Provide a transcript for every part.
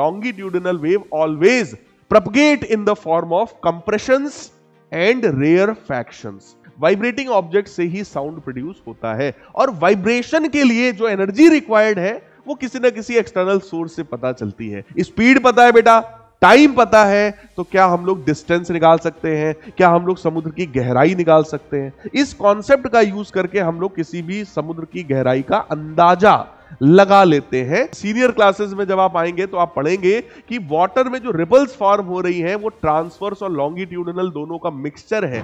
longitudinal wave always propagate in the form of compressions and rarefactions. Vibrating object से ही sound produce होता है और vibration के लिए जो energy required है वो किसी ना किसी external source से पता चलती है speed पता है बेटा टाइम पता है तो क्या हम लोग डिस्टेंस निकाल सकते हैं क्या हम लोग समुद्र की गहराई निकाल सकते हैं इस कॉन्सेप्ट का यूज करके हम लोग किसी भी समुद्र की गहराई का अंदाजा लगा लेते हैं सीनियर क्लासेस में जब आप आएंगे तो आप पढ़ेंगे कि वाटर में जो रिपल्स फॉर्म हो रही हैं वो ट्रांसफर्स और लॉन्गिट्यूडनल दोनों का मिक्सचर है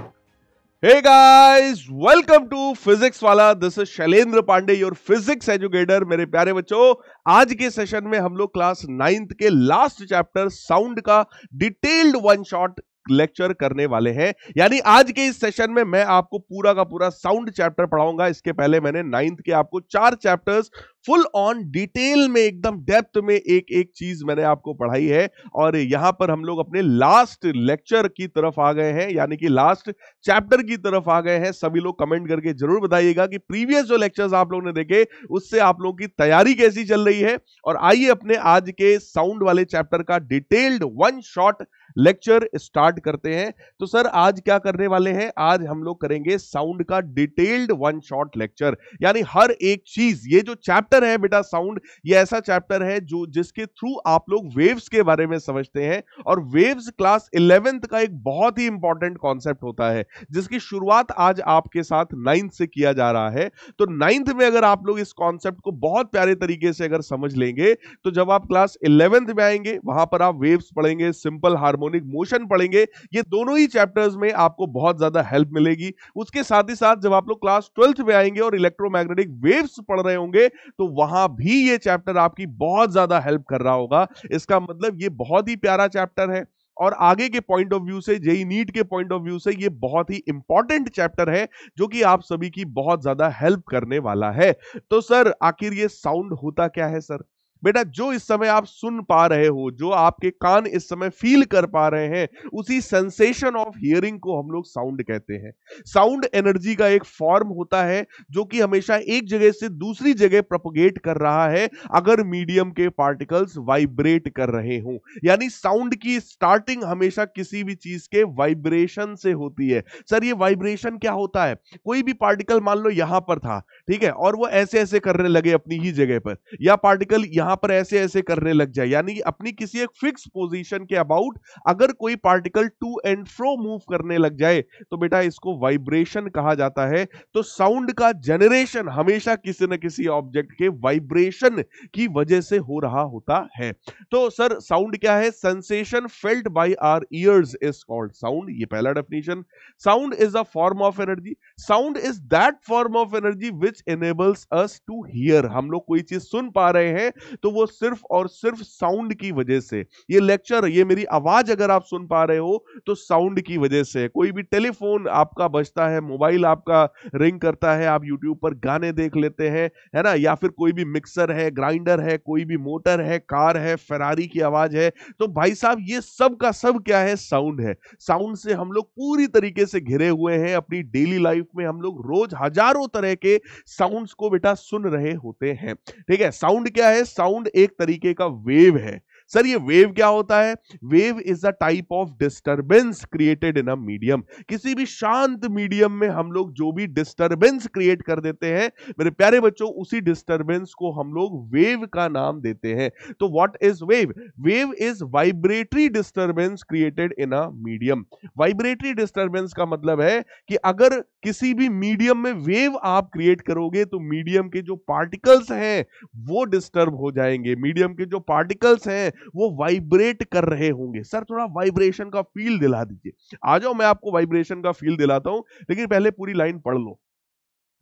hey guys welcome to Physics Wallah this is Shailendra Pandey your physics educator मेरे प्यारे बच्चों आज के सेशन में हम लोग क्लास नाइन्थ के लास्ट चैप्टर साउंड का डिटेल्ड वन शॉट लेक्चर करने वाले हैं यानी आज के इस सेशन में मैं आपको पूरा का पूरा साउंड चैप्टर पढ़ाऊंगा इसके पहले मैंने नाइन्थ के आपको चार चैप्टर्स फुल ऑन डिटेल में एकदम डेप्थ में एक एक चीज मैंने आपको पढ़ाई है और यहां पर हम लोग अपने लास्ट लेक्चर की तरफ आ गए हैं यानी कि लास्ट चैप्टर की तरफ आ गए हैं सभी लोग कमेंट करके जरूर बताइएगा कि प्रीवियस जो लेक्चर्स आप लोगों ने देखे उससे आप लोगों की तैयारी कैसी चल रही है और आइए अपने आज के साउंड वाले चैप्टर का detailed one shot lecture start करते हैं तो सर आज क्या करने वाले हैं आज हम लोग करेंगे साउंड का डिटेल्ड वन शॉट लेक्चर यानी हर एक चीज ये जो चैप्टर चैप्टर है बेटा साउंड ये ऐसा चैप्टर है जो जिसके थ्रू आप लोग वेव्स के बारे में समझते हैं और वेव्स क्लास इलेवेंथ का एक बहुत ही इंपॉर्टेंट कॉन्सेप्ट होता है जिसकी शुरुआत आज आपके साथ नाइन्थ से किया जा रहा है तो नाइन्थ में अगर आप लोग इस कॉन्सेप्ट को बहुत प्यारे तरीके से अगर समझ लेंगे तो जब आप क्लास इलेवेंथ में आएंगे वहां पर आप वेव्स पढ़ेंगे सिंपल हार्मोनिक मोशन पढ़ेंगे ये दोनों ही चैप्टर्स में आपको बहुत ज्यादा हेल्प मिलेगी उसके साथ ही साथ जब आप लोग क्लास ट्वेल्थ में आएंगे और इलेक्ट्रोमैग्नेटिक वेव्स पढ़ रहे होंगे तो वहां भी ये चैप्टर आपकी बहुत ज्यादा हेल्प कर रहा होगा इसका मतलब ये बहुत ही प्यारा चैप्टर है और आगे के पॉइंट ऑफ व्यू से जेई नीट e के पॉइंट ऑफ व्यू से ये बहुत ही इंपॉर्टेंट चैप्टर है जो कि आप सभी की बहुत ज्यादा हेल्प करने वाला है तो सर आखिर ये साउंड होता क्या है सर बेटा जो इस समय आप सुन पा रहे हो जो आपके कान इस समय फील कर पा रहे हैं उसी सेंसेशन ऑफ हियरिंग को हम लोग साउंड कहते हैं साउंड एनर्जी का एक फॉर्म होता है जो कि हमेशा एक जगह से दूसरी जगह प्रोपोगेट कर रहा है अगर मीडियम के पार्टिकल्स वाइब्रेट कर रहे हो यानी साउंड की स्टार्टिंग हमेशा किसी भी चीज के वाइब्रेशन से होती है सर ये वाइब्रेशन क्या होता है कोई भी पार्टिकल मान लो यहां पर था ठीक है और वो ऐसे ऐसे करने लगे अपनी ही जगह पर या पार्टिकल यहां यहां पर ऐसे ऐसे करने लग जाए यानी कि अपनी किसी एक फिक्स पोजीशन के अबाउट अगर कोई particle to and fro move करने लग जाए तो बेटा इसको वाइब्रेशन कहा जाता है तो साउंड का जनरेशन हमेशा किसी न किसी ऑब्जेक्ट के वाइब्रेशन की वजह से हो रहा होता है तो सर साउंड क्या है sensation felt by our ears is called sound ये पहला definition sound is a form of energy sound is that form of energy which enables us to hear हम लोग कोई चीज सुन पा रहे हैं तो वो सिर्फ और सिर्फ साउंड की वजह से ये लेक्चर ये मेरी आवाज अगर आप सुन पा रहे हो तो साउंड की वजह से कोई भी टेलीफोन आपका बजता है मोबाइल आपका रिंग करता है आप यूट्यूब पर गाने देख लेते हैं है ना या फिर कोई भी मिक्सर है ग्राइंडर है कोई भी मोटर है कार है फरारी की आवाज है तो भाई साहब ये सब का सब क्या है साउंड है साउंड से हम लोग पूरी तरीके से घिरे हुए हैं अपनी डेली लाइफ में हम लोग रोज हजारों तरह के साउंड्स को बेटा सुन रहे होते हैं ठीक है साउंड क्या है साउंड साउंड एक तरीके का वेव है सर ये वेव क्या होता है wave is a type of disturbance created in a medium किसी भी शांत मीडियम में हम लोग जो भी डिस्टरबेंस क्रिएट कर देते हैं मेरे प्यारे बच्चों उसी डिस्टरबेंस को हम लोग वेव का नाम देते हैं तो what is wave wave is vibratory disturbance created in a medium vibratory disturbance का मतलब है कि अगर किसी भी मीडियम में वेव आप क्रिएट करोगे तो मीडियम के जो पार्टिकल्स हैं वो डिस्टर्ब हो जाएंगे मीडियम के जो पार्टिकल्स हैं वो वाइब्रेट कर रहे होंगे सर थोड़ा वाइब्रेशन का फील दिला दीजिए आ जाओ मैं आपको वाइब्रेशन का फील दिलाता हूं लेकिन पहले पूरी लाइन पढ़ लो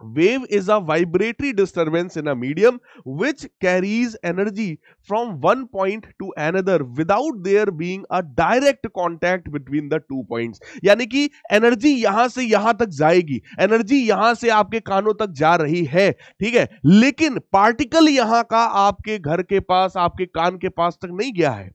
Wave is a vibratory disturbance in a medium which carries energy from one point to another without there being a direct contact between the two points. यानी कि एनर्जी यहां से यहां तक जाएगी एनर्जी यहां से आपके कानों तक जा रही है ठीक है लेकिन पार्टिकल यहां का आपके घर के पास आपके कान के पास तक नहीं गया है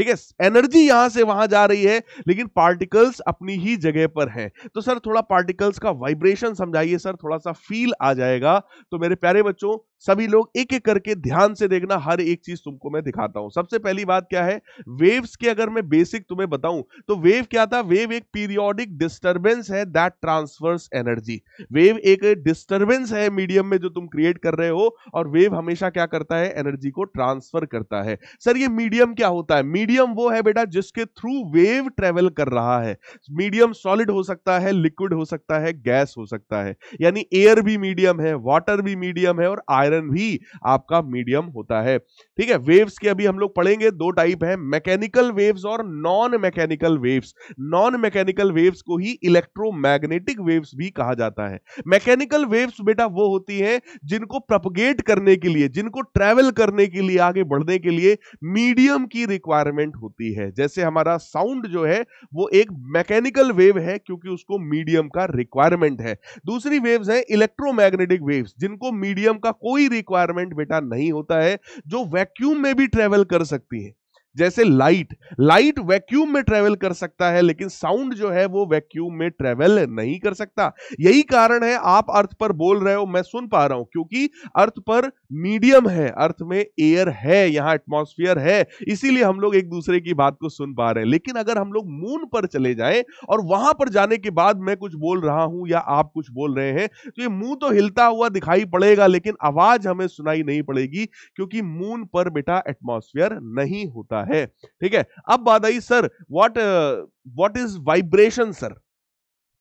ठीक है एनर्जी यहां से वहां जा रही है लेकिन पार्टिकल्स अपनी ही जगह पर हैं तो सर थोड़ा पार्टिकल्स का वाइब्रेशन समझाइए सर थोड़ा सा फील आ जाएगा तो मेरे प्यारे बच्चों सभी लोग एक एक करके ध्यान से देखना हर एक चीज तुमको मैं दिखाता हूं सबसे पहली बात क्या है वेव्स के अगर मैं बेसिक तुम्हें बताऊं तो वेव क्या था वेव एक पीरियोडिक डिस्टरबेंस है दैट ट्रांसफर्स एनर्जी वेव एक डिस्टरबेंस है मीडियम में जो तुम क्रिएट कर रहे हो और वेव हमेशा क्या करता है एनर्जी को ट्रांसफर करता है सर ये मीडियम क्या होता है मीडियम मीडियम वो है बेटा जिसके थ्रू वेव ट्रेवल कर रहा है मीडियम सॉलिड हो सकता है लिक्विड हो सकता है गैस हो सकता है यानी एयर भी मीडियम है वाटर भी मीडियम है और आयरन भी आपका मीडियम होता है ठीक है वेव्स के अभी हम लोग पढ़ेंगे दो टाइप है मैकेनिकल वेव्स और non mechanical waves non mechanical waves को ही इलेक्ट्रोमैग्नेटिक वेव्स भी कहा जाता है मैकेनिकल वेव्स बेटा वो होती है जिनको प्रपगेट करने के लिए जिनको ट्रेवल करने के लिए आगे बढ़ने के लिए मीडियम की रिक्वायरमेंट मूवमेंट होती है जैसे हमारा साउंड जो है वो एक मैकेनिकल वेव है क्योंकि उसको मीडियम का रिक्वायरमेंट है दूसरी वेव्स हैं इलेक्ट्रोमैग्नेटिक वेव्स जिनको मीडियम का कोई रिक्वायरमेंट बेटा नहीं होता है जो वैक्यूम में भी ट्रेवल कर सकती है जैसे लाइट लाइट वैक्यूम में ट्रेवल कर सकता है लेकिन साउंड जो है वो वैक्यूम में ट्रेवल नहीं कर सकता यही कारण है आप अर्थ पर बोल रहे हो मैं सुन पा रहा हूं क्योंकि अर्थ पर मीडियम है अर्थ में एयर है यहां एटमोस्फियर है इसीलिए हम लोग एक दूसरे की बात को सुन पा रहे हैं लेकिन अगर हम लोग मून पर चले जाए और वहां पर जाने के बाद मैं कुछ बोल रहा हूं या आप कुछ बोल रहे हैं तो ये मुंह तो हिलता हुआ दिखाई पड़ेगा लेकिन आवाज हमें सुनाई नहीं पड़ेगी क्योंकि मून पर बेटा एटमोस्फियर नहीं होता रहा है ठीक है अब बात आई sir what what is vibration sir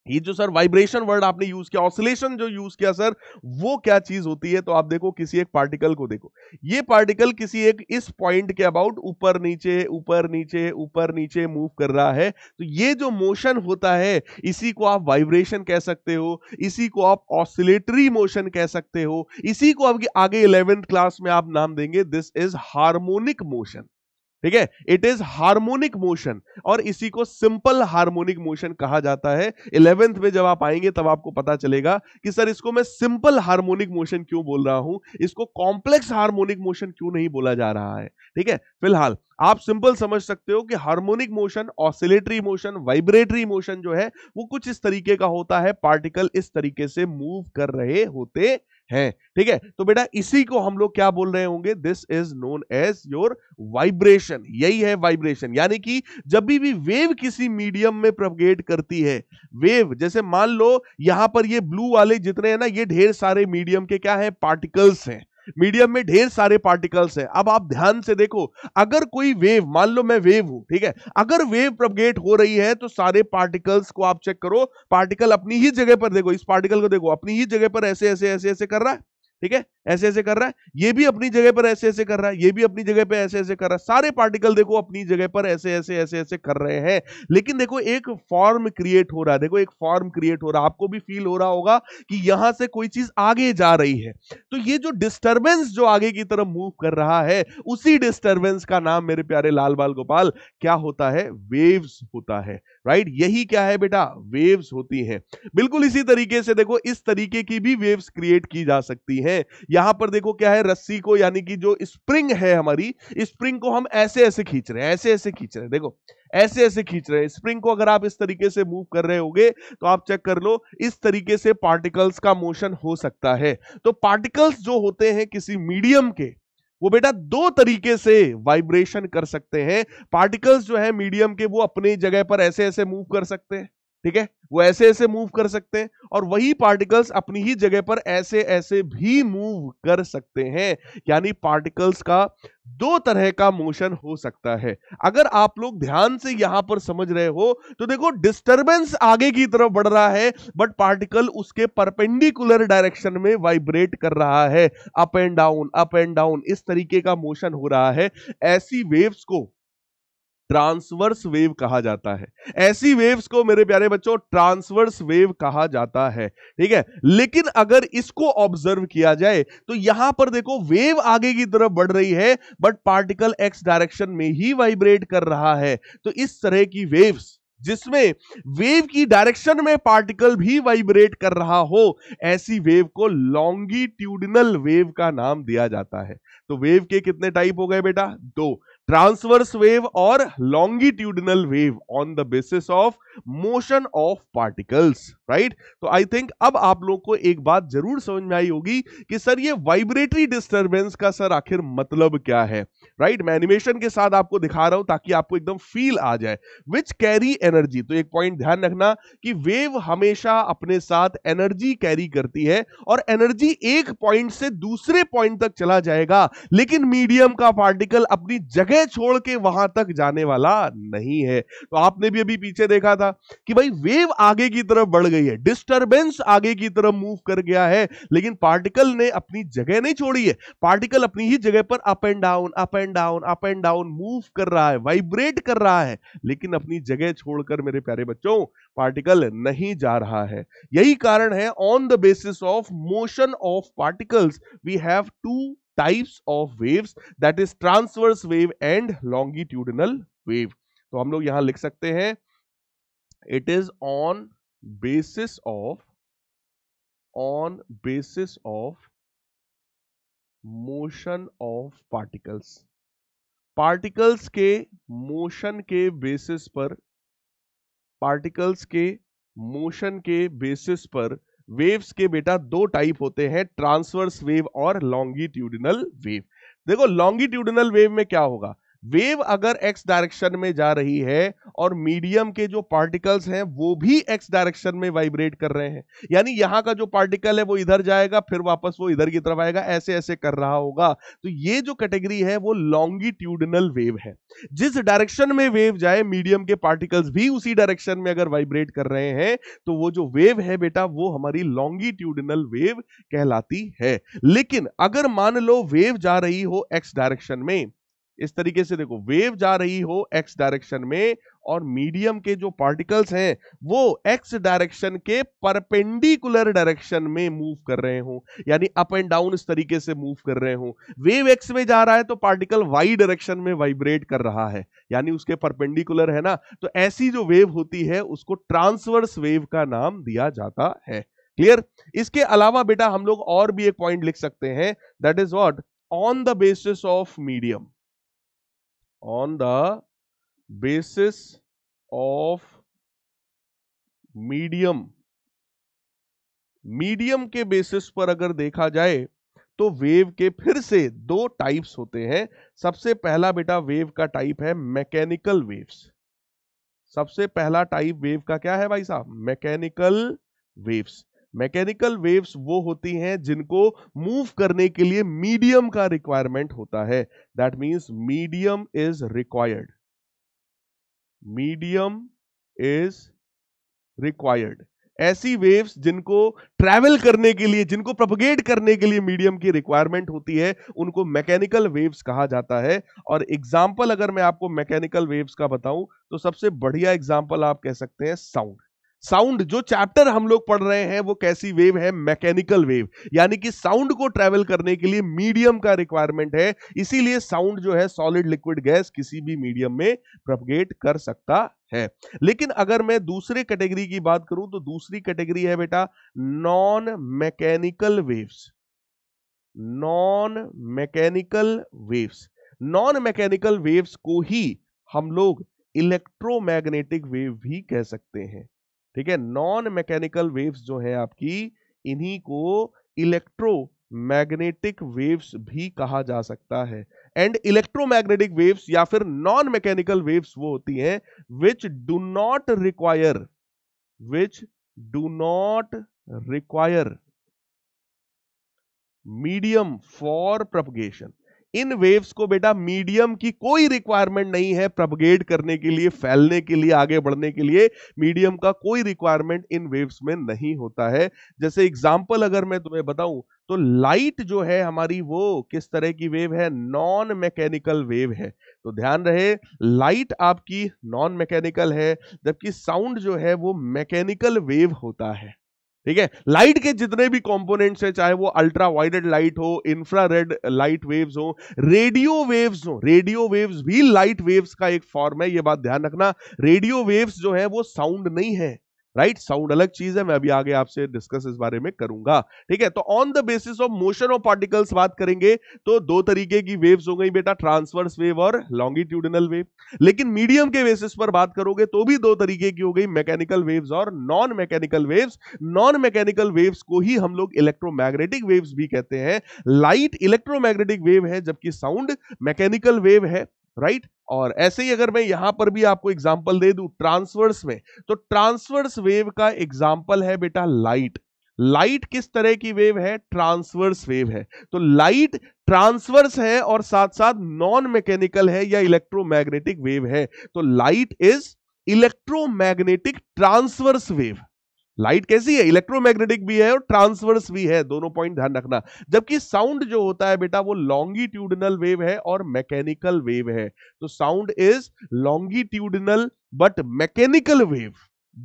ये जो सर वाइब्रेशन वर्ड आपने यूज किया ऑसिलेशन जो यूज किया सर वो क्या चीज होती है तो आप देखो किसी एक पार्टिकल को देखो ये पार्टिकल किसी एक इस पॉइंट के अबाउट ऊपर नीचे ऊपर नीचे ऊपर नीचे मूव कर रहा है तो ये जो मोशन होता है इसी को आप वाइब्रेशन कह सकते हो इसी को आप ऑसिलेटरी मोशन कह सकते हो इसी को आपकी आगे इलेवेंथ क्लास में आप नाम देंगे दिस इज हार्मोनिक मोशन ठीक है इट इज हार्मोनिक मोशन और इसी को सिंपल हार्मोनिक मोशन कहा जाता है इलेवेंथ में जब आप आएंगे तब आपको पता चलेगा कि सर इसको मैं सिंपल हार्मोनिक मोशन क्यों बोल रहा हूं इसको कॉम्प्लेक्स हार्मोनिक मोशन क्यों नहीं बोला जा रहा है ठीक है फिलहाल आप सिंपल समझ सकते हो कि harmonic motion oscillatory motion vibratory motion जो है वो कुछ इस तरीके का होता है पार्टिकल इस तरीके से मूव कर रहे होते है ठीक है तो बेटा इसी को हम लोग क्या बोल रहे होंगे this is known as your vibration यही है वाइब्रेशन यानी कि जब भी वेव किसी मीडियम में प्रोपगेट करती है वेव जैसे मान लो यहां पर ये ब्लू वाले जितने हैं ना ये ढेर सारे मीडियम के क्या है पार्टिकल्स हैं मीडियम में ढेर सारे पार्टिकल्स हैं अब आप ध्यान से देखो अगर कोई वेव मान लो मैं वेव हूं ठीक है अगर वेव प्रगेट हो रही है तो सारे पार्टिकल्स को आप चेक करो पार्टिकल अपनी ही जगह पर देखो इस पार्टिकल को देखो अपनी ही जगह पर ऐसे ऐसे ऐसे ऐसे कर रहा है ठीक है ऐसे ऐसे कर रहा है ये भी अपनी जगह पर ऐसे ऐसे कर रहा है ये भी अपनी जगह पर ऐसे ऐसे कर रहा है सारे पार्टिकल देखो अपनी जगह पर ऐसे ऐसे ऐसे ऐसे कर रहे हैं लेकिन देखो एक फॉर्म क्रिएट हो रहा है देखो एक फॉर्म क्रिएट हो रहा है आपको भी फील हो रहा होगा कि यहां से कोई चीज आगे जा रही है तो ये जो डिस्टर्बेंस जो आगे की तरफ मूव कर रहा है उसी डिस्टर्बेंस का नाम मेरे प्यारे लाल बाल गोपाल क्या होता है वेव्स होता है राइट यही क्या है बेटा वेव्स होती हैं बिल्कुल इसी तरीके से देखो इस तरीके की भी वेव्स क्रिएट की जा सकती हैं यहां पर देखो क्या है रस्सी को यानी कि जो स्प्रिंग है हमारी स्प्रिंग को हम ऐसे ऐसे खींच रहे हैं ऐसे ऐसे खींच रहे हैं देखो ऐसे ऐसे खींच रहे हैं स्प्रिंग को अगर आप इस तरीके से मूव कर रहे होगे तो आप चेक कर लो इस तरीके से पार्टिकल्स का मोशन हो सकता है तो पार्टिकल्स जो होते हैं किसी मीडियम के वो बेटा दो तरीके से वाइब्रेशन कर सकते हैं पार्टिकल्स जो है मीडियम के वो अपनी जगह पर ऐसे ऐसे मूव कर सकते हैं ठीक है वो ऐसे ऐसे मूव कर सकते हैं और वही पार्टिकल्स अपनी ही जगह पर ऐसे ऐसे भी मूव कर सकते हैं यानी पार्टिकल्स का दो तरह का मोशन हो सकता है अगर आप लोग ध्यान से यहां पर समझ रहे हो तो देखो डिस्टरबेंस आगे की तरफ बढ़ रहा है बट पार्टिकल उसके परपेंडिकुलर डायरेक्शन में वाइब्रेट कर रहा है up and down up and down इस तरीके का मोशन हो रहा है ऐसी वेव्स को ट्रांसवर्स वेव कहा जाता है ऐसी वेव्स को मेरे प्यारे बच्चों ट्रांसवर्स वेव कहा जाता है ठीक है लेकिन अगर इसको ऑब्जर्व किया जाए तो यहां पर देखो वेव आगे की तरफ बढ़ रही है बट पार्टिकल एक्स डायरेक्शन में ही वाइब्रेट कर रहा है तो इस तरह की वेव्स जिसमें वेव की डायरेक्शन में पार्टिकल भी वाइब्रेट कर रहा हो ऐसी वेव को लॉन्गिट्यूडिनल वेव का नाम दिया जाता है तो वेव के कितने टाइप हो गए बेटा दो ट्रांसवर्स वेव और longitudinal wave on the basis of motion of particles right तो आई थिंक अब आप लोगों को एक बात जरूर समझ में आई होगी कि सर ये वाइब्रेटरी डिस्टरबेंस का सर आखिर मतलब क्या है राइट right? मैं एनिमेशन के साथ आपको दिखा रहा हूं ताकि आपको एकदम फील आ जाए विच कैरी एनर्जी तो एक पॉइंट ध्यान रखना कि वेव हमेशा अपने साथ एनर्जी कैरी करती है और एनर्जी एक पॉइंट से दूसरे पॉइंट तक चला जाएगा लेकिन मीडियम का पार्टिकल अपनी जगह तुम्हें छोड़ के वहां तक जाने वाला नहीं है तो आपने भी अभी पीछे देखा था कि भाई वेव आगे की तरफ बढ़ गई है डिस्टरबेंस आगे की तरफ मूव कर गया है लेकिन पार्टिकल ने अपनी जगह नहीं छोड़ी है पार्टिकल अपनी ही जगह पर up and down up and down up and down move कर रहा है वाइब्रेट कर रहा है लेकिन अपनी जगह छोड़कर मेरे प्यारे बच्चों पार्टिकल नहीं जा रहा है यही कारण है on the basis of motion of particles we have two types of waves that is transverse wave and longitudinal wave तो हम लोग यहां लिख सकते हैं it is on basis of on basis of motion of particles particles के motion के basis पर पार्टिकल्स के मोशन के बेसिस पर वेव्स के बेटा दो टाइप होते हैं ट्रांसवर्स वेव और लॉन्गिट्यूडिनल वेव देखो लॉन्गिट्यूडिनल वेव में क्या होगा वेव अगर एक्स डायरेक्शन में जा रही है और मीडियम के जो पार्टिकल्स हैं वो भी एक्स डायरेक्शन में वाइब्रेट कर रहे हैं यानी यहां का जो पार्टिकल है वो इधर जाएगा फिर वापस वो इधर की तरफ आएगा ऐसे ऐसे कर रहा होगा तो ये जो कैटेगरी है वो लॉन्गिट्यूडनल वेव है जिस डायरेक्शन में वेव जाए मीडियम के पार्टिकल्स भी उसी डायरेक्शन में अगर वाइब्रेट कर रहे हैं तो वो जो वेव है बेटा वो हमारी लॉन्गिट्यूडनल वेव कहलाती है लेकिन अगर मान लो वेव जा रही हो एक्स डायरेक्शन में इस तरीके से देखो वेव जा रही हो एक्स डायरेक्शन में और मीडियम के जो पार्टिकल्स हैं वो एक्स डायरेक्शन के परपेंडिकुलर डायरेक्शन में मूव कर रहे हो यानी अप एंड डाउन इस तरीके से मूव कर रहे हो वेव एक्स में जा रहा है तो पार्टिकल वाई डायरेक्शन में वाइब्रेट कर रहा है यानी उसके परपेंडिकुलर है ना तो ऐसी जो वेव होती है उसको ट्रांसवर्स वेव का नाम दिया जाता है क्लियर इसके अलावा बेटा हम लोग और भी एक पॉइंट लिख सकते हैं that is what on the basis of medium on the basis of medium medium के बेसिस पर अगर देखा जाए तो वेव के फिर से दो टाइप्स होते हैं सबसे पहला बेटा वेव का टाइप है मैकेनिकल वेव्स सबसे पहला टाइप वेव का क्या है भाई साहब मैकेनिकल वेव्स मैकेनिकल वेव्स वो होती हैं जिनको मूव करने के लिए मीडियम का रिक्वायरमेंट होता है that means medium is required medium is required ऐसी वेव्स जिनको ट्रैवल करने के लिए जिनको प्रोपगेट करने के लिए मीडियम की रिक्वायरमेंट होती है उनको मैकेनिकल वेव्स कहा जाता है और एग्जाम्पल अगर मैं आपको मैकेनिकल वेव्स का बताऊं तो सबसे बढ़िया एग्जाम्पल आप कह सकते हैं साउंड साउंड जो चैप्टर हम लोग पढ़ रहे हैं वो कैसी वेव है मैकेनिकल वेव यानी कि साउंड को ट्रेवल करने के लिए मीडियम का रिक्वायरमेंट है इसीलिए साउंड जो है सॉलिड लिक्विड गैस किसी भी मीडियम में प्रोपगेट कर सकता है लेकिन अगर मैं दूसरे कैटेगरी की बात करूं तो दूसरी कैटेगरी है बेटा non mechanical waves non mechanical waves non mechanical waves को ही हम लोग इलेक्ट्रोमैग्नेटिक वेव भी कह सकते हैं ठीक है नॉन मैकेनिकल वेव्स जो है आपकी इन्हीं को इलेक्ट्रो मैग्नेटिक वेव्स भी कहा जा सकता है एंड इलेक्ट्रोमैग्नेटिक वेव्स या फिर नॉन मैकेनिकल वेव्स वो होती हैं which do not require which do not require medium for propagation इन वेव्स को बेटा मीडियम की कोई रिक्वायरमेंट नहीं है प्रबगेड करने के लिए फैलने के लिए आगे बढ़ने के लिए मीडियम का कोई रिक्वायरमेंट इन वेव्स में नहीं होता है जैसे एग्जाम्पल अगर मैं तुम्हें बताऊं तो लाइट जो है हमारी वो किस तरह की वेव है नॉन मैकेनिकल वेव है तो ध्यान रहे लाइट आपकी नॉन मैकेनिकल है जबकि साउंड जो है वो मैकेनिकल वेव होता है ठीक है लाइट के जितने भी कंपोनेंट्स हैं चाहे वो अल्ट्रा वायलेट लाइट हो इंफ्रा रेड लाइट वेव्स हो रेडियो वेव्स हो रेडियो वेव्स भी लाइट वेव्स का एक फॉर्म है ये बात ध्यान रखना रेडियो वेव्स जो है वो साउंड नहीं है राइट right? साउंड अलग चीज है मैं अभी आगे आपसे डिस्कस इस बारे में करूंगा ठीक है तो on the basis of motion of particles बात करेंगे तो दो तरीके की वेव्स हो गई बेटा ट्रांसवर्स वेव और लॉन्गिट्यूडनल वेव लेकिन मीडियम के बेसिस पर बात करोगे तो भी दो तरीके की हो गई मैकेनिकल वेव्स और non mechanical waves non mechanical waves को ही हम लोग इलेक्ट्रोमैग्नेटिक वेव्स भी कहते हैं लाइट इलेक्ट्रोमैग्नेटिक वेव है जबकि साउंड मैकेनिकल वेव है राइट right? और ऐसे ही अगर मैं यहां पर भी आपको एग्जांपल दे दू ट्रांसवर्स में तो ट्रांसवर्स वेव का एग्जांपल है बेटा लाइट लाइट किस तरह की वेव है ट्रांसवर्स वेव है तो लाइट ट्रांसवर्स है और साथ साथ नॉन मैकेनिकल है या इलेक्ट्रोमैग्नेटिक वेव है तो light is electromagnetic transverse wave light कैसी है इलेक्ट्रोमैग्नेटिक भी है और ट्रांसवर्स भी है दोनों पॉइंट ध्यान रखना जबकि साउंड जो होता है बेटा वो लॉन्गिट्यूडनल वेव है और मैकेनिकल वेव है तो sound is longitudinal but mechanical wave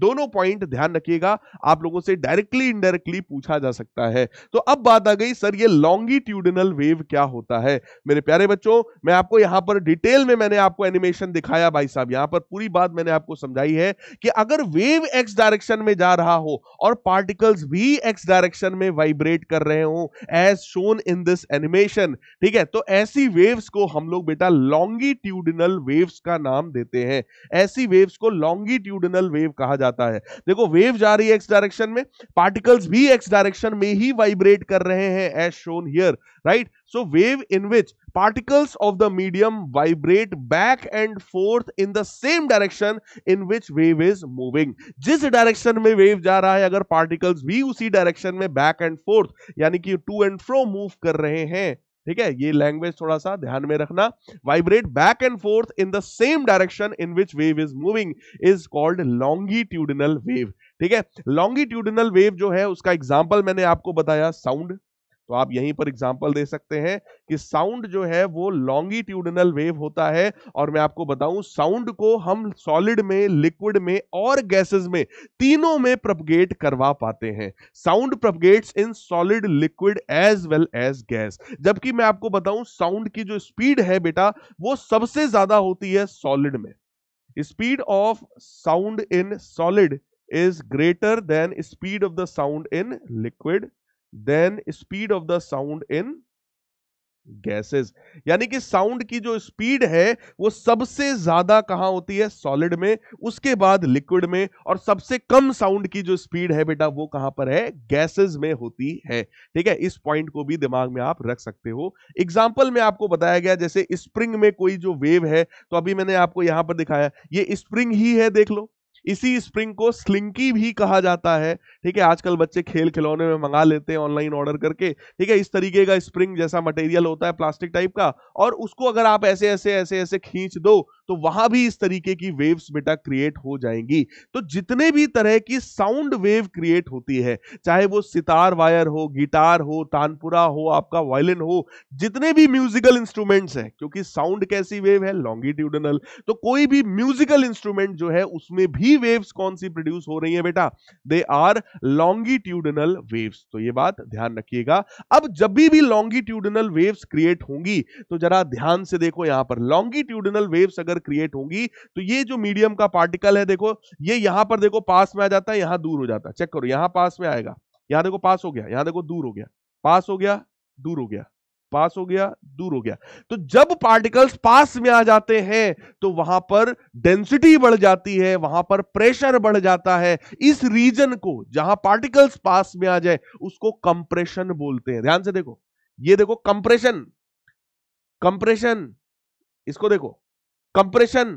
दोनों पॉइंट ध्यान रखिएगा आप लोगों से डायरेक्टली इनडायरेक्टली पूछा जा सकता है तो अब बात आ गई सर ये लॉन्गिट्यूडिनल वेव क्या होता है मेरे प्यारे बच्चों मैं आपको यहां पर डिटेल में मैंने आपको एनिमेशन दिखाया भाई साहब यहां पर पूरी बात मैंने आपको समझाई है कि अगर वेव एक्स डायरेक्शन में जा रहा हो और पार्टिकल्स भी एक्स डायरेक्शन में वाइब्रेट कर रहे हो as shown in this animation ठीक है तो ऐसी वेव्स को हम लोग बेटा लॉन्गिट्यूडिनल वेव्स का नाम देते हैं ऐसी वेव्स को लॉन्गिट्यूडिनल वेव कहा कहा जाता है देखो वेव जा रही है एक्स डायरेक्शन में पार्टिकल्स भी एक्स डायरेक्शन में ही वाइब्रेट कर रहे हैं as shown here right so wave in which particles of the medium vibrate back and forth in the same direction in which wave is moving जिस direction में wave जा रहा है अगर पार्टिकल्स भी उसी डायरेक्शन में बैक एंड फोर्थ यानी कि टू एंड फ्रो मूव कर रहे हैं ठीक है ये लैंग्वेज थोड़ा सा ध्यान में रखना vibrate back and forth in the same direction in which wave is moving is called longitudinal wave ठीक है लॉन्गिट्यूडनल वेव जो है उसका एग्जाम्पल मैंने आपको बताया साउंड तो आप यहीं पर एग्जाम्पल दे सकते हैं कि साउंड जो है वो लॉन्गिट्यूडनल वेव होता है और मैं आपको बताऊं साउंड को हम सॉलिड में लिक्विड में और गैसेस में तीनों में प्रपगेट करवा पाते हैं sound propagates in solid liquid as well as gas जबकि मैं आपको बताऊं साउंड की जो स्पीड है बेटा वो सबसे ज्यादा होती है सॉलिड में speed of sound in solid is greater than speed of the sound in liquid than speed of the sound in gases यानी कि साउंड की जो स्पीड है वो सबसे ज्यादा कहां होती है सॉलिड में उसके बाद लिक्विड में और सबसे कम साउंड की जो स्पीड है बेटा वो कहां पर है गैसेस में होती है ठीक है इस पॉइंट को भी दिमाग में आप रख सकते हो एग्जाम्पल में आपको बताया गया जैसे स्प्रिंग में कोई जो वेव है तो अभी मैंने आपको यहां पर दिखाया ये स्प्रिंग ही है देख लो इसी स्प्रिंग को स्लिंकी भी कहा जाता है ठीक है आजकल बच्चे खेल खिलौने में मंगा लेते हैं ऑनलाइन ऑर्डर करके ठीक है इस तरीके का स्प्रिंग जैसा मटेरियल होता है प्लास्टिक टाइप का और उसको अगर आप ऐसे ऐसे ऐसे ऐसे खींच दो तो वहां भी इस तरीके की वेव्स बेटा क्रिएट हो जाएंगी तो जितने भी तरह की साउंड वेव क्रिएट होती है चाहे वो सितार वायर हो गिटार हो तानपुरा हो आपका वायलिन हो जितने भी म्यूजिकल इंस्ट्रूमेंट्स हैं क्योंकि साउंड कैसी वेव है लॉन्गिट्यूडनल तो कोई भी म्यूजिकल इंस्ट्रूमेंट जो है उसमें भी बड़ी वेव्स कौन सी प्रोड्यूस हो रही है बेटा दे आर लॉन्गिट्यूडनल वेव्स तो ये बात ध्यान रखिएगा अब जब भी भी लॉन्गिट्यूडनल वेव्स क्रिएट होंगी तो जरा ध्यान से देखो यहां पर लॉन्गिट्यूडनल वेव्स अगर क्रिएट होंगी तो ये जो मीडियम का पार्टिकल है देखो ये यहां पर देखो पास में आ जाता है यहां दूर हो जाता है चेक करो यहां पास में आएगा यहां देखो पास हो गया यहां देखो दूर हो गया पास हो गया दूर हो गया पास हो गया दूर हो गया तो जब पार्टिकल्स पास में आ जाते हैं तो वहां पर डेंसिटी बढ़ जाती है वहां पर प्रेशर बढ़ जाता है इस रीजन को जहां पार्टिकल्स पास में आ जाए उसको कंप्रेशन बोलते हैं ध्यान से देखो ये देखो कंप्रेशन कंप्रेशन इसको देखो कंप्रेशन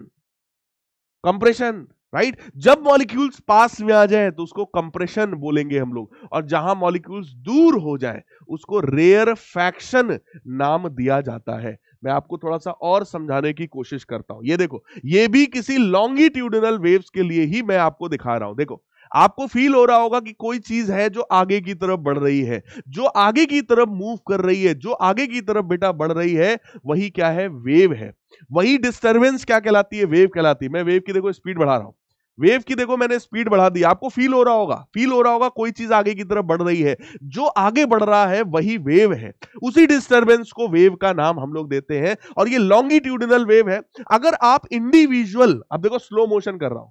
कंप्रेशन राइट जब मॉलिक्यूल्स पास में आ जाए तो उसको कंप्रेशन बोलेंगे हम लोग और जहां मॉलिक्यूल्स दूर हो जाए उसको रेयर फैक्शन नाम दिया जाता है मैं आपको थोड़ा सा और समझाने की कोशिश करता हूं ये देखो ये भी किसी लॉन्गिट्यूडनल वेव्स के लिए ही मैं आपको दिखा रहा हूं देखो आपको फील हो रहा होगा कि कोई चीज है जो आगे की तरफ बढ़ रही है जो आगे की तरफ मूव कर रही है जो आगे की तरफ बेटा बढ़ रही है वही क्या है वेव है वही डिस्टर्बेंस क्या कहलाती है वेव कहलाती है मैं वेव की देखो स्पीड बढ़ा रहा हूं वेव की देखो मैंने स्पीड बढ़ा दी आपको फील हो रहा होगा फील हो रहा होगा कोई चीज आगे की तरफ बढ़ रही है जो आगे बढ़ रहा है वही वेव है उसी डिस्टरबेंस को वेव का नाम हम लोग देते हैं और ये लॉन्गिट्यूडिनल वेव है अगर आप इंडिविजुअल अब देखो स्लो मोशन कर रहा हूं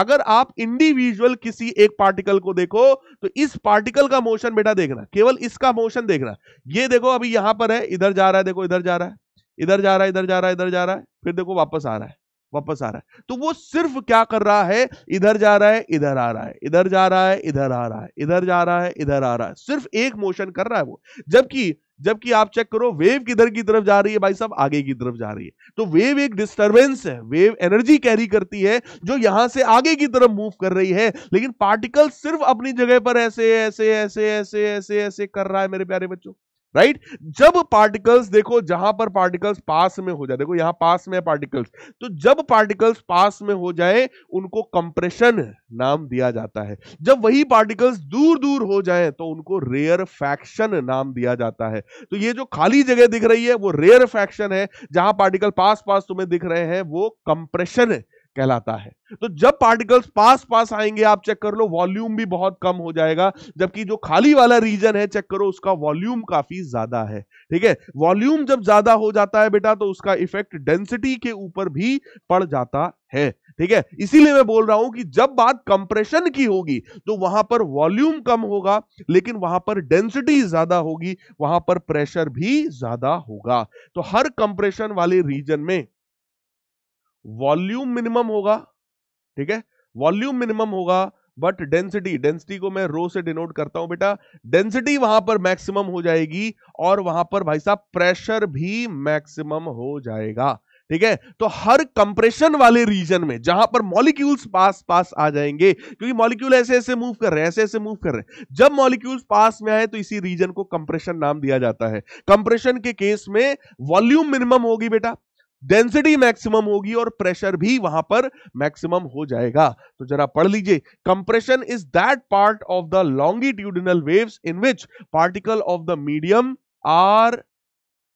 अगर आप इंडिविजुअल किसी एक पार्टिकल को देखो तो इस पार्टिकल का मोशन बेटा देखना केवल इसका मोशन देखना ये देखो अभी यहां पर है इधर जा रहा है देखो इधर जा रहा है इधर जा रहा है इधर जा रहा है इधर जा रहा है फिर देखो वापस आ रहा है वापस आ रहा है तो वो सिर्फ क्या कर रहा है इधर जा रहा है इधर आ रहा है इधर जा रहा है इधर आ रहा है इधर जा रहा है इधर आ रहा है सिर्फ एक मोशन कर रहा है वो जबकि जबकि आप चेक करो वेव किधर की तरफ जा रही है भाई साहब आगे की तरफ जा रही है तो वेव एक डिस्टर्बेंस है वेव एनर्जी कैरी करती है जो यहां से आगे की तरफ मूव कर रही है लेकिन पार्टिकल सिर्फ अपनी जगह पर ऐसे ऐसे ऐसे ऐसे ऐसे ऐसे कर रहा है मेरे प्यारे बच्चों राइट right? जब पार्टिकल्स देखो जहां पर पार्टिकल्स पास में हो जाए देखो यहां पास में है पार्टिकल्स तो जब पार्टिकल्स पास में हो जाए उनको कंप्रेशन नाम दिया जाता है जब वही पार्टिकल्स दूर दूर हो जाए तो उनको रेयर फैक्शन नाम दिया जाता है तो ये जो खाली जगह दिख रही है वो रेयर फैक्शन है जहां पार्टिकल पास पास तुम्हें दिख रहे हैं वो कंप्रेशन कहलाता है तो जब पार्टिकल्स पास पास आएंगे आप चेक कर लो वॉल्यूम भी बहुत कम हो जाएगा जबकि जो खाली वाला रीजन है चेक करो उसका वॉल्यूम काफी ज्यादा है ठीक है वॉल्यूम जब ज्यादा हो जाता है बेटा तो उसका इफेक्ट डेंसिटी के ऊपर भी पड़ जाता है ठीक है इसीलिए मैं बोल रहा हूं कि जब बात कंप्रेशन की होगी तो वहां पर वॉल्यूम कम होगा लेकिन वहां पर डेंसिटी ज्यादा होगी वहां पर प्रेशर भी ज्यादा होगा तो हर कंप्रेशन वाले रीजन में वॉल्यूम मिनिमम होगा ठीक है वॉल्यूम मिनिमम होगा बट डेंसिटी डेंसिटी को मैं रो से डिनोट करता हूं बेटा डेंसिटी वहां पर मैक्सिमम हो जाएगी और वहां पर भाई साहब प्रेशर भी मैक्सिमम हो जाएगा ठीक है तो हर कंप्रेशन वाले रीजन में जहां पर मॉलिक्यूल्स पास पास आ जाएंगे क्योंकि मॉलिक्यूल ऐसे ऐसे मूव कर रहे हैं ऐसे ऐसे मूव कर रहे हैं जब मॉलिक्यूल्स पास में आए तो इसी रीजन को कंप्रेशन नाम दिया जाता है कंप्रेशन के केस में वॉल्यूम मिनिमम होगी बेटा डेंसिटी मैक्सिमम होगी और प्रेशर भी वहां पर मैक्सिमम हो जाएगा तो जरा पढ़ लीजिए compression is that part of the longitudinal waves in which particle of the medium are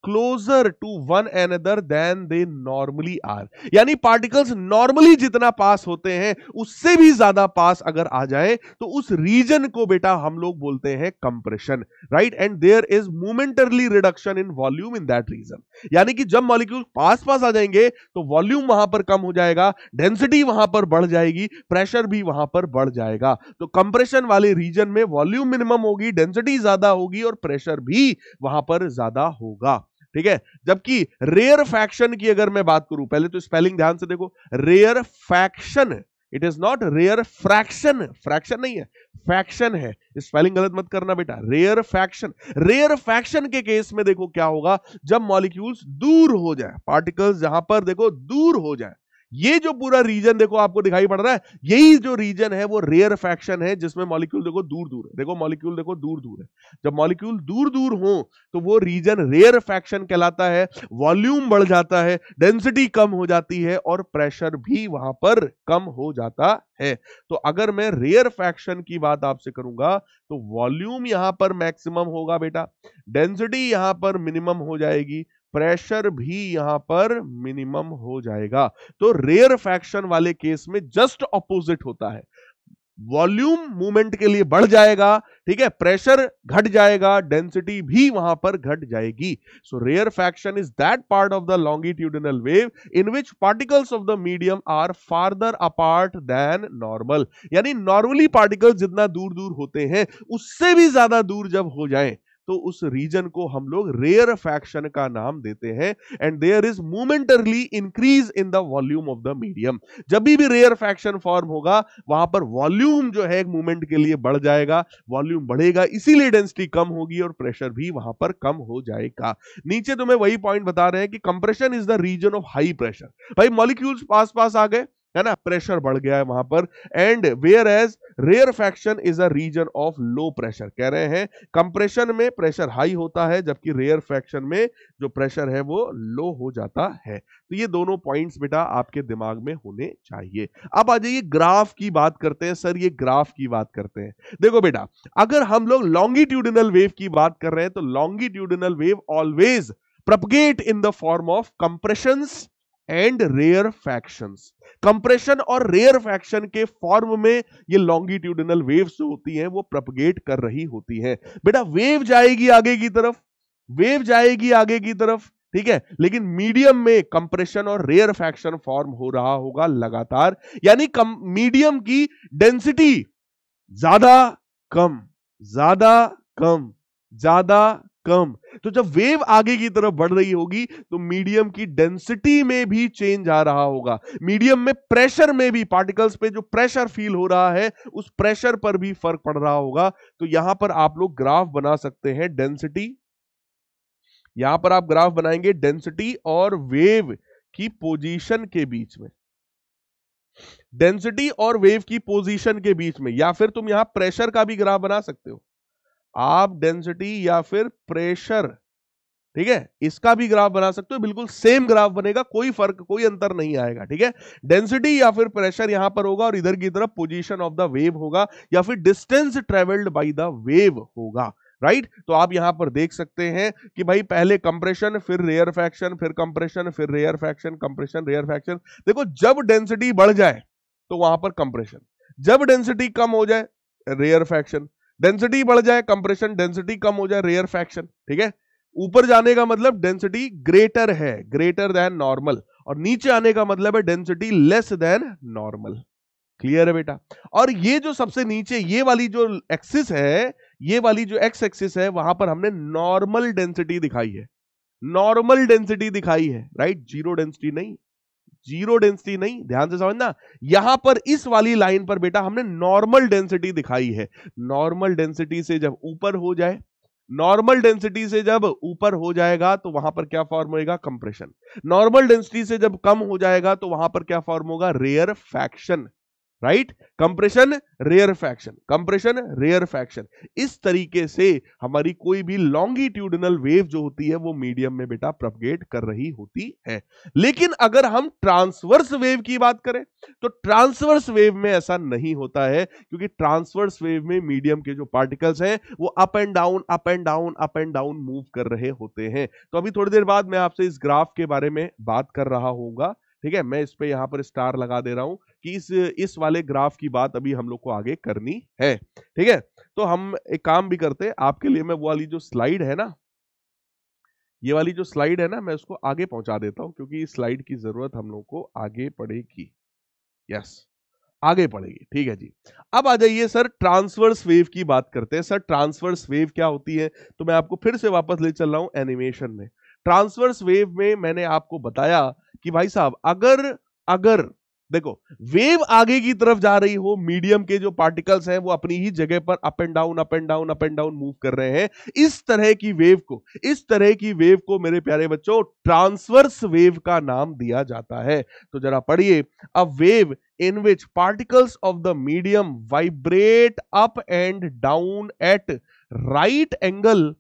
closer to one another than they normally are यानी पार्टिकल्स नॉर्मली जितना पास होते हैं उससे भी ज्यादा पास अगर आ जाए तो उस रीजन को बेटा हम लोग बोलते हैं compression right and there is momentarily reduction in volume in that region यानी कि जब मॉलिक्यूल पास पास आ जाएंगे तो वॉल्यूम वहां पर कम हो जाएगा डेंसिटी वहां पर बढ़ जाएगी प्रेशर भी वहां पर बढ़ जाएगा तो कंप्रेशन वाले रीजन में वॉल्यूम मिनिमम होगी डेंसिटी ज्यादा होगी और प्रेशर भी वहां पर ज्यादा होगा ठीक है जबकि रेयर फैक्शन की अगर मैं बात करूं पहले तो स्पेलिंग ध्यान से देखो rarefaction it is not rare fraction fraction नहीं है फैक्शन है स्पेलिंग गलत मत करना बेटा रेयर फैक्शन रेयर फैक्शन के केस में देखो क्या होगा जब मॉलिक्यूल्स दूर हो जाए पार्टिकल्स जहां पर देखो दूर हो जाए ये जो पूरा रीजन देखो आपको दिखाई पड़ रहा है यही जो रीजन है वो रेयर फैक्शन है जिसमें मॉलिक्यूल देखो दूर दूर है देखो मॉलिक्यूल देखो दूर दूर है जब मॉलिक्यूल दूर दूर हो तो वो रीजन रेयर फैक्शन कहलाता है वॉल्यूम बढ़ जाता है डेंसिटी कम हो जाती है और प्रेशर भी वहां पर कम हो जाता है तो अगर मैं रेयर फैक्शन की बात आपसे करूंगा तो वॉल्यूम यहां पर मैक्सिमम होगा बेटा डेंसिटी यहां पर मिनिमम हो जाएगी प्रेशर भी यहां पर मिनिमम हो जाएगा तो रेयर फैक्शन वाले केस में जस्ट ऑपोजिट होता है वॉल्यूम मूवमेंट के लिए बढ़ जाएगा ठीक है प्रेशर घट जाएगा डेंसिटी भी वहां पर घट जाएगी so rarefaction is that part of the longitudinal wave in which particles of the medium are farther apart than normal यानी नॉर्मली पार्टिकल्स जितना दूर दूर होते हैं उससे भी ज्यादा दूर जब हो जाए तो उस रीजन को हम लोग रेयर फैक्शन का नाम देते हैं and there is momentarily increase in the volume of the medium जब भी रेयर फैक्शन फॉर्म होगा वहां पर वॉल्यूम जो है मूवमेंट के लिए बढ़ जाएगा वॉल्यूम बढ़ेगा इसीलिए डेंसिटी कम होगी और प्रेशर भी वहां पर कम हो जाएगा नीचे तुम्हें तो वही पॉइंट बता रहे हैं कि compression is the region of high pressure भाई मॉलिक्यूल्स पास पास आ गए है ना प्रेशर बढ़ गया है वहां पर and whereas rarefaction is a region of low pressure कह रहे हैं कंप्रेशन में प्रेशर हाई होता है जबकि रेयर फैक्शन में जो प्रेशर है वो लो हो जाता है तो ये दोनों पॉइंट्स बेटा आपके दिमाग में होने चाहिए अब आ जाइए ग्राफ की बात करते हैं सर ये ग्राफ की बात करते हैं देखो बेटा अगर हम लोग लॉन्गिट्यूडिनल वेव की बात कर रहे हैं तो longitudinal wave always propagate in the form of compressions and rarefactions compression और रेयर फैक्शन के फॉर्म में ये लॉन्गिट्यूडनल वेव्स जो होती हैं वो प्रपगेट कर रही होती हैं बेटा वेव जाएगी आगे की तरफ वेव जाएगी आगे की तरफ ठीक है लेकिन मीडियम में कंप्रेशन और रेयर फैक्शन फॉर्म हो रहा होगा लगातार यानी कम मीडियम की डेंसिटी ज्यादा कम ज्यादा कम ज्यादा कम तो जब वेव आगे की तरफ बढ़ रही होगी तो मीडियम की डेंसिटी में भी चेंज आ रहा होगा मीडियम में प्रेशर में भी पार्टिकल्स पे जो प्रेशर फील हो रहा है उस प्रेशर पर भी फर्क पड़ रहा होगा तो यहां पर आप लोग ग्राफ बना सकते हैं डेंसिटी यहां पर आप ग्राफ बनाएंगे डेंसिटी और वेव की पोजिशन के बीच में डेंसिटी और वेव की पोजीशन के बीच में या फिर तुम यहां प्रेशर का भी ग्राफ बना सकते हो आप डेंसिटी या फिर प्रेशर ठीक है इसका भी ग्राफ बना सकते हो बिल्कुल सेम ग्राफ बनेगा कोई फर्क कोई अंतर नहीं आएगा ठीक है डेंसिटी या फिर प्रेशर यहां पर होगा और इधर की तरफ पोजीशन ऑफ द वेव होगा या फिर distance travelled by the wave होगा राइट right? तो आप यहां पर देख सकते हैं कि भाई पहले कंप्रेशन फिर रेयर फैक्शन फिर कंप्रेशन फिर rarefaction compression rarefaction देखो जब डेंसिटी बढ़ जाए तो वहां पर कंप्रेशन जब डेंसिटी कम हो जाए रेयर फैक्शन डेंसिटी बढ़ जाए कंप्रेशन डेंसिटी कम हो जाए रेयर फैक्शन ठीक है ऊपर जाने का मतलब डेंसिटी ग्रेटर है ग्रेटर देन नॉर्मल और नीचे आने का मतलब है density less than normal clear है बेटा और ये जो सबसे नीचे ये वाली जो एक्सिस है ये वाली जो एक्स एक्सिस है वहां पर हमने नॉर्मल डेंसिटी दिखाई है नॉर्मल डेंसिटी दिखाई है राइट जीरो डेंसिटी नहीं जीरो डेंसिटी नहीं ध्यान से समझना यहां पर इस वाली लाइन पर बेटा हमने नॉर्मल डेंसिटी दिखाई है नॉर्मल डेंसिटी से जब ऊपर हो जाए नॉर्मल डेंसिटी से जब ऊपर हो जाएगा तो वहां पर क्या फॉर्म होएगा कंप्रेशन नॉर्मल डेंसिटी से जब कम हो जाएगा तो वहां पर क्या फॉर्म होगा rarefaction right compression rarefaction compression rarefaction इस तरीके से हमारी कोई भी लॉन्गिट्यूडनल वेव जो होती है वो मीडियम में बेटा प्रपगेट कर रही होती है लेकिन अगर हम ट्रांसवर्स वेव की बात करें तो ट्रांसवर्स वेव में ऐसा नहीं होता है क्योंकि ट्रांसवर्स वेव में मीडियम के जो पार्टिकल्स हैं वो up and down up and down up and down move कर रहे होते हैं तो अभी थोड़ी देर बाद मैं आपसे इस ग्राफ के बारे में बात कर रहा होगा ठीक है मैं इस पर यहां पर स्टार लगा दे रहा हूं कि इस इस वाले ग्राफ की बात अभी हम लोग को आगे करनी है ठीक है तो हम एक काम भी करते हैं आपके लिए मैं वो वाली जो स्लाइड है ना ये वाली जो स्लाइड है ना मैं उसको आगे पहुंचा देता हूं क्योंकि इस स्लाइड की जरूरत हम लोग को आगे पड़ेगी यस आगे पड़ेगी ठीक है जी अब आ जाइए सर ट्रांसवर्स वेव की बात करते हैं सर ट्रांसवर्स वेव क्या होती है तो मैं आपको फिर से वापस ले चल रहा हूं एनिमेशन में ट्रांसवर्स वेव में मैंने आपको बताया कि भाई साहब अगर अगर देखो वेव आगे की तरफ जा रही हो मीडियम के जो पार्टिकल्स हैं वो अपनी ही जगह पर up and down up and down up and down move कर रहे हैं इस तरह की वेव को इस तरह की वेव को मेरे प्यारे बच्चों ट्रांसवर्स वेव का नाम दिया जाता है तो जरा पढ़िए a wave in which particles of the medium vibrate up and down at right angle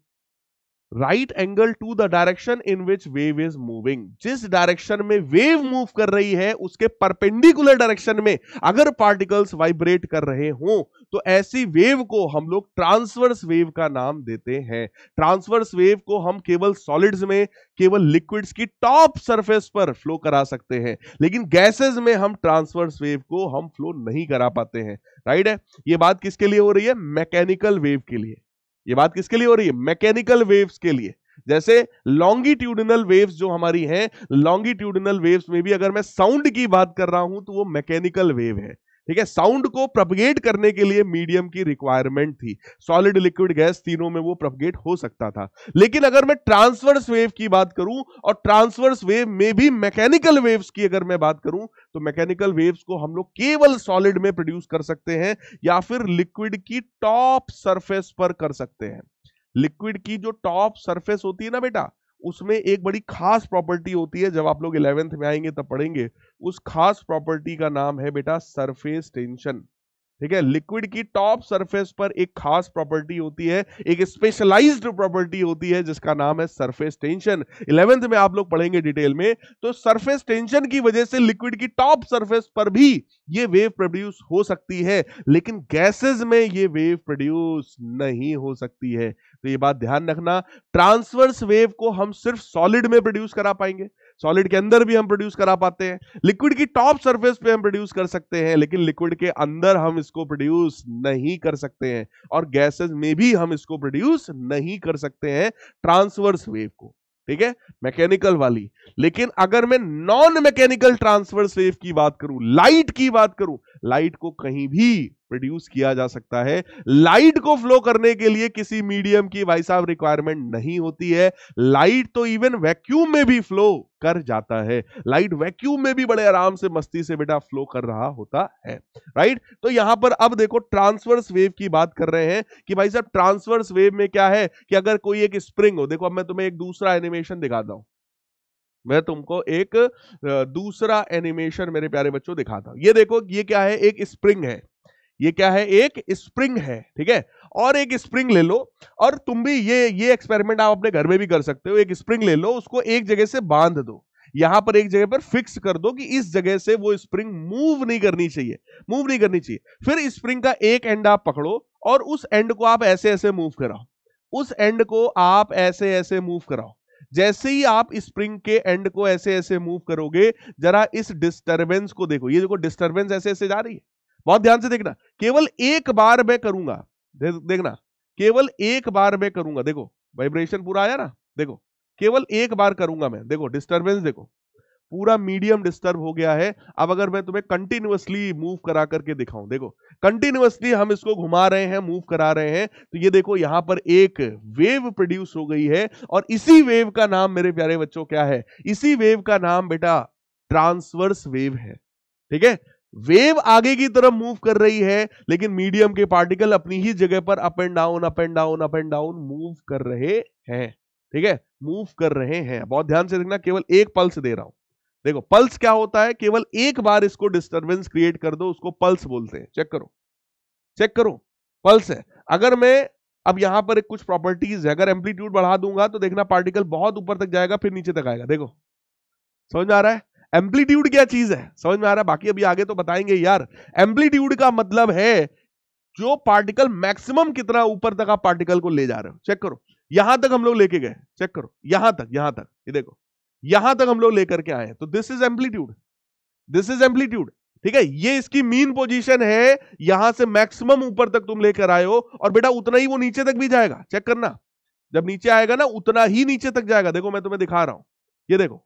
right angle to the direction in which wave is moving जिस डायरेक्शन में वेव मूव कर रही है उसके परपेंडिकुलर डायरेक्शन में अगर पार्टिकल्स वाइब्रेट कर रहे हो तो ऐसी वेव को हम लोग ट्रांसवर्स वेव का नाम देते हैं ट्रांसवर्स वेव को हम केवल सॉलिड्स में केवल लिक्विड्स की टॉप सरफेस पर फ्लो करा सकते हैं लेकिन गैसेस में हम ट्रांसवर्स वेव को हम फ्लो नहीं करा पाते हैं राइट है ये बात किसके लिए हो रही है मैकेनिकल वेव के लिए ये बात किसके लिए हो रही है मैकेनिकल वेव्स के लिए जैसे लॉन्गिट्यूडिनल वेव्स जो हमारी हैं लॉन्गिट्यूडिनल वेव्स में भी अगर मैं साउंड की बात कर रहा हूं तो वो मैकेनिकल वेव है ठीक है साउंड को प्रपगेट करने के लिए मीडियम की रिक्वायरमेंट थी सॉलिड लिक्विड गैस तीनों में वो प्रपगेट हो सकता था लेकिन अगर मैं ट्रांसवर्स वेव की बात करूं और ट्रांसवर्स वेव में भी मैकेनिकल वेव्स की अगर मैं बात करूं तो मैकेनिकल वेव्स को हम लोग केवल सॉलिड में प्रोड्यूस कर सकते हैं या फिर लिक्विड की टॉप सरफेस पर कर सकते हैं लिक्विड की जो टॉप सरफेस होती है ना बेटा उसमें एक बड़ी खास प्रॉपर्टी होती है जब आप लोग इलेवेंथ में आएंगे तब पढ़ेंगे उस खास प्रॉपर्टी का नाम है बेटा सरफेस टेंशन ठीक है लिक्विड की टॉप सरफेस पर एक खास प्रॉपर्टी होती है एक स्पेशलाइज्ड प्रॉपर्टी होती है जिसका नाम है सरफेस टेंशन इलेवेंथ में आप लोग पढ़ेंगे डिटेल में तो सरफेस टेंशन की वजह से लिक्विड की टॉप सरफेस पर भी ये वेव प्रोड्यूस हो सकती है लेकिन गैसेस में ये वेव प्रोड्यूस नहीं हो सकती है तो ये बात ध्यान रखना ट्रांसवर्स वेव को हम सिर्फ सॉलिड में प्रोड्यूस करा पाएंगे सॉलिड के अंदर भी हम प्रोड्यूस करा पाते हैं लिक्विड की टॉप सरफेस पे हम प्रोड्यूस कर सकते हैं लेकिन लिक्विड के अंदर हम इसको प्रोड्यूस नहीं कर सकते हैं और गैसेस में भी हम इसको प्रोड्यूस नहीं कर सकते हैं ट्रांसवर्स वेव को ठीक है मैकेनिकल वाली लेकिन अगर मैं नॉन मैकेनिकल ट्रांसवर्स वेव की बात करूं लाइट की बात करूं लाइट को कहीं भी प्रोड्यूस किया जा सकता है लाइट को फ्लो करने के लिए किसी मीडियम की भाई साहब रिक्वायरमेंट नहीं होती है लाइट तो इवन वैक्यूम में भी फ्लो कर जाता है लाइट वैक्यूम में भी बड़े आराम से मस्ती से बेटा फ्लो कर रहा होता है राइट तो यहां पर अब देखो ट्रांसवर्स वेव की बात कर रहे हैं कि भाई साहब ट्रांसवर्स वेव में क्या है कि अगर कोई एक स्प्रिंग हो देखो अब मैं तुम्हें एक दूसरा एनिमेशन दिखाता हूं मैं तुमको एक दूसरा एनिमेशन मेरे प्यारे बच्चों दिखाता हूं ये देखो ये क्या है एक स्प्रिंग है ये क्या है एक स्प्रिंग है ठीक है और एक स्प्रिंग ले लो और तुम भी ये ये एक्सपेरिमेंट आप अपने घर में भी कर सकते हो एक स्प्रिंग ले लो उसको एक जगह से बांध दो यहां पर एक जगह पर फिक्स कर दो कि इस जगह से वो स्प्रिंग मूव नहीं करनी चाहिए मूव नहीं करनी चाहिए फिर स्प्रिंग का एक एंड आप पकड़ो और उस एंड को आप ऐसे ऐसे मूव कराओ उस एंड को आप ऐसे ऐसे मूव कराओ जैसे ही आप स्प्रिंग के एंड को ऐसे ऐसे मूव करोगे जरा इस डिस्टरबेंस को देखो ये देखो डिस्टरबेंस ऐसे ऐसे जा रही है बहुत ध्यान से देखना केवल एक बार मैं करूंगा दे, देखना केवल एक बार मैं करूंगा देखो वाइब्रेशन पूरा आया ना देखो केवल एक बार करूंगा मैं देखो डिस्टर्बेंस देखो पूरा मीडियम डिस्टर्ब हो गया है अब अगर मैं तुम्हें कंटिन्यूअसली मूव करा करके दिखाऊं देखो कंटिन्यूअसली हम इसको घुमा रहे हैं मूव करा रहे हैं तो ये देखो यहां पर एक वेव प्रोड्यूस हो गई है और इसी वेव का नाम मेरे प्यारे बच्चों क्या है इसी वेव का नाम बेटा ट्रांसवर्स वेव है ठीक है वेव आगे की तरफ मूव कर रही है लेकिन मीडियम के पार्टिकल अपनी ही जगह पर up and down up and down up and down move कर रहे हैं ठीक है मूव कर रहे हैं बहुत ध्यान से देखना केवल एक पल्स दे रहा हूं देखो पल्स क्या होता है केवल एक बार इसको डिस्टर्बेंस क्रिएट कर दो उसको पल्स बोलते हैं चेक करो चेक करो पल्स है अगर मैं अब यहां पर कुछ प्रॉपर्टीज है अगर एम्पलीट्यूड बढ़ा दूंगा तो देखना पार्टिकल बहुत ऊपर तक जाएगा फिर नीचे तक आएगा देखो समझ में आ रहा है एम्पलीट्यूड क्या चीज है समझ में आ रहा है बाकी अभी आगे तो बताएंगे यार एम्पलीट्यूड का मतलब है जो पार्टिकल मैक्सिमम कितना ऊपर तक आप पार्टिकल को ले जा रहे हो चेक करो यहां तक हम लोग लेके गए चेक करो यहां तक यहां तक ये देखो यहां तक हम लोग लेकर के आए तो this is amplitude this is amplitude ठीक है ये इसकी मीन पोजीशन है यहां से मैक्सिमम ऊपर तक तुम लेकर आए हो और बेटा उतना ही वो नीचे तक भी जाएगा चेक करना जब नीचे आएगा ना उतना ही नीचे तक जाएगा देखो मैं तुम्हें दिखा रहा हूं ये देखो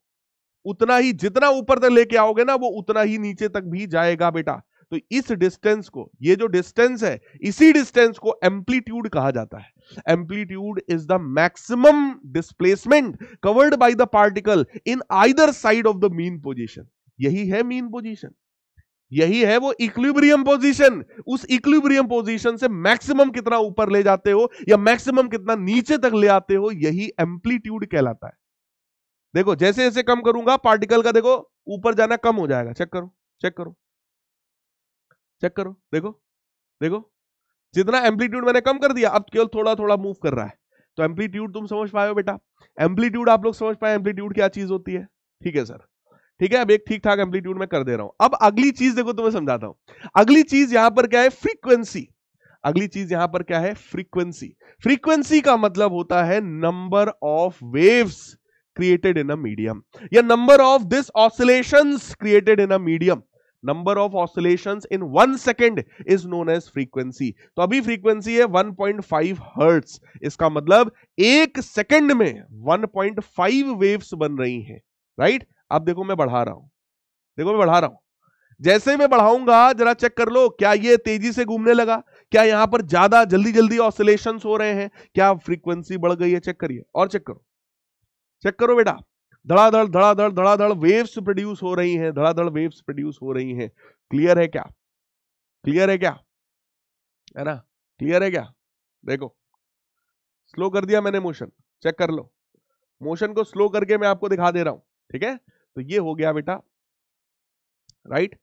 उतना ही जितना ऊपर तक लेके आओगे ना वो उतना ही नीचे तक भी जाएगा बेटा तो इस डिस्टेंस को ये जो डिस्टेंस है इसी डिस्टेंस को एम्पलीट्यूड कहा जाता है amplitude is the maximum displacement covered by the particle in either side of the mean position यही है मीन पोजीशन यही है वो इक्विब्रियम पोजीशन उस इक्विब्रियम पोजीशन से मैक्सिमम कितना ऊपर ले जाते हो या मैक्सिमम कितना नीचे तक ले आते हो यही एम्पलीट्यूड कहलाता है देखो जैसे जैसे कम करूंगा पार्टिकल का देखो ऊपर जाना कम हो जाएगा चेक करो चेक करो चेक करो देखो देखो जितना एम्पलीट्यूड मैंने कम कर दिया अब केवल थोड़ा थोड़ा मूव कर रहा है तो एम्पलीट्यूड तुम समझ पाए हो बेटा एम्पलीट्यूड आप लोग समझ पाए एम्पलीट्यूड क्या चीज होती है ठीक है सर ठीक है अब एक ठीक ठाक एम्पलीट्यूड में कर दे रहा हूं अब अगली चीज देखो तुम्हें समझाता हूं अगली चीज यहां पर क्या है फ्रीक्वेंसी अगली चीज यहां पर क्या है फ्रीक्वेंसी फ्रीक्वेंसी का मतलब होता है number of waves created in a medium या number of this oscillations created in a medium number of oscillation in one second is known as frequency तो अभी फ्रीक्वेंसी है 1.5 पॉइंट हर्ट्स इसका मतलब एक सेकेंड में 1.5 वेव्स बन रही हैं राइट अब देखो मैं बढ़ा रहा हूं देखो मैं बढ़ा रहा हूं जैसे मैं बढ़ाऊंगा जरा चेक कर लो क्या ये तेजी से घूमने लगा क्या यहां पर ज्यादा जल्दी जल्दी ऑसिलेशन हो रहे हैं क्या फ्रीक्वेंसी बढ़ गई है चेक करिए और चेक करो चेक करो बेटा धड़ाधड़ धड़ाधड़ धड़ाधड़ वेव्स प्रोड्यूस हो रही हैं धड़ाधड़ वेव्स प्रोड्यूस हो रही हैं क्लियर है क्या क्लियर है क्या है ना क्लियर है क्या देखो स्लो कर दिया मैंने मोशन चेक कर लो मोशन को स्लो करके मैं आपको दिखा दे रहा हूं ठीक है तो ये हो गया बेटा राइट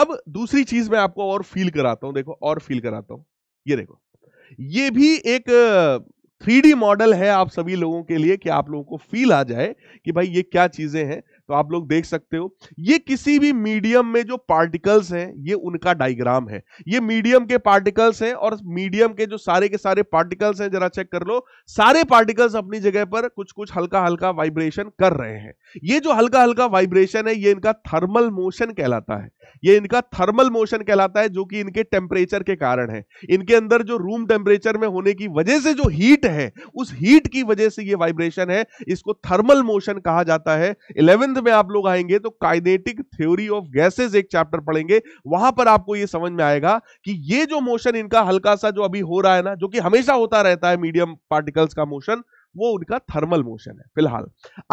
अब दूसरी चीज मैं आपको और फील कराता हूं देखो और फील कराता हूं ये देखो ये भी एक थ्री मॉडल है आप सभी लोगों के लिए कि आप लोगों को फील आ जाए कि भाई ये क्या चीजें हैं तो आप लोग देख सकते हो ये किसी भी मीडियम में जो पार्टिकल्स हैं ये उनका डायग्राम है ये मीडियम के पार्टिकल्स हैं और मीडियम के जो सारे के सारे पार्टिकल्स हैं जरा चेक कर लो सारे पार्टिकल्स अपनी जगह पर कुछ कुछ हल्का हल्का वाइब्रेशन कर रहे हैं ये जो हल्का हल्का वाइब्रेशन है ये इनका थर्मल मोशन कहलाता है ये इनका थर्मल मोशन कहलाता है जो कि इनके टेम्परेचर के कारण है इनके अंदर जो रूम टेम्परेचर में होने की वजह से जो हीट है उस हीट की वजह से ये वाइब्रेशन है इसको थर्मल मोशन कहा जाता है इलेवेंथ में आप लोग आएंगे तो काइनेटिक थ्योरी ऑफ गैसेस एक चैप्टर पढ़ेंगे वहां पर आपको ये समझ में आएगा कि ये जो मोशन इनका हल्का सा जो अभी हो रहा है ना जो कि हमेशा होता रहता है मीडियम पार्टिकल्स का मोशन वो उनका थर्मल मोशन है फिलहाल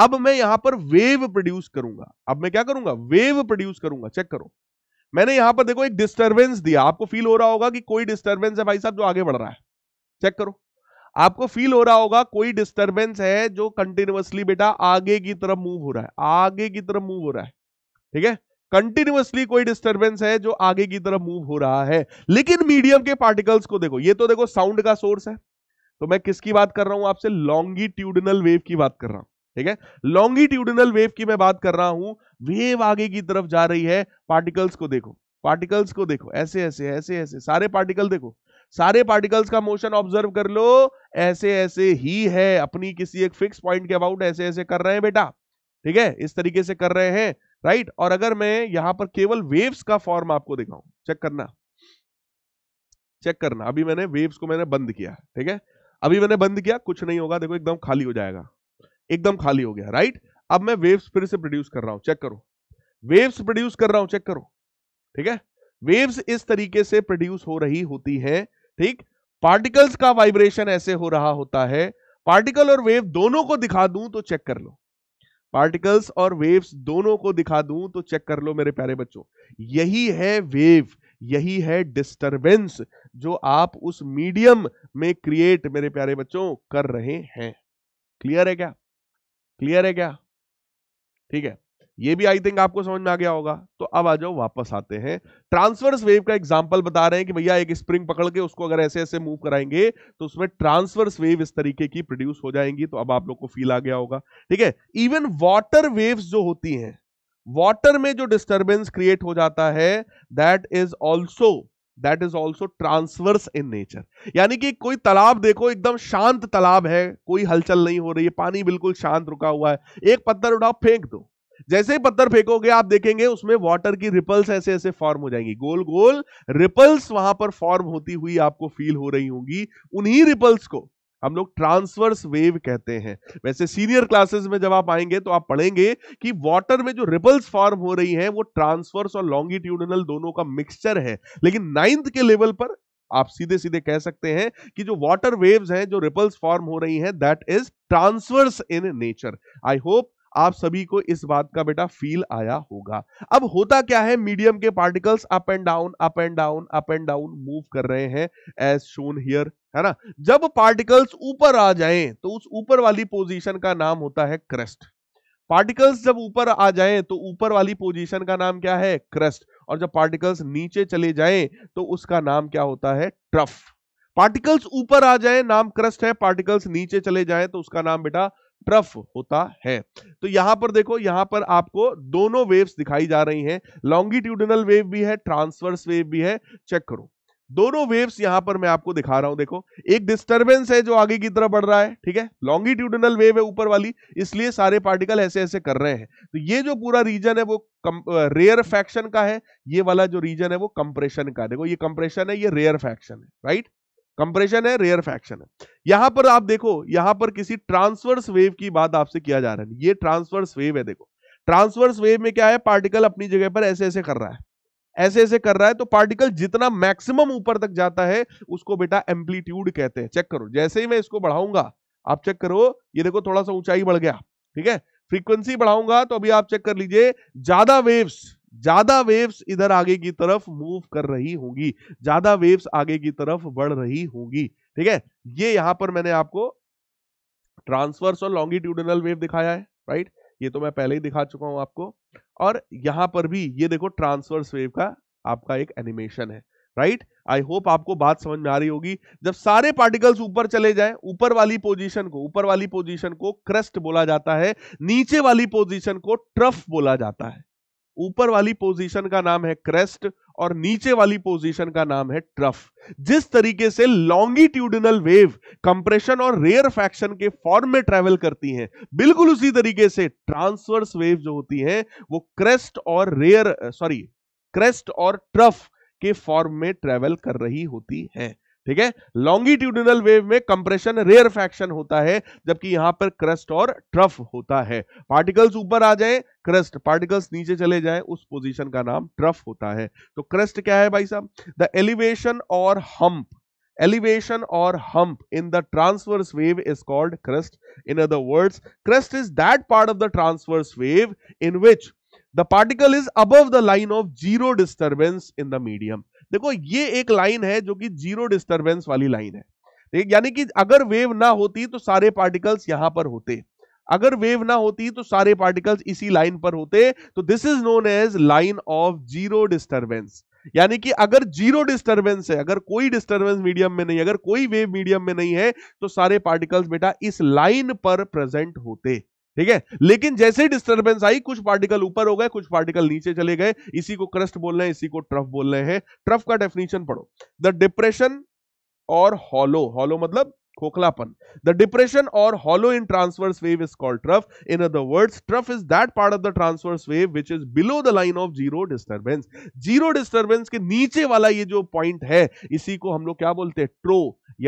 अब मैं यहां पर वेव प्रोड्यूस करूंगा अब मैं क्या करूंगा वेव प्रोड्यूस करूंगा चेक करो मैंने यहां पर देखो एक डिस्टर्बेंस दिया आपको फील हो रहा होगा कि कोई डिस्टर्बेंस है भाई साहब जो आगे बढ़ रहा है चेक करो आपको फील हो रहा होगा कोई डिस्टरबेंस है जो कंटिन्यूसली बेटा आगे की तरफ मूव हो रहा है आगे की तरफ मूव हो रहा है ठीक है कंटिन्यूसली कोई डिस्टरबेंस है जो आगे की तरफ मूव हो रहा है लेकिन मीडियम के पार्टिकल्स को देखो ये तो देखो साउंड का सोर्स है तो मैं किसकी बात कर रहा हूं आपसे लॉन्गिट्यूडनल वेव की बात कर रहा हूं ठीक है लॉन्गिट्यूडनल वेव की मैं बात कर रहा हूं वेव आगे की तरफ जा रही है पार्टिकल्स को देखो पार्टिकल्स को देखो ऐसे ऐसे ऐसे ऐसे सारे पार्टिकल देखो सारे पार्टिकल्स का मोशन ऑब्जर्व कर लो ऐसे ऐसे ही है अपनी किसी एक फिक्स पॉइंट के अबाउट ऐसे ऐसे कर रहे हैं बेटा ठीक है इस तरीके से कर रहे हैं राइट और अगर मैं यहां पर केवल वेव्स का फॉर्म आपको दिखाऊं चेक करना चेक करना अभी मैंने वेव्स को मैंने बंद किया ठीक है अभी मैंने बंद किया कुछ नहीं होगा देखो एकदम खाली हो जाएगा एकदम खाली हो गया राइट अब मैं वेव्स फिर से प्रोड्यूस कर रहा हूं चेक करो वेव्स प्रोड्यूस कर रहा हूं चेक करो ठीक है वेव्स इस तरीके से प्रोड्यूस हो रही होती हैं ठीक पार्टिकल्स का वाइब्रेशन ऐसे हो रहा होता है पार्टिकल और वेव दोनों को दिखा दूं तो चेक कर लो पार्टिकल्स और वेव्स दोनों को दिखा दूं तो चेक कर लो मेरे प्यारे बच्चों यही है वेव यही है डिस्टरबेंस जो आप उस मीडियम में क्रिएट मेरे प्यारे बच्चों कर रहे हैं क्लियर है क्या क्लियर है क्या ठीक है ये भी आई थिंक आपको समझ में आ गया होगा तो अब आ जाओ वापस आते हैं ट्रांसवर्स वेव का एग्जाम्पल बता रहे हैं कि भैया एक स्प्रिंग पकड़ के उसको अगर ऐसे ऐसे मूव कराएंगे तो उसमें ट्रांसवर्स वेव इस तरीके की प्रोड्यूस हो जाएंगी तो अब आप लोग को फील आ गया होगा ठीक है इवन वाटर वेव्स जो होती हैं वाटर में जो डिस्टर्बेंस क्रिएट हो जाता है that is also that is also transverse in nature यानी कि कोई तालाब देखो एकदम शांत तालाब है कोई हलचल नहीं हो रही है पानी बिल्कुल शांत रुका हुआ है एक पत्थर उठाओ फेंक दो जैसे ही पत्थर फेंकोगे आप देखेंगे उसमें वाटर की रिपल्स ऐसे ऐसे फॉर्म हो जाएंगी गोल गोल रिपल्स वहां पर फॉर्म होती हुई आपको फील हो रही होंगी उन्हीं रिपल्स को हम लोग ट्रांसवर्स वेव कहते हैं वैसे सीनियर क्लासेस में जब आप आएंगे तो आप पढ़ेंगे कि वाटर में जो रिपल्स फॉर्म हो रही हैं वो ट्रांसवर्स और लॉन्गिट्यूडनल दोनों का मिक्सचर है लेकिन नाइन्थ के लेवल पर आप सीधे सीधे कह सकते हैं कि जो वाटर वेव्स हैं जो रिपल्स फॉर्म हो रही हैं that is transverse in nature I hope आप सभी को इस बात का बेटा फील आया होगा अब होता क्या है मीडियम के particles up and down up and down up and down move कर रहे हैं एज शोन हियर है ना जब पार्टिकल्स ऊपर आ जाए तो उस ऊपर वाली पोजिशन का नाम होता है क्रेस्ट पार्टिकल्स जब ऊपर आ जाएं तो ऊपर वाली पोजीशन का नाम क्या है क्रस्ट और जब पार्टिकल्स नीचे चले जाएं तो उसका नाम क्या होता है ट्रफ पार्टिकल्स ऊपर आ जाए नाम क्रस्ट है पार्टिकल्स नीचे चले जाएं तो उसका नाम बेटा ट्रफ होता है तो यहां पर देखो यहां पर आपको दोनों वेव्स दिखाई जा रही हैं लॉन्गिट्यूडनल वेव भी है ट्रांसवर्स वेव भी है चेक करो दोनों वेव्स यहां पर मैं आपको दिखा रहा हूं देखो एक डिस्टरबेंस है जो आगे की तरफ बढ़ रहा है ठीक है लॉन्गिट्यूडनल वेव है ऊपर वाली इसलिए सारे पार्टिकल ऐसे ऐसे कर रहे हैं तो ये जो पूरा रीजन है वो रेयर फैक्शन का है ये वाला जो रीजन है वो कंप्रेशन का देखो ये कंप्रेशन है ये रेयर फैक्शन है राइट कंप्रेशन है रेयर फैक्शन है यहां पर आप देखो यहां पर किसी ट्रांसवर्स वेव की बात आपसे किया जा रहा है ये ट्रांसवर्स वेव है देखो ट्रांसवर्स वेव में क्या है पार्टिकल अपनी जगह पर ऐसे ऐसे कर रहा है ऐसे ऐसे कर रहा है तो पार्टिकल जितना मैक्सिमम ऊपर तक जाता है उसको बेटा एम्पलीट्यूड कहते हैं चेक करो जैसे ही मैं इसको बढ़ाऊंगा आप चेक करो ये देखो थोड़ा सा ऊंचाई बढ़ गया ठीक है फ्रीक्वेंसी बढ़ाऊंगा तो अभी आप चेक कर लीजिए ज्यादा वेव्स ज्यादा वेव्स इधर आगे की तरफ मूव कर रही होंगी ज्यादा वेव्स आगे की तरफ बढ़ रही होंगी ठीक है ये यहां पर मैंने आपको ट्रांसवर्स और लॉन्गिट्यूडनल वेव दिखाया है राइट ये तो मैं पहले ही दिखा चुका हूं आपको और यहां पर भी ये देखो ट्रांसवर्स वेव का आपका एक एनिमेशन है राइट आई होप आपको बात समझ में आ रही होगी जब सारे पार्टिकल्स ऊपर चले जाएं ऊपर वाली पोजीशन को ऊपर वाली पोजीशन को क्रस्ट बोला जाता है नीचे वाली पोजीशन को ट्रफ बोला जाता है ऊपर वाली पोजीशन का नाम है क्रेस्ट और नीचे वाली पोजीशन का नाम है ट्रफ जिस तरीके से लॉन्गिट्यूडिनल वेव कंप्रेशन और रेयर फैक्शन के फॉर्म में ट्रेवल करती हैं बिल्कुल उसी तरीके से ट्रांसवर्स वेव जो होती हैं वो क्रेस्ट और रेयर सॉरी क्रेस्ट और ट्रफ के फॉर्म में ट्रेवल कर रही होती है ठीक है लॉन्गिट्यूडिनल वेव में कंप्रेशन रेयर फैक्शन होता है जबकि यहां पर क्रस्ट और ट्रफ होता है पार्टिकल्स ऊपर आ जाए क्रस्ट पार्टिकल्स नीचे चले जाए उस पोजीशन का नाम ट्रफ होता है तो क्रस्ट क्या है भाई साहब the elevation or hump elevation or hump in the transverse wave is called crest in other words crest is that part of the transverse wave in which the particle is above the line of zero disturbance in the medium देखो ये एक line है जो कि zero disturbance वाली line है यानी कि अगर वेव ना होती तो सारे पार्टिकल्स यहां पर होते अगर वेव ना होती तो सारे पार्टिकल्स इसी लाइन पर होते तो this is known as line of zero disturbance यानी कि अगर जीरो डिस्टरबेंस है अगर कोई डिस्टरबेंस मीडियम में नहीं अगर कोई वेव मीडियम में नहीं है तो सारे पार्टिकल्स बेटा इस लाइन पर प्रेजेंट होते ठीक है लेकिन जैसे डिस्टर्बेंस आई कुछ पार्टिकल ऊपर हो गए कुछ पार्टिकल नीचे चले गए इसी को क्रस्ट बोल रहे हैं इसी को ट्रफ बोल रहे हैं ट्रफ का डेफिनेशन पढ़ो the depression or hollow hollow मतलब खोखलापन the depression or hollow in transverse wave is called trough in other words trough is that part of the transverse wave which is below the line of zero disturbance zero disturbance के नीचे वाला ये जो point है इसी को हम लोग क्या बोलते हैं ट्रो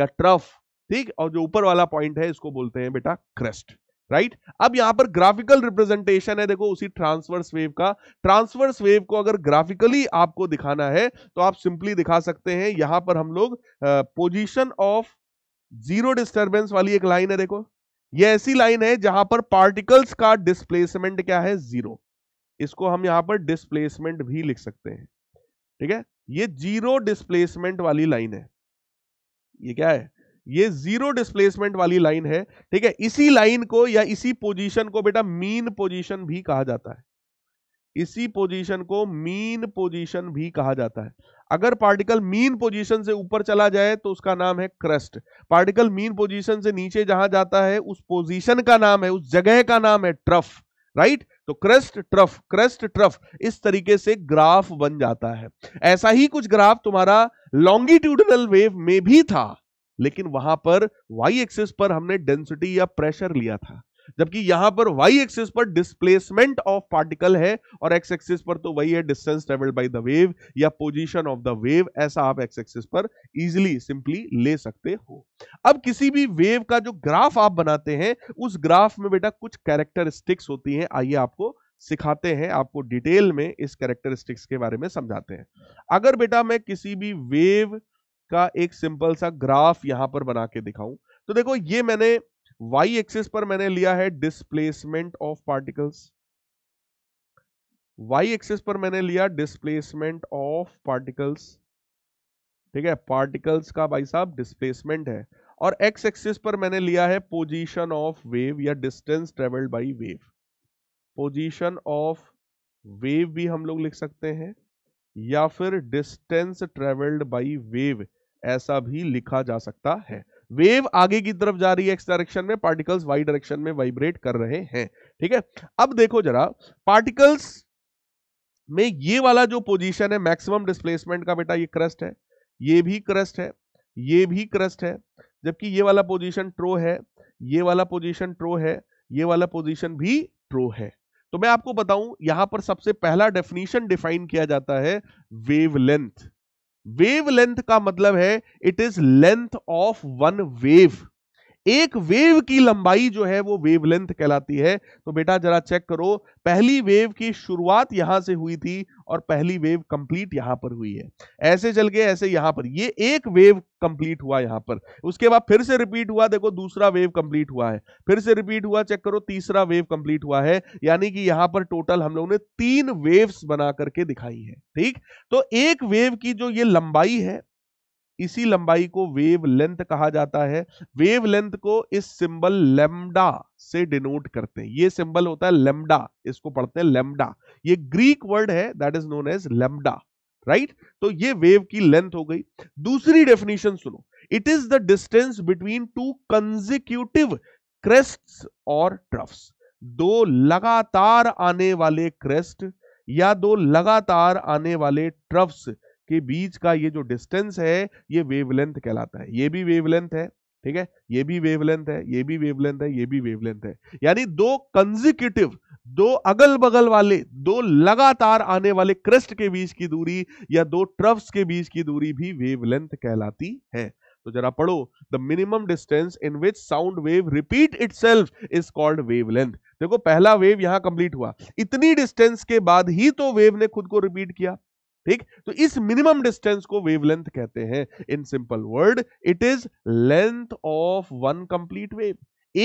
या ट्रफ ठीक और जो ऊपर वाला पॉइंट है इसको बोलते हैं बेटा क्रस्ट राइट अब यहां पर ग्राफिकल रिप्रेजेंटेशन है देखो उसी ट्रांसवर्स वेव का ट्रांसवर्स वेव को अगर ग्राफिकली आपको दिखाना है तो आप सिंपली दिखा सकते हैं यहां पर हम लोग पोजिशन ऑफ जीरो डिस्टर्बेंस वाली एक लाइन है देखो ये ऐसी लाइन है जहां पर पार्टिकल्स का डिस्प्लेसमेंट क्या है जीरो इसको हम यहां पर डिस्प्लेसमेंट भी लिख सकते हैं ठीक है ये जीरो डिस्प्लेसमेंट वाली लाइन है ये क्या है ये जीरो डिस्प्लेसमेंट वाली लाइन है ठीक है इसी लाइन को या इसी पोजीशन को बेटा मीन पोजीशन भी कहा जाता है इसी पोजीशन को मीन पोजीशन भी कहा जाता है अगर पार्टिकल मीन पोजीशन से ऊपर चला जाए तो उसका नाम है क्रस्ट पार्टिकल मीन पोजीशन से नीचे जहां जाता है उस पोजीशन का नाम है उस जगह का नाम है ट्रफ राइट तो क्रस्ट ट्रफ क्रस्ट ट्रफ इस तरीके से ग्राफ बन जाता है ऐसा ही कुछ ग्राफ तुम्हारा लॉन्गिट्यूडनल वेव में भी था लेकिन वहां पर वाई एक्सिस पर हमने डेंसिटी या प्रेशर लिया था जबकि यहां पर वाई एक्सिस पर डिस्प्लेसमेंट ऑफ पार्टिकल है और एक्स एक्सिस पर तो वही है distance travelled by the wave या पोजीशन ऑफ द वेव ऐसा आप एक्स एक्सिस पर इजीली सिंपली ले सकते हो अब किसी भी वेव का जो ग्राफ आप बनाते हैं उस ग्राफ में बेटा कुछ कैरेक्टरिस्टिक्स होती हैं आइए आपको सिखाते हैं आपको डिटेल में इस कैरेक्टरिस्टिक्स के बारे में समझाते हैं अगर बेटा मैं किसी भी वेव का एक सिंपल सा ग्राफ यहां पर बना के दिखाऊं तो देखो ये मैंने वाई एक्सिस पर मैंने लिया है displacement of particles y axis पर मैंने लिया डिस्प्लेसमेंट ऑफ पार्टिकल्स ठीक है पार्टिकल्स का भाई साहब डिस्प्लेसमेंट है और एक्स एक्सिस पर मैंने लिया है पोजीशन ऑफ वेव या distance travelled by wave position of wave भी हम लोग लिख सकते हैं या फिर डिस्टेंस ट्रेवल्ड बाई वेव ऐसा भी लिखा जा सकता है वेव आगे की तरफ जा रही है एक्स डायरेक्शन में पार्टिकल्स वाई डायरेक्शन में वाइब्रेट कर रहे हैं ठीक है अब देखो जरा पार्टिकल्स में ये वाला जो पोजीशन है मैक्सिमम डिस्प्लेसमेंट का बेटा ये क्रस्ट है ये भी क्रस्ट है ये भी क्रस्ट है जबकि ये वाला पोजीशन ट्रो है ये वाला पोजीशन ट्रो है ये वाला पोजीशन भी ट्रो है तो मैं आपको बताऊं यहां पर सबसे पहला डेफिनेशन डिफाइन किया जाता है वेवलेंथ वेव लेंथ का मतलब है it is length of one wave एक वेव की लंबाई जो है वो वेवलेंथ कहलाती है तो बेटा जरा चेक करो पहली वेव की शुरुआत यहां से हुई थी और पहली वेव कंप्लीट यहां पर हुई है ऐसे चल के ऐसे यहां पर ये एक वेव कंप्लीट हुआ यहां पर उसके बाद फिर से रिपीट हुआ देखो दूसरा वेव कंप्लीट हुआ है फिर से रिपीट हुआ चेक करो तीसरा वेव कंप्लीट हुआ है यानी कि यहां पर टोटल हम लोगों ने तीन वेव्स बना करके दिखाई है ठीक तो एक वेव की जो ये लंबाई है इसी लंबाई को वेव लेंथ कहा जाता है वेव लेंथ को इस सिंबल लेमडा से डिनोट करते हैं ये सिंबल होता है लेमडा इसको पढ़ते हैं लेमडा ये ग्रीक वर्ड है that is known as lambda right तो ये वेव की लेंथ हो गई दूसरी डेफिनेशन सुनो it is the distance between two consecutive crest or troughs दो लगातार आने वाले क्रेस्ट या दो लगातार आने वाले ट्रफ्स के बीच का ये जो डिस्टेंस है ये वेवलेंथ कहलाता है ये भी वेवलेंथ है ठीक है ये भी वेवलेंथ है ये भी वेवलेंथ है ये भी वेवलेंथ है यानी दो कंजिक्यूटिव दो अगल बगल वाले दो लगातार आने वाले क्रेस्ट के बीच की दूरी या दो ट्रफ्स के बीच की दूरी भी वेवलेंथ कहलाती है तो जरा पढ़ो the minimum distance in which sound wave repeat itself is called wavelength देखो पहला वेव यहां कंप्लीट हुआ इतनी डिस्टेंस के बाद ही तो वेव ने खुद को रिपीट किया ठीक तो इस मिनिमम डिस्टेंस को वेवलेंथ कहते हैं in simple word it is length of one complete wave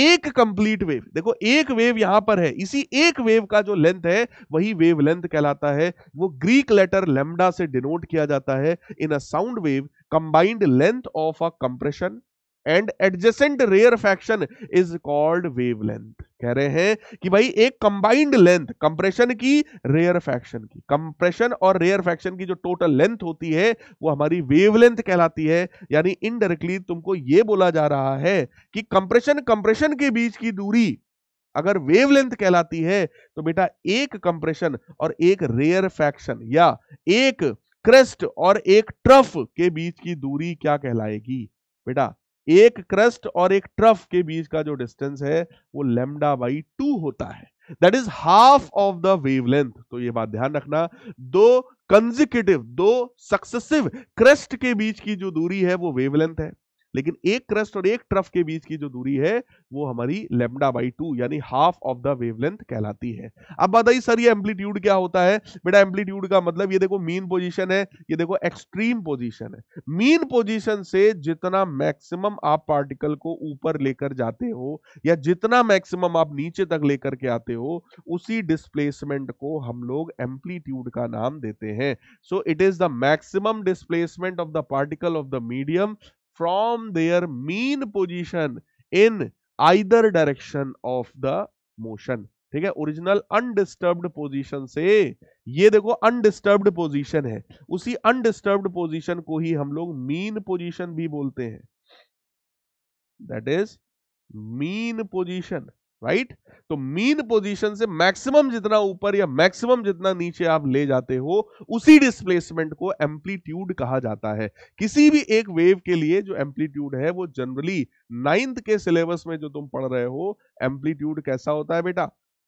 एक कंप्लीट वेव देखो एक वेव यहां पर है इसी एक वेव का जो लेंथ है वही वेव लेंथ कहलाता है वो ग्रीक लेटर लेमडा से डिनोट किया जाता है in a sound wave combined length of a compression and adjacent rarefaction is called wavelength कह रहे हैं कि भाई एक कंबाइंड लेंथ कंप्रेशन की रेयर फैक्शन की कंप्रेशन और रेयर फैक्शन की जो टोटल लेंथ होती है वो हमारी वेवलेंथ कहलाती है यानी इनडायरेक्टली तुमको ये बोला जा रहा है कि कंप्रेशन कंप्रेशन के बीच की दूरी अगर वेवलेंथ कहलाती है तो बेटा एक कंप्रेशन और एक रेयर फैक्शन या एक क्रेस्ट और एक ट्रफ के बीच की दूरी क्या कहलाएगी बेटा एक क्रस्ट और एक ट्रफ के बीच का जो डिस्टेंस है वो लेमडा बाई टू होता है that is half of the wavelength तो ये बात ध्यान रखना दो कंजिकेटिव दो सक्सेसिव क्रस्ट के बीच की जो दूरी है वो वेवलेंथ है लेकिन एक क्रस्ट और एक ट्रफ के बीच की जो दूरी है वो हमारी लेमडा बाई टू यानी हाफ ऑफ द वेवलेंथ कहलाती है अब बताइए सर ये एम्पलीट्यूड क्या होता है बेटा एम्पलीट्यूड का मतलब ये देखो मीन पोजिशन है ये देखो एक्सट्रीम पोजिशन है मीन पोजिशन से जितना मैक्सिमम आप पार्टिकल को ऊपर लेकर जाते हो या जितना मैक्सिमम आप नीचे तक लेकर के आते हो उसी डिस्प्लेसमेंट को हम लोग एम्पलीट्यूड का नाम देते हैं so it is the maximum displacement of the particle of the medium from their mean position in either direction of the motion ठीक है ओरिजिनल अनडिस्टर्ब्ड पोजीशन से ये देखो अनडिस्टर्ब्ड पोजीशन है उसी अनडिस्टर्ब्ड पोजीशन को ही हम लोग मीन पोजीशन भी बोलते हैं that is mean position right तो मीन पोजीशन से मैक्सिमम जितना ऊपर या मैक्सिमम जितना नीचे आप ले जाते हो उसी डिस्प्लेसमेंट को एम्पलीट्यूड कहा जाता है किसी भी एक वेव के लिए जो एम्पलीट्यूड है वो जनरली नाइन्थ के सिलेबस में जो तुम पढ़ रहे हो एम्पलीट्यूड कैसा होता है बेटा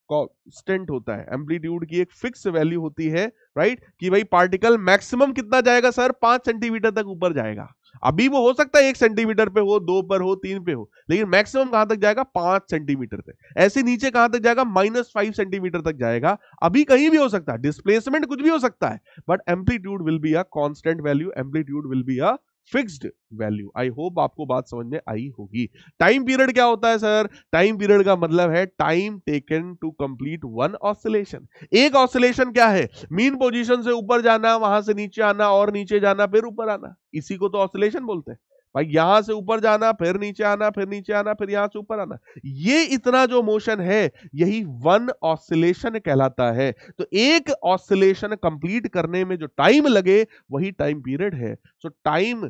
कॉन्स्टेंट होता है एम्पलीट्यूड की एक फिक्स वैल्यू होती है राइट कि भाई पार्टिकल मैक्सिमम कितना जाएगा सर पांच सेंटीमीटर तक ऊपर जाएगा अभी वो हो सकता है एक सेंटीमीटर पे हो दो पर हो तीन पे हो लेकिन मैक्सिमम कहां तक जाएगा पांच सेंटीमीटर तक ऐसे नीचे कहां तक जाएगा माइनस फाइव सेंटीमीटर तक जाएगा अभी कहीं भी हो सकता है डिस्प्लेसमेंट कुछ भी हो सकता है but amplitude will be a constant value amplitude will be a fixed value I hope आपको बात समझ में आई होगी टाइम पीरियड क्या होता है सर टाइम पीरियड का मतलब है time taken to complete one oscillation एक ऑसिलेशन क्या है मीन पोजीशन से ऊपर जाना वहां से नीचे आना और नीचे जाना फिर ऊपर आना इसी को तो ऑसिलेशन बोलते हैं भाई यहां से ऊपर जाना फिर नीचे आना फिर नीचे आना फिर यहां से ऊपर आना ये इतना जो मोशन है यही वन ऑसिलेशन कहलाता है तो एक ऑसिलेशन कंप्लीट करने में जो टाइम लगे वही टाइम पीरियड है so time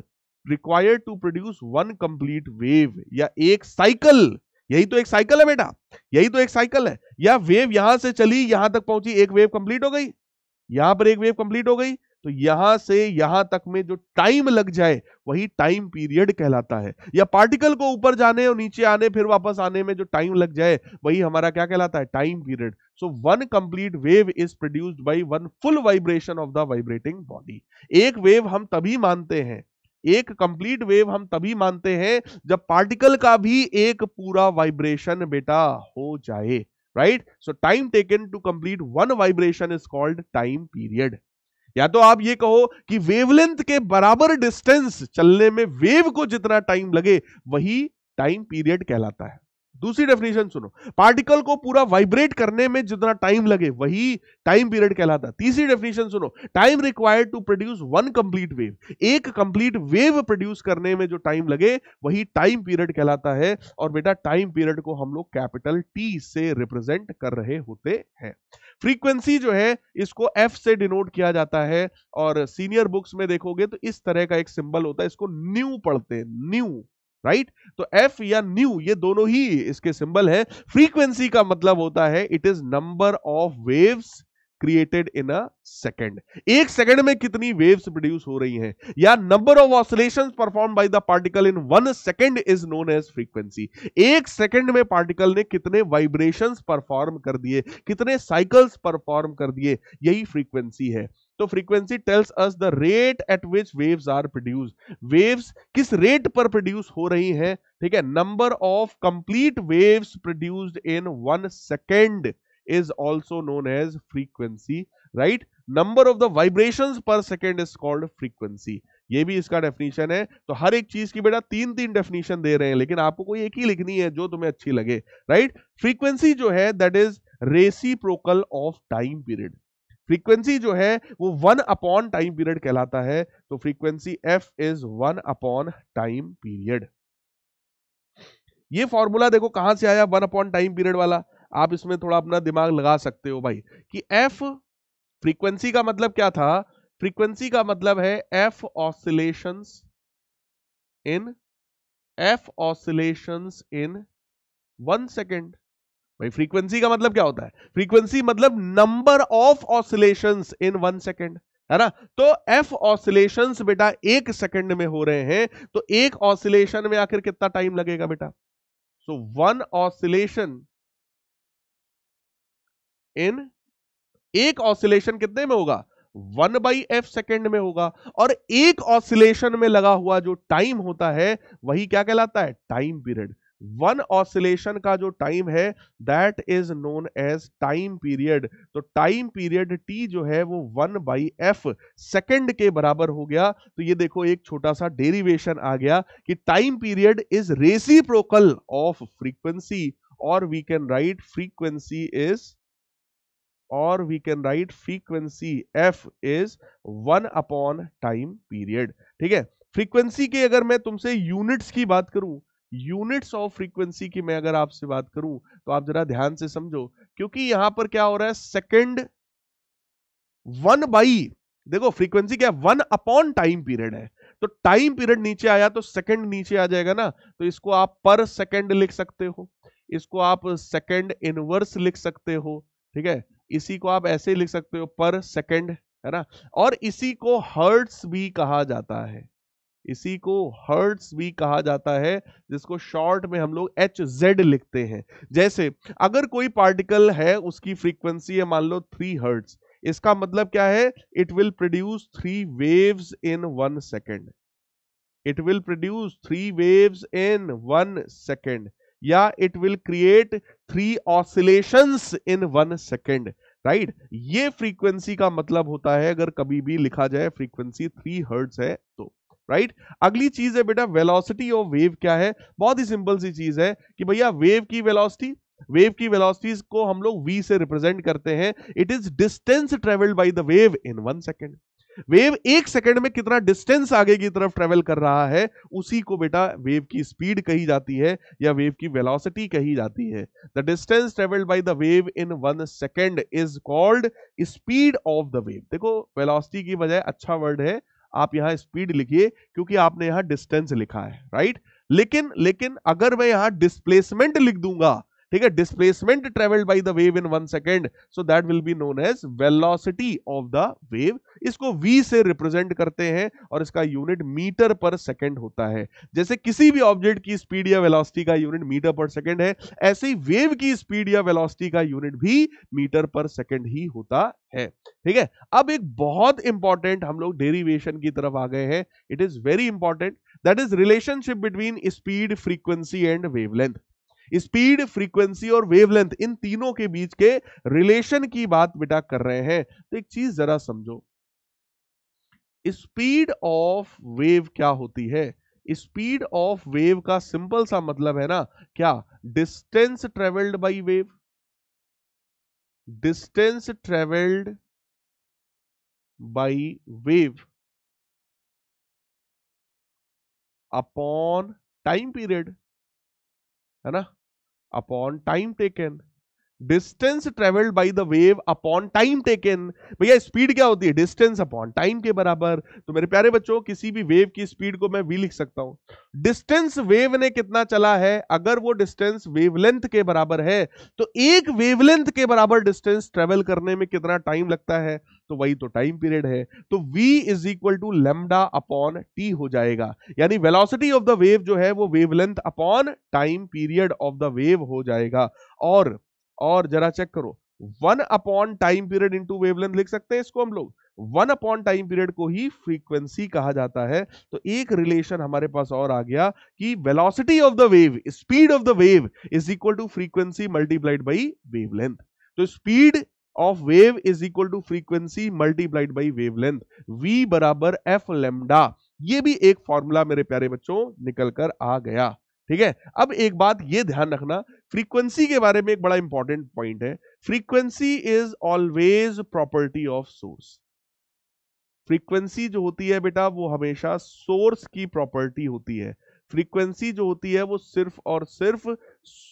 required to produce one complete wave या एक साइकिल यही तो एक साइकिल है बेटा यही तो एक साइकिल है या वेव यहां से चली यहां तक पहुंची एक वेव कंप्लीट हो गई यहां पर एक वेव कंप्लीट हो गई तो यहां से यहां तक में जो टाइम लग जाए वही टाइम पीरियड कहलाता है या पार्टिकल को ऊपर जाने और नीचे आने फिर वापस आने में जो टाइम लग जाए वही हमारा क्या कहलाता है time period so one complete wave is produced by one full vibration of the vibrating body एक वेव हम तभी मानते हैं एक कंप्लीट वेव हम तभी मानते हैं जब पार्टिकल का भी एक पूरा वाइब्रेशन बेटा हो जाए right so time taken to complete one vibration is called time period या तो आप ये कहो कि वेवलेंथ के बराबर डिस्टेंस चलने में वेव को जितना टाइम लगे वही टाइम पीरियड कहलाता है दूसरी डेफिनेशन सुनो पार्टिकल को पूरा वाइब्रेट करने में जितना टाइम लगे वही टाइम पीरियड कहलाता है तीसरी डेफिनेशन सुनो time required to produce one complete wave एक कंप्लीट वेव प्रोड्यूस करने में जो टाइम लगे वही टाइम पीरियड कहलाता है और बेटा टाइम पीरियड को हम लोग कैपिटल टी से रिप्रेजेंट कर रहे होते हैं फ्रीक्वेंसी जो है इसको एफ से डिनोट किया जाता है और सीनियर बुक्स में देखोगे तो इस तरह का एक सिंबल होता है इसको न्यू पढ़ते न्यू राइट right? तो एफ या न्यू ये दोनों ही इसके सिंबल है फ्रीक्वेंसी का मतलब होता है it is number of waves created in a second एक सेकंड में कितनी वेव्स प्रोड्यूस हो रही हैं या number of oscillation perform by the particle in one second is known as frequency एक सेकेंड में पार्टिकल ने कितने वाइब्रेशन परफॉर्म कर दिए कितने साइकिल्स परफॉर्म कर दिए यही फ्रीक्वेंसी है तो frequency tells us the rate at which waves are produce waves किस रेट पर प्रोड्यूस हो रही हैं ठीक है number of complete waves produced in one second is also known as frequency right number of the vibration per second is called frequency ये भी इसका डेफिनेशन है तो हर एक चीज की बेटा तीन तीन डेफिनेशन दे रहे हैं लेकिन आपको कोई एक ही लिखनी है जो तुम्हें अच्छी लगे राइट right? फ्रीक्वेंसी जो है that is reciprocal of time period frequency जो है वो वन अपॉन टाइम पीरियड कहलाता है तो frequency F is one upon time period ये फॉर्मूला देखो कहां से आया वन अपॉन टाइम पीरियड वाला आप इसमें थोड़ा अपना दिमाग लगा सकते हो भाई कि एफ फ्रीक्वेंसी का मतलब क्या था फ्रीक्वेंसी का मतलब है F oscillation in F oscillation in one second भाई फ्रीक्वेंसी का मतलब क्या होता है फ्रीक्वेंसी मतलब number of oscillation in one second है ना तो एफ ऑसिलेशन बेटा एक सेकेंड में हो रहे हैं तो एक ऑसिलेशन में आखिर कितना टाइम लगेगा बेटा सो वन ऑसिलेशन इन एक ऑसिलेशन कितने में होगा वन बाई एफ सेकेंड में होगा और एक ऑसिलेशन में लगा हुआ जो टाइम होता है वही क्या कहलाता है टाइम पीरियड वन ऑसिलेशन का जो टाइम है that is known as time period तो टाइम पीरियड टी जो है वो वन बाई एफ सेकेंड के बराबर हो गया तो ये देखो एक छोटा सा डेरिवेशन आ गया कि time period is reciprocal of frequency और we can write frequency is और we can write frequency F is one upon time period ठीक है फ्रीक्वेंसी के अगर मैं तुमसे यूनिट्स की बात करूं यूनिट्स ऑफ फ्रीक्वेंसी की मैं अगर आपसे बात करूं तो आप जरा ध्यान से समझो क्योंकि यहां पर क्या हो रहा है सेकंड वन बाई देखो फ्रीक्वेंसी क्या वन अपॉन टाइम पीरियड है तो टाइम पीरियड नीचे आया तो सेकंड नीचे आ जाएगा ना तो इसको आप पर सेकंड लिख सकते हो इसको आप सेकंड इनवर्स लिख सकते हो ठीक है इसी को आप ऐसे लिख सकते हो पर सेकंड है ना और इसी को हर्ट्स भी कहा जाता है इसी को हर्ट्स भी कहा जाता है जिसको शॉर्ट में हम लोग एच जेड लिखते हैं जैसे अगर कोई पार्टिकल है उसकी फ्रीक्वेंसी है मान लो थ्री हर्ट्स इसका मतलब क्या है it will produce three waves in one second it will produce three waves in one second या it will create three oscillation in one second right ये फ्रीक्वेंसी का मतलब होता है अगर कभी भी लिखा जाए फ्रीक्वेंसी थ्री हर्ट्स है तो राइट अगली चीज है बेटा वेलोसिटी ऑफ वेव क्या है बहुत ही सिंपल सी चीज है कि भैया वेव की वेलोसिटी वेव की वेलोसिटीज को हम लोग वी से रिप्रेजेंट करते हैं it is distance travelled by the wave in one second wave एक सेकंड में कितना डिस्टेंस आगे की तरफ ट्रेवल कर रहा है उसी को बेटा वेव की स्पीड कही जाती है या वेव की वेलोसिटी कही जाती है the distance travelled by the wave in one second is called speed of the wave देखो वेलोसिटी की बजाय अच्छा वर्ड है आप यहां स्पीड लिखिए क्योंकि आपने यहां डिस्टेंस लिखा है राइट लेकिन लेकिन अगर मैं यहां डिस्प्लेसमेंट लिख दूंगा ठीक है displacement travelled by the wave in one second so that will be known as velocity of the wave इसको वी से रिप्रेजेंट करते हैं और इसका यूनिट मीटर पर सेकेंड होता है जैसे किसी भी ऑब्जेक्ट की स्पीड या वेलॉसिटी का यूनिट मीटर पर सेकेंड है ऐसे ही वेव की स्पीड या वेलॉसिटी का यूनिट भी मीटर पर सेकेंड ही होता है ठीक है अब एक बहुत इंपॉर्टेंट हम लोग डेरिवेशन की तरफ आ गए हैं it is very important that is relationship between speed frequency and wavelength speed frequency और वेवलेंथ इन तीनों के बीच के रिलेशन की बात बेटा कर रहे हैं तो एक चीज जरा समझो स्पीड ऑफ वेव क्या होती है स्पीड ऑफ वेव का सिंपल सा मतलब है ना क्या distance travelled by wave distance travelled by wave upon time period है ना upon time taken distance travelled by the wave upon time taken भैया स्पीड क्या होती है डिस्टेंस अपॉन टाइम के बराबर तो मेरे प्यारे बच्चों किसी भी वेव की स्पीड को मैं वी लिख सकता हूं डिस्टेंस वेव ने कितना चला है अगर वो डिस्टेंस वेवलेंथ के बराबर है तो एक वेवलेंथ के बराबर डिस्टेंस ट्रेवल करने में कितना टाइम लगता है तो वही तो टाइम पीरियड है तो v is equal to lambda upon t हो जाएगा यानी वेलोसिटी ऑफ द वेव जो है वो wavelength upon time period of the wave हो जाएगा और और जरा चेक करो one upon time period into wavelength लिख सकते हैं इसको हम लोग वन अपॉन टाइम पीरियड को ही फ्रीक्वेंसी कहा जाता है तो एक रिलेशन हमारे पास और आ गया कि velocity of the wave speed of the wave is equal to frequency multiplied by wavelength तो speed of wave is equal to frequency multiplied by wavelength V बराबर एफ लेमडा ये भी एक फॉर्मूला मेरे प्यारे बच्चों निकल कर आ गया ठीक है अब एक बात ये ध्यान रखना फ्रीक्वेंसी के बारे में एक बड़ा इंपॉर्टेंट पॉइंट है frequency is always property of source frequency जो होती है बेटा वो हमेशा सोर्स की प्रॉपर्टी होती है फ्रीक्वेंसी जो होती है वो सिर्फ और सिर्फ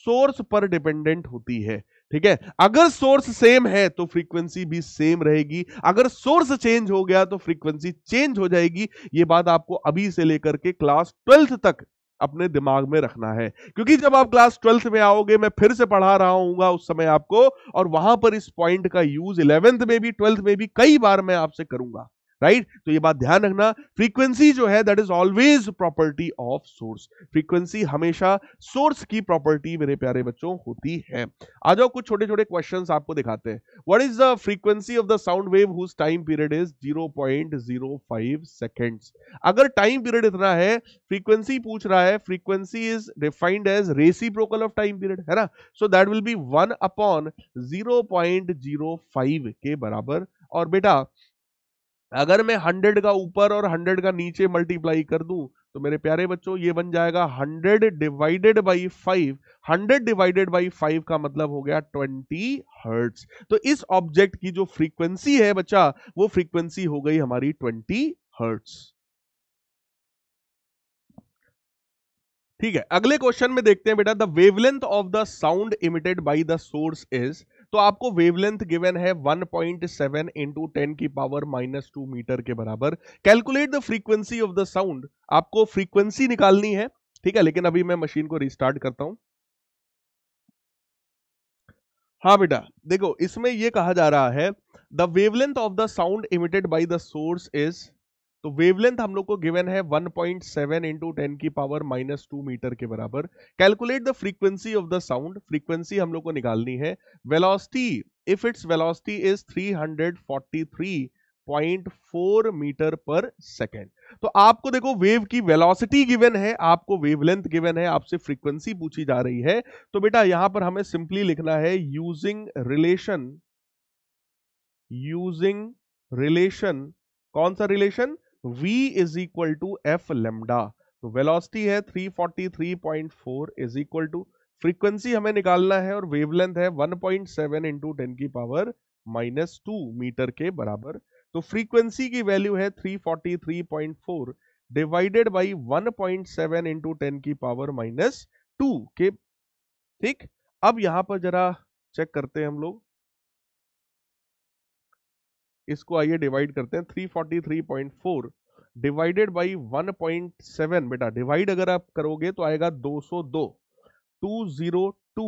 सोर्स पर डिपेंडेंट होती है ठीक है अगर सोर्स सेम है तो फ्रीक्वेंसी भी सेम रहेगी अगर सोर्स चेंज हो गया तो फ्रीक्वेंसी चेंज हो जाएगी ये बात आपको अभी से लेकर के क्लास ट्वेल्थ तक अपने दिमाग में रखना है क्योंकि जब आप क्लास ट्वेल्थ में आओगे मैं फिर से पढ़ा रहा हूँ उस समय आपको और वहां पर इस पॉइंट का यूज इलेवेंथ में भी ट्वेल्थ में भी कई बार मैं आपसे करूंगा राइट तो ये बात ध्यान रखना फ्रीक्वेंसी जो है that is always property of source frequency हमेशा सोर्स की प्रॉपर्टी मेरे प्यारे बच्चों होती है आ जाओ कुछ छोटे छोटे क्वेश्चन आपको दिखाते हैं what is the frequency of the sound wave whose time period is zero zero point five second अगर टाइम पीरियड इतना है फ्रीक्वेंसी पूछ रहा है फ्रीक्वेंसी इज डिफाइंड एज रेसी प्रोकल ऑफ टाइम पीरियड है ना so that will be one upon zero zero point five के बराबर और बेटा अगर मैं हंड्रेड का ऊपर और हंड्रेड का नीचे मल्टीप्लाई कर दूं तो मेरे प्यारे बच्चों ये बन जाएगा hundred divided by five hundred divided by five का मतलब हो गया ट्वेंटी हर्ट्स तो इस ऑब्जेक्ट की जो फ्रीक्वेंसी है बच्चा वो फ्रीक्वेंसी हो गई हमारी ट्वेंटी हर्ट्स ठीक है अगले क्वेश्चन में देखते हैं बेटा the wavelength of the sound emitted by the source is तो आपको वेवलेंथ गिवन है 1.7 पॉइंट सेवन इंटू टेन की पावर माइनस टू मीटर के बराबर calculate the frequency of the sound आपको फ्रीक्वेंसी निकालनी है ठीक है लेकिन अभी मैं मशीन को रिस्टार्ट करता हूं हाँ बेटा देखो इसमें यह कहा जा रहा है the wavelength of the sound emitted by the source is तो वेवलेंथ हम लोग को गिवन है 1.7 पॉइंट सेवन इंटू टेन की पावर माइनस टू मीटर के बराबर calculate the frequency of the sound frequency हम लोग को निकालनी है velocity if it's velocity is 343 0.4 metre per second तो आपको देखो वेव की वेलोसिटी गिवन है आपको वेवलेंथ गिवन है आपसे फ्रीक्वेंसी पूछी जा रही है तो बेटा यहां पर हमें सिंपली लिखना है यूजिंग रिलेशन यूजिंग रिलेशन कौन सा relation v is equal to F lambda तो वेलोसिटी है 343.4 इज इक्वल टू फ्रीक्वेंसी हमें निकालना है और वेवलेंथ है 1.7 पॉइंट सेवन इंटू टेन की पावर माइनस टू मीटर के बराबर तो फ्रीक्वेंसी की वैल्यू है 343.4 divided by 1.7 point seven into ten की पावर माइनस टू के ठीक अब यहां पर जरा चेक करते हैं हम लोग इसको आइए डिवाइड करते हैं 343.4 डिवाइडेड बाई 1.7 बेटा डिवाइड अगर आप करोगे तो आएगा 202 202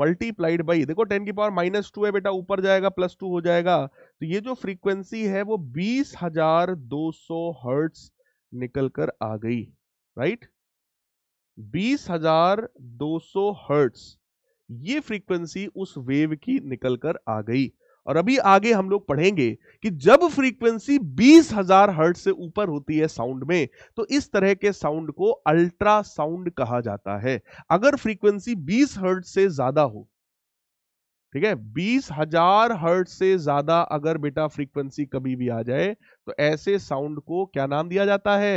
मल्टीप्लाइड बाई देखो 10 की पावर माइनस टू है बेटा ऊपर जाएगा प्लस टू हो जाएगा तो ये जो फ्रीक्वेंसी है वो 20,200 हर्ट्स निकल कर आ गई राइट 20,200 हर्ट्स ये फ्रीक्वेंसी उस वेव की निकल कर आ गई और अभी आगे हम लोग पढ़ेंगे कि जब फ्रीक्वेंसी 20,000 हर्ट से ऊपर होती है साउंड में तो इस तरह के साउंड को अल्ट्रासाउंड कहा जाता है अगर फ्रीक्वेंसी 20 हर्ट से ज्यादा हो ठीक है बीस हजार हर्ट से ज्यादा अगर बेटा फ्रीक्वेंसी कभी भी आ जाए तो ऐसे साउंड को क्या नाम दिया जाता है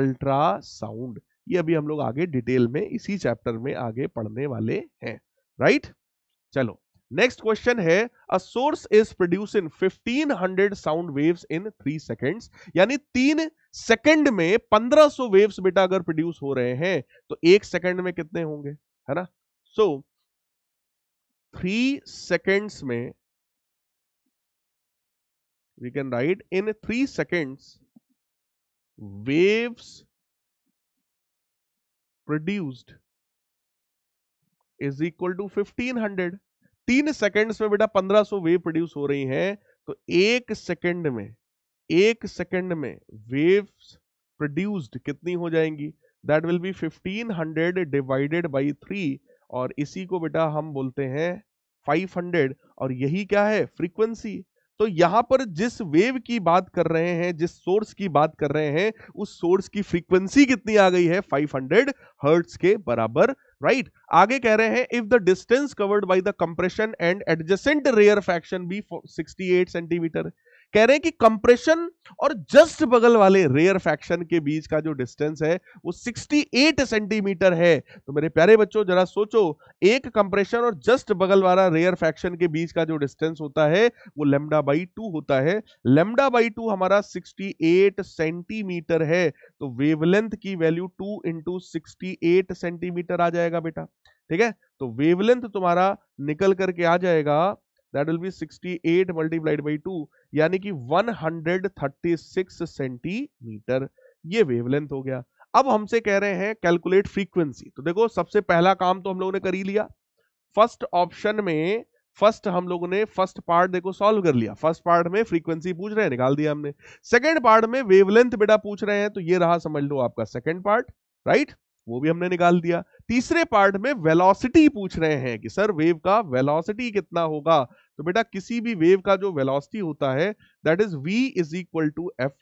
अल्ट्रासाउंड ये अभी हम लोग आगे डिटेल में इसी चैप्टर में आगे पढ़ने वाले हैं राइट चलो नेक्स्ट क्वेश्चन है a source is produce in fifteen hundred sound waves in three seconds यानी तीन सेकंड में पंद्रह सो वेव्स बेटा अगर प्रोड्यूस हो रहे हैं तो एक सेकंड में कितने होंगे है ना सो थ्री सेकेंड्स में we can write in three seconds produced is equal to fifteen hundred तीन सेकंड्स में बेटा 1500 वेव प्रोड्यूस हो रही हैं तो एक सेकेंड में एक सेकेंड में वेव्स प्रोड्यूस्ड कितनी हो जाएंगी that will be 1500 divided by three और इसी को बेटा हम बोलते हैं 500 और यही क्या है फ्रीक्वेंसी तो यहां पर जिस वेव की बात कर रहे हैं जिस सोर्स की बात कर रहे हैं उस सोर्स की फ्रीक्वेंसी कितनी आ गई है 500 हर्ट्स के बराबर राइट right? आगे कह रहे हैं if the distance covered by the compression and adjacent rarefaction be 68 centimetre कह रहे हैं कि कंप्रेशन और जस्ट बगल वाले रेयर फैक्शन के बीच का जो डिस्टेंस है वो 68 सेंटीमीटर है तो मेरे प्यारे बच्चों जरा सोचो एक कंप्रेशन और जस्ट बगल वाला रेयर फैक्शन के बीच का जो डिस्टेंस होता है वो लेमडा बाई टू होता है लेमडा बाई टू हमारा 68 सेंटीमीटर है तो वेवलेंथ की वैल्यू टू इंटू सेंटीमीटर आ जाएगा बेटा ठीक है तो वेवलेंथ तुम्हारा निकल करके आ जाएगा that will be 68 multiplied by two यानी कि 136 सेंटीमीटर ये वेवलेंथ हो गया अब हमसे कह रहे हैं कैलकुलेट फ्रीक्वेंसी तो देखो सबसे पहला काम तो हम लोगों ने कर ही लिया फर्स्ट ऑप्शन में फर्स्ट हम लोगों ने फर्स्ट पार्ट देखो सॉल्व कर लिया फर्स्ट पार्ट में फ्रीक्वेंसी पूछ रहे हैं निकाल दिया हमने सेकंड पार्ट में वेवलेंथ बेटा पूछ रहे हैं तो ये रहा समझ लो आपका सेकंड पार्ट राइट वो भी हमने निकाल दिया तीसरे पार्ट में वेलोसिटी पूछ रहे हैं कि सर वेव का वेलोसिटी कितना होगा तो बेटा किसी भी वेव का जो वेलोसिटी होता है that is V is equal to F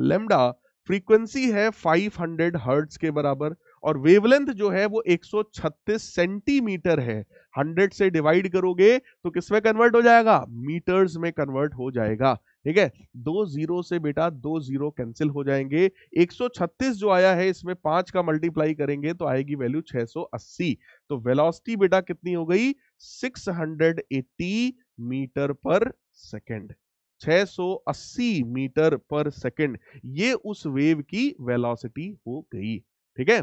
lambda frequency है 500 हंड्रेड हर्ट्स के बराबर और वेवलेंथ जो है वो 136 सेंटीमीटर है 100 से डिवाइड करोगे तो किसमें कन्वर्ट हो जाएगा मीटर्स में कन्वर्ट हो जाएगा ठीक है दो जीरो से बेटा दो जीरो कैंसिल हो जाएंगे 136 जो आया है इसमें पांच का मल्टीप्लाई करेंगे तो आएगी वैल्यू 680 तो वेलोसिटी बेटा कितनी हो गई 680 metre per second 680 metre per second ये उस वेव की वेलोसिटी हो गई ठीक है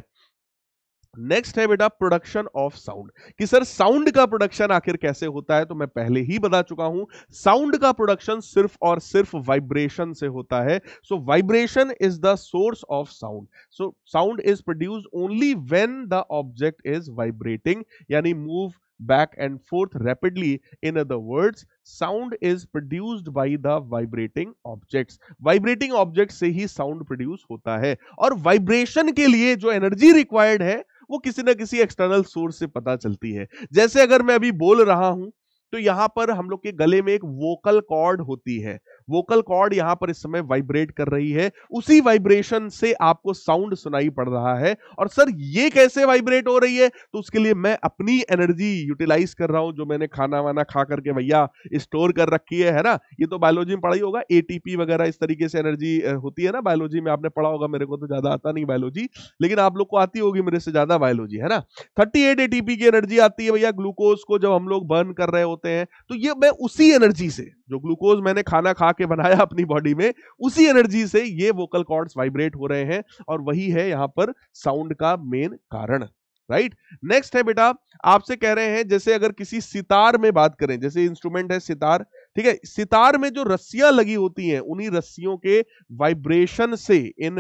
नेक्स्ट है बेटा प्रोडक्शन ऑफ साउंड कि सर साउंड का प्रोडक्शन आखिर कैसे होता है तो मैं पहले ही बता चुका हूं साउंड का प्रोडक्शन सिर्फ और सिर्फ वाइब्रेशन से होता है so vibration is the source of sound so sound is produce only when the object is vibrating यानी move back and forth rapidly. In other words, sound is produced by the vibrating objects. Vibrating objects se hi sound produce hota hai aur vibration ke liye jo energy required hai wo kisi na kisi external source se pata chalti hai jaise agar main abhi bol raha hu तो यहां पर हम लोग के गले में एक vocal cord होती है वोकल कॉर्ड यहां पर इस समय वाइब्रेट कर रही है उसी वाइब्रेशन से आपको साउंड सुनाई पड़ रहा है और सर ये कैसे वाइब्रेट हो रही है तो उसके लिए मैं अपनी एनर्जी यूटिलाइज कर रहा हूं जो मैंने खाना वाना खा करके भैया स्टोर कर रखी है है ना ये तो बायोलॉजी में पढ़ाई होगा ए वगैरह इस तरीके से एनर्जी होती है ना बायोलॉजी में आपने पढ़ा होगा मेरे को तो ज्यादा आता नहीं बायोलॉजी लेकिन आप लोग को आती होगी मेरे से ज्यादा बायोलॉजी है ना थर्टी एट की एनर्जी आती है भैया ग्लूकोज को जब हम लोग बर्न कर रहे होते हैं तो ये मैं उसी एनर्जी से जो ग्लूकोज मैंने खाना खा के बनाया अपनी बॉडी में उसी एनर्जी से ये वोकल कॉर्ड्स वाइब्रेट हो रहे हैं और वही है यहाँ पर साउंड का मेन कारण राइट नेक्स्ट है बेटा आपसे कह रहे हैं जैसे अगर किसी सितार में बात करें जैसे इंस्ट्रूमेंट है सितार ठीक है सितार में जो रस्सियां लगी होती हैं उन्हीं रस्सियों के वाइब्रेशन से in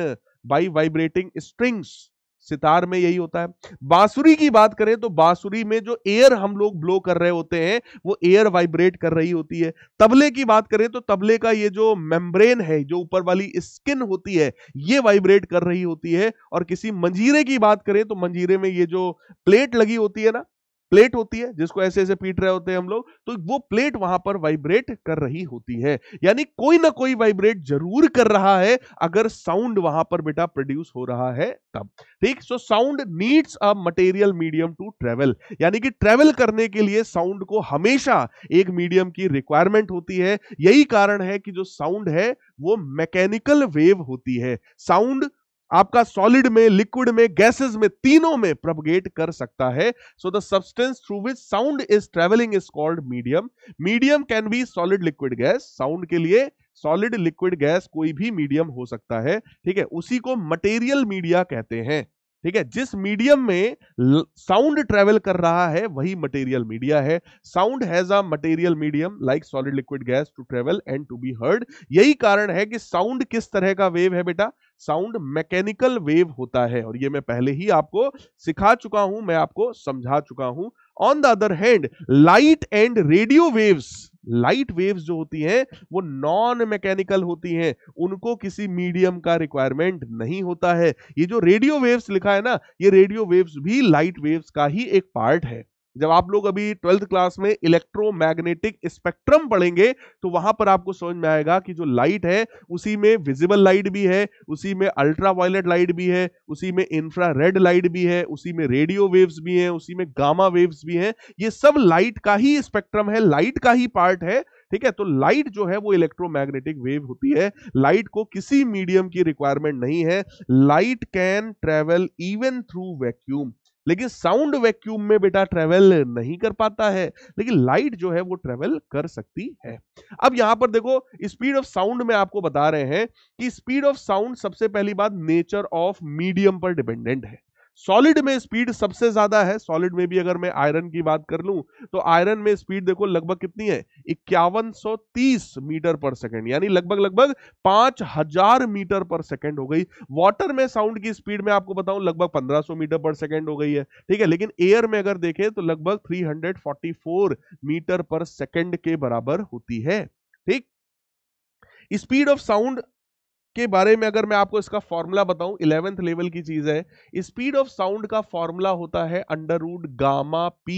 by vibrating strings sitar में यही होता है बांसुरी की बात करें तो बांसुरी में जो एयर हम लोग ब्लो कर रहे होते हैं वो एयर वाइब्रेट कर रही होती है तबले की बात करें तो तबले का ये जो मेम्ब्रेन है जो ऊपर वाली स्किन होती है ये वाइब्रेट कर रही होती है और किसी मंजीरे की बात करें तो मंजीरे में ये जो प्लेट लगी होती है ना प्लेट होती है जिसको ऐसे ऐसे पीट रहे होते हैं हम लोग तो वो प्लेट वहां पर वाइब्रेट कर रही होती है यानी कोई ना कोई वाइब्रेट जरूर कर रहा है अगर साउंड वहां पर बेटा प्रोड्यूस हो रहा है तब ठीक so sound needs a material medium to travel यानी कि ट्रेवल करने के लिए साउंड को हमेशा एक मीडियम की रिक्वायरमेंट होती है यही कारण है कि जो साउंड है वो मैकेनिकल वेव होती है साउंड आपका सॉलिड में लिक्विड में गैसेस में तीनों में प्रोपगेट कर सकता है so the substance through which sound is travelling is called medium medium can be solid liquid gas sound के लिए सॉलिड लिक्विड गैस कोई भी मीडियम हो सकता है ठीक है उसी को मटेरियल मीडिया कहते हैं ठीक है जिस मीडियम में साउंड ट्रेवल कर रहा है वही मटेरियल मीडिया है sound has a material medium like solid liquid gas to travel and to be heard यही कारण है कि साउंड किस तरह का वेव है बेटा साउंड मैकेनिकल वेव होता है और ये मैं पहले ही आपको सिखा चुका हूं मैं आपको समझा चुका हूं on the other hand light and radio waves light waves जो होती हैं वो नॉन मैकेनिकल होती हैं उनको किसी मीडियम का रिक्वायरमेंट नहीं होता है ये जो रेडियो वेव्स लिखा है ना ये रेडियो वेव्स भी लाइट वेव्स का ही एक पार्ट है जब आप लोग अभी ट्वेल्थ क्लास में इलेक्ट्रोमैग्नेटिक स्पेक्ट्रम पढ़ेंगे तो वहां पर आपको समझ में आएगा कि जो लाइट है उसी में विजिबल लाइट भी है उसी में अल्ट्रा वायलेट लाइट भी है उसी में इंफ्रा रेड लाइट भी है उसी में रेडियो वेव्स भी हैं उसी में गामा वेव्स भी हैं ये सब लाइट का ही स्पेक्ट्रम है लाइट का ही पार्ट है ठीक है तो लाइट जो है वो इलेक्ट्रोमैग्नेटिक वेव होती है लाइट को किसी मीडियम की रिक्वायरमेंट नहीं है light can travel even through vacuum लेकिन साउंड वैक्यूम में बेटा ट्रेवल नहीं कर पाता है लेकिन लाइट जो है वो ट्रेवल कर सकती है अब यहां पर देखो स्पीड ऑफ साउंड में आपको बता रहे हैं कि स्पीड ऑफ साउंड सबसे पहली बात नेचर ऑफ मीडियम पर डिपेंडेंट है सॉलिड में स्पीड सबसे ज्यादा है सॉलिड में भी अगर मैं आयरन की बात कर लूं तो आयरन में स्पीड देखो लगभग कितनी है इक्यावन मीटर पर सेकेंड यानी लगभग लगभग 5000 मीटर पर सेकेंड हो गई वाटर में साउंड की स्पीड में आपको बताऊं लगभग 1500 मीटर पर सेकेंड हो गई है ठीक है लेकिन एयर में अगर देखें तो लगभग 344 मीटर पर सेकेंड के बराबर होती है ठीक स्पीड ऑफ साउंड के बारे में अगर मैं आपको इसका फॉर्मूला बताऊं इलेवेंथ लेवल की चीज है स्पीड ऑफ साउंड का फॉर्मूला होता है under root gamma P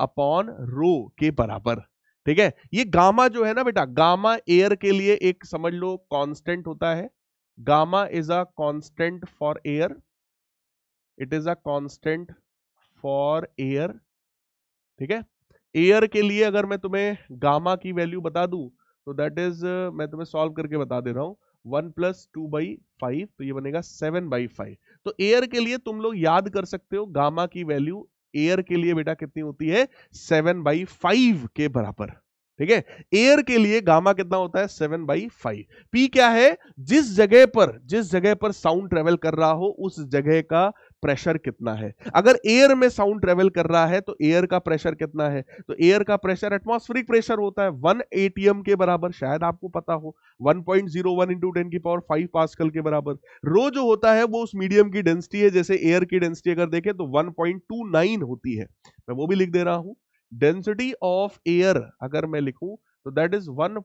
upon rho के बराबर ठीक है ये गामा जो है ना बेटा गामा एयर के लिए एक समझ लो कांस्टेंट होता है gamma is a constant for air it is a constant for air ठीक है एयर के लिए अगर मैं तुम्हें गामा की वैल्यू बता दू तो दैट इज मैं तुम्हें सॉल्व करके बता दे रहा हूं one plus two by five तो ये बनेगा सेवन बाई फाइव तो एयर के लिए तुम लोग याद कर सकते हो गामा की वैल्यू एयर के लिए बेटा कितनी होती है सेवन बाई फाइव के बराबर ठीक है एयर के लिए गामा कितना होता है सेवन बाई फाइव पी क्या है जिस जगह पर जिस जगह पर साउंड ट्रेवल कर रहा हो उस जगह का प्रेशर कितना है अगर एयर में साउंड ट्रेवल कर रहा है तो एयर का प्रेशर कितना है तो एयर का प्रेशर एटमॉस्फेरिक प्रेशर होता है वन एटीएम के बराबर शायद आपको पता हो 1.01 point zero one into ten की पावर फाइव पास्कल के बराबर रो जो होता है वो उस मीडियम की डेंसिटी है जैसे एयर की डेंसिटी अगर देखें तो वन होती है मैं वो भी लिख दे रहा हूं डेंसिटी ऑफ एयर अगर मैं लिखूं तो that is one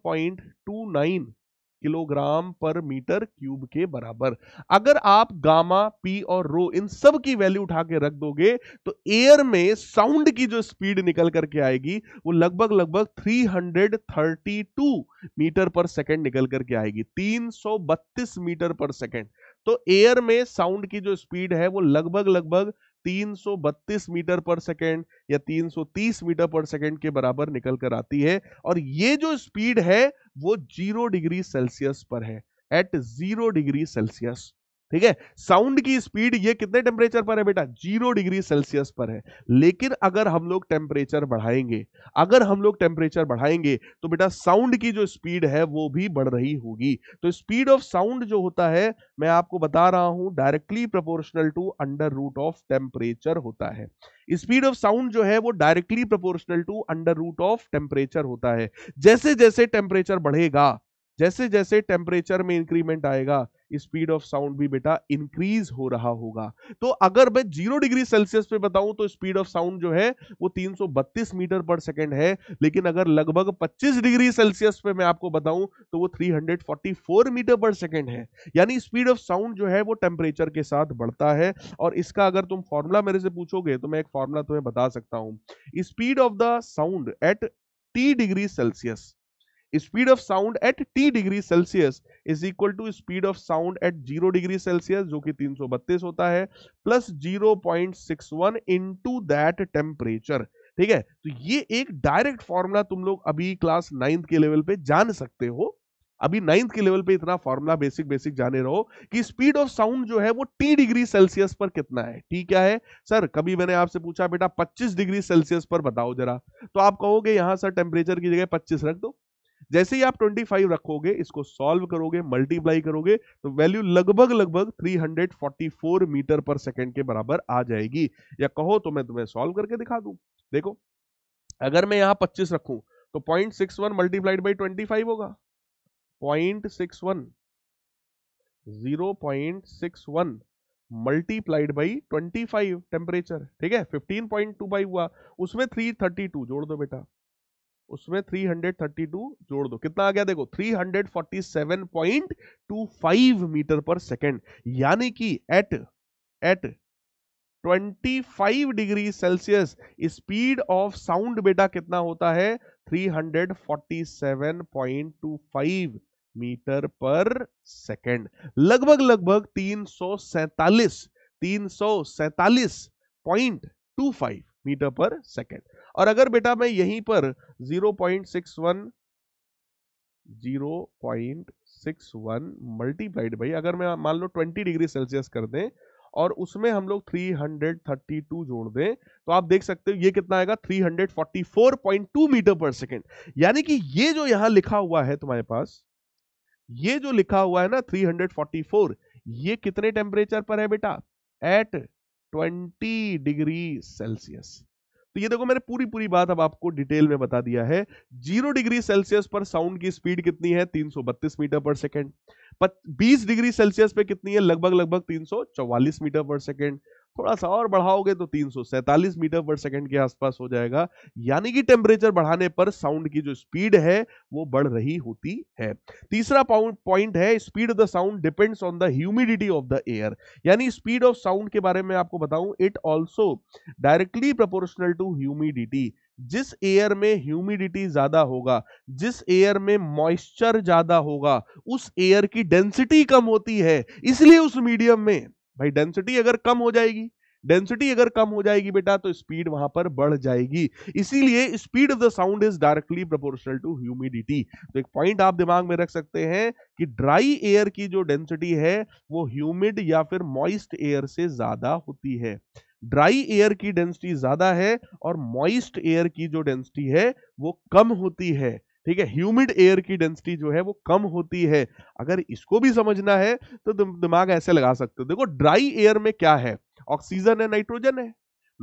kilogram per metre cube के बराबर अगर आप गामा पी और रो इन सब की वैल्यू उठा के रख दोगे तो एयर में साउंड की जो स्पीड निकल करके आएगी वो लगभग लगभग 332 मीटर पर सेकंड निकल करके आएगी 332 मीटर पर सेकंड तो एयर में साउंड की जो स्पीड है वो लगभग लगभग 332 मीटर पर सेकेंड या 330 मीटर पर सेकेंड के बराबर निकल कर आती है और ये जो स्पीड है वो जीरो डिग्री सेल्सियस पर है एट जीरो डिग्री सेल्सियस ठीक है साउंड की स्पीड ये कितने टेम्परेचर पर है बेटा जीरो डिग्री सेल्सियस पर है लेकिन अगर हम लोग टेम्परेचर बढ़ाएंगे अगर हम लोग टेम्परेचर बढ़ाएंगे तो बेटा साउंड की जो स्पीड है वो भी बढ़ रही होगी तो स्पीड ऑफ साउंड जो होता है मैं आपको बता रहा हूं directly proportional to under root of temperature होता है स्पीड ऑफ साउंड जो है वो directly proportional to under root of temperature होता है जैसे जैसे टेम्परेचर बढ़ेगा जैसे जैसे टेम्परेचर में इंक्रीमेंट आएगा स्पीड ऑफ साउंड भी बेटा इंक्रीज हो रहा होगा तो अगर मैं जीरो डिग्री सेल्सियस पे बताऊं तो स्पीड ऑफ साउंड जो है वो 332 मीटर पर सेकेंड है लेकिन अगर लगभग 25 डिग्री सेल्सियस पे मैं आपको बताऊं तो वो 344 मीटर पर सेकेंड है यानी स्पीड ऑफ साउंड जो है वो टेम्परेचर के साथ बढ़ता है और इसका अगर तुम फॉर्मूला मेरे से पूछोगे तो मैं एक फॉर्मूला तुम्हें बता सकता हूँ speed of the sound at T degree Celsius speed of sound at T degree Celsius is equal to speed of sound at zero degree Celsius जो कि 332 होता है plus 0.61 point six one into that temperature ठीक है तो ये एक direct formula तुम लोग अभी क्लास नाइन्थ के लेवल पे जान सकते हो अभी नाइन्थ के लेवल पे इतना फॉर्मूला बेसिक बेसिक जाने रहो कि स्पीड ऑफ साउंड जो है वो टी डिग्री सेल्सियस पर कितना है टी क्या है सर कभी मैंने आपसे पूछा बेटा 25 डिग्री सेल्सियस पर बताओ जरा तो आप कहोगे यहां सर टेम्परेचर की जगह 25 रख दो जैसे ही आप 25 रखोगे इसको सॉल्व करोगे मल्टीप्लाई करोगे तो वैल्यू लगभग लगभग 344 मीटर पर सेकंड के बराबर आ जाएगी या कहो तो मैं तुम्हें सॉल्व करके दिखा दू देखो अगर मैं यहां 25 रखूं तो point six one multiplied by twenty five होगा point six one zero point six one multiplied by twenty five temperature ठीक है फिफ्टीन पॉइंट टू फाइव हुआ उसमें थ्री थर्टी टू जोड़ दो बेटा उसमें 332 जोड़ दो कितना आ गया देखो 347.25 मीटर पर सेकेंड यानी कि at at 25 degree Celsius speed of sound बेटा कितना होता है 347.25 मीटर पर सेकेंड लगभग लगभग तीन सौ सैतालीस तीन सौ सैतालीस point two five metre per second और अगर बेटा मैं यहीं पर 0.61 0.61 मल्टीप्लाइड भाई अगर मैं मान लो 20 डिग्री सेल्सियस कर दें और उसमें हम लोग 332 जोड़ दें तो आप देख सकते हो ये कितना आएगा 344.2 मीटर पर सेकेंड यानी कि ये जो यहां लिखा हुआ है तुम्हारे पास ये जो लिखा हुआ है ना 344 ये कितने टेम्परेचर पर है बेटा एट ट्वेंटी डिग्री सेल्सियस तो ये देखो मैंने पूरी पूरी बात अब आपको डिटेल में बता दिया है जीरो डिग्री सेल्सियस पर साउंड की स्पीड कितनी है 332 metre per second 20 degree Celsius पे कितनी है लगभग लगभग 344 मीटर पर सेकेंड थोड़ा सा और बढ़ाओगे तो तीन मीटर पर सेकंड के आसपास हो जाएगा यानी कि टेम्परेचर बढ़ाने पर साउंड की जो स्पीड है वो बढ़ रही होती है तीसरा पॉइंट है speed of the sound depends on the humidity of the air यानी स्पीड ऑफ साउंड के बारे में आपको बताऊं it also directly proportional to humidity जिस एयर में ह्यूमिडिटी ज्यादा होगा जिस एयर में मॉइस्चर ज्यादा होगा उस एयर की डेंसिटी कम होती है इसलिए उस मीडियम में भाई डेंसिटी अगर कम हो जाएगी डेंसिटी अगर कम हो जाएगी बेटा तो स्पीड वहां पर बढ़ जाएगी इसीलिए speed of the sound is directly proportional to humidity तो एक पॉइंट आप दिमाग में रख सकते हैं कि ड्राई एयर की जो डेंसिटी है वो ह्यूमिड या फिर मॉइस्ट एयर से ज्यादा होती है ड्राई एयर की डेंसिटी ज्यादा है और मॉइस्ट एयर की जो डेंसिटी है वो कम होती है ठीक है ह्यूमिड एयर की डेंसिटी जो है वो कम होती है अगर इसको भी समझना है तो दिमाग ऐसे लगा सकते हो देखो ड्राई एयर में क्या है ऑक्सीजन है नाइट्रोजन है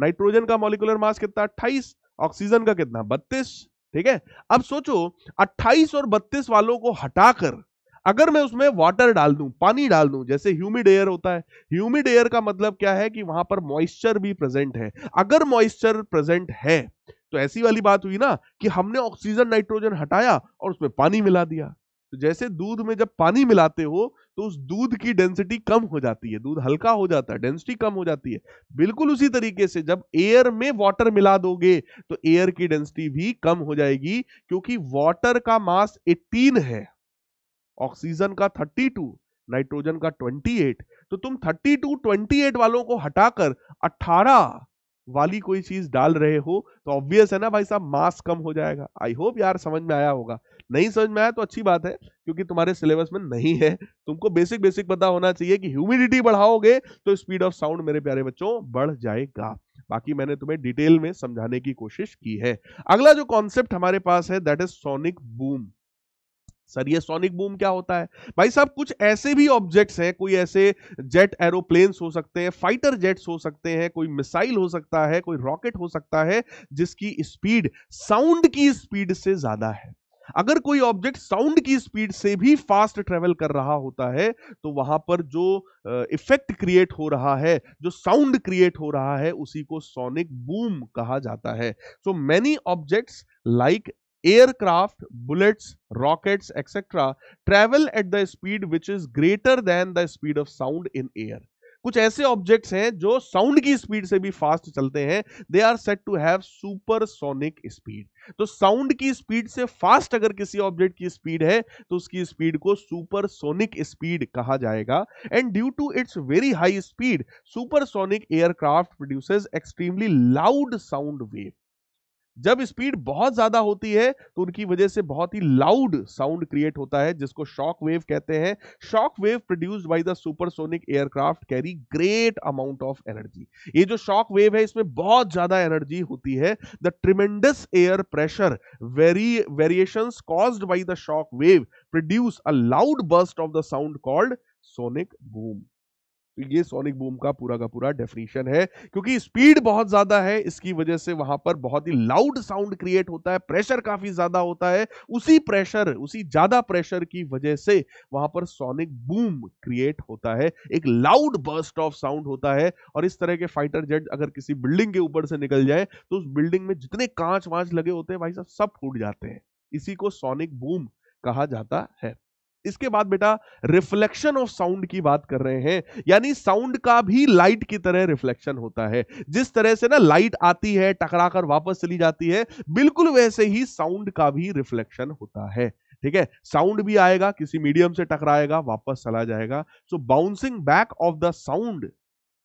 नाइट्रोजन का मॉलिकुलर मास कितना अट्ठाईस ऑक्सीजन का कितना बत्तीस ठीक है अब सोचो 28 और 32 वालों को हटाकर अगर मैं उसमें वाटर डाल दूं पानी डाल दूं जैसे ह्यूमिड एयर होता है ह्यूमिड एयर का मतलब क्या है कि वहां पर मॉइस्चर भी प्रेजेंट है अगर मॉइस्चर प्रेजेंट है तो ऐसी वाली बात हुई ना कि हमने ऑक्सीजन नाइट्रोजन हटाया और उसमें पानी मिला दिया तो जैसे दूध में जब पानी मिलाते हो तो उस दूध की डेंसिटी कम हो जाती है दूध हल्का हो जाता है डेंसिटी कम हो जाती है बिल्कुल उसी तरीके से जब एयर में वाटर मिला दोगे तो एयर की डेंसिटी भी कम हो जाएगी क्योंकि वाटर का मास 18 है ऑक्सीजन का 32 नाइट्रोजन का 28 तो तुम 32 28 वालों को हटाकर 18 वाली कोई चीज डाल रहे हो तो ऑब्वियस है ना भाई साहब मास कम हो जाएगा आई होप यार समझ में आया होगा नहीं समझ में आया तो अच्छी बात है क्योंकि तुम्हारे सिलेबस में नहीं है तुमको बेसिक बेसिक पता होना चाहिए कि ह्यूमिडिटी बढ़ाओगे तो स्पीड ऑफ साउंड मेरे प्यारे बच्चों बढ़ जाएगा बाकी मैंने तुम्हें डिटेल में समझाने की कोशिश की है अगला जो कॉन्सेप्ट हमारे पास है that is sonic boom sir ये सोनिक बूम क्या होता है भाई साहब कुछ ऐसे भी ऑब्जेक्ट्स हैं कोई ऐसे जेट एरोप्लेन्स हो सकते हैं फाइटर जेट्स हो सकते हैं कोई मिसाइल हो सकता है कोई रॉकेट हो सकता है जिसकी स्पीड साउंड की स्पीड से ज्यादा है अगर कोई ऑब्जेक्ट साउंड की स्पीड से भी फास्ट ट्रेवल कर रहा होता है तो वहां पर जो इफेक्ट क्रिएट हो रहा है जो साउंड क्रिएट हो रहा है उसी को सोनिक बूम कहा जाता है so many objects like aircraft, bullets, rockets, etc. travel at the speed which is greater than the speed of sound in air. कुछ ऐसे ऑब्जेक्ट्स हैं जो साउंड की स्पीड से भी फास्ट चलते हैं they are set to have supersonic speed तो साउंड की स्पीड से फास्ट अगर किसी ऑब्जेक्ट की स्पीड है तो उसकी स्पीड को सुपरसोनिक स्पीड कहा जाएगा and due to its very high speed supersonic aircraft produces extremely loud sound wave जब स्पीड बहुत ज्यादा होती है तो उनकी वजह से बहुत ही लाउड साउंड क्रिएट होता है जिसको शॉक वेव कहते हैं shock wave produced by the supersonic aircraft carry great amount of energy ये जो शॉक वेव है इसमें बहुत ज्यादा एनर्जी होती है the tremendous air pressure very variation caused by the shock wave produce a loud burst of the sound called sonic boom ये sonic boom का पूरा का पूरा डेफिनेशन है क्योंकि स्पीड बहुत ज्यादा है इसकी वजह से वहां पर बहुत ही लाउड साउंड क्रिएट होता है प्रेशर काफी ज्यादा होता है उसी प्रेशर उसी ज्यादा प्रेशर की वजह से वहां पर सोनिक बूम क्रिएट होता है एक लाउड बर्स्ट ऑफ साउंड होता है और इस तरह के फाइटर जेट अगर किसी बिल्डिंग के ऊपर से निकल जाए तो उस बिल्डिंग में जितने कांच वाच लगे होते हैं भाई साहब सब फूट जाते हैं इसी को सोनिक बूम कहा जाता है इसके बाद बेटा रिफ्लेक्शन ऑफ साउंड की बात कर रहे हैं यानी साउंड का भी लाइट की तरह रिफ्लेक्शन होता है जिस तरह से ना लाइट आती है टकराकर वापस चली जाती है बिल्कुल वैसे ही साउंड का भी रिफ्लेक्शन होता है ठीक है साउंड भी आएगा किसी मीडियम से टकराएगा वापस चला जाएगा so bouncing back of the sound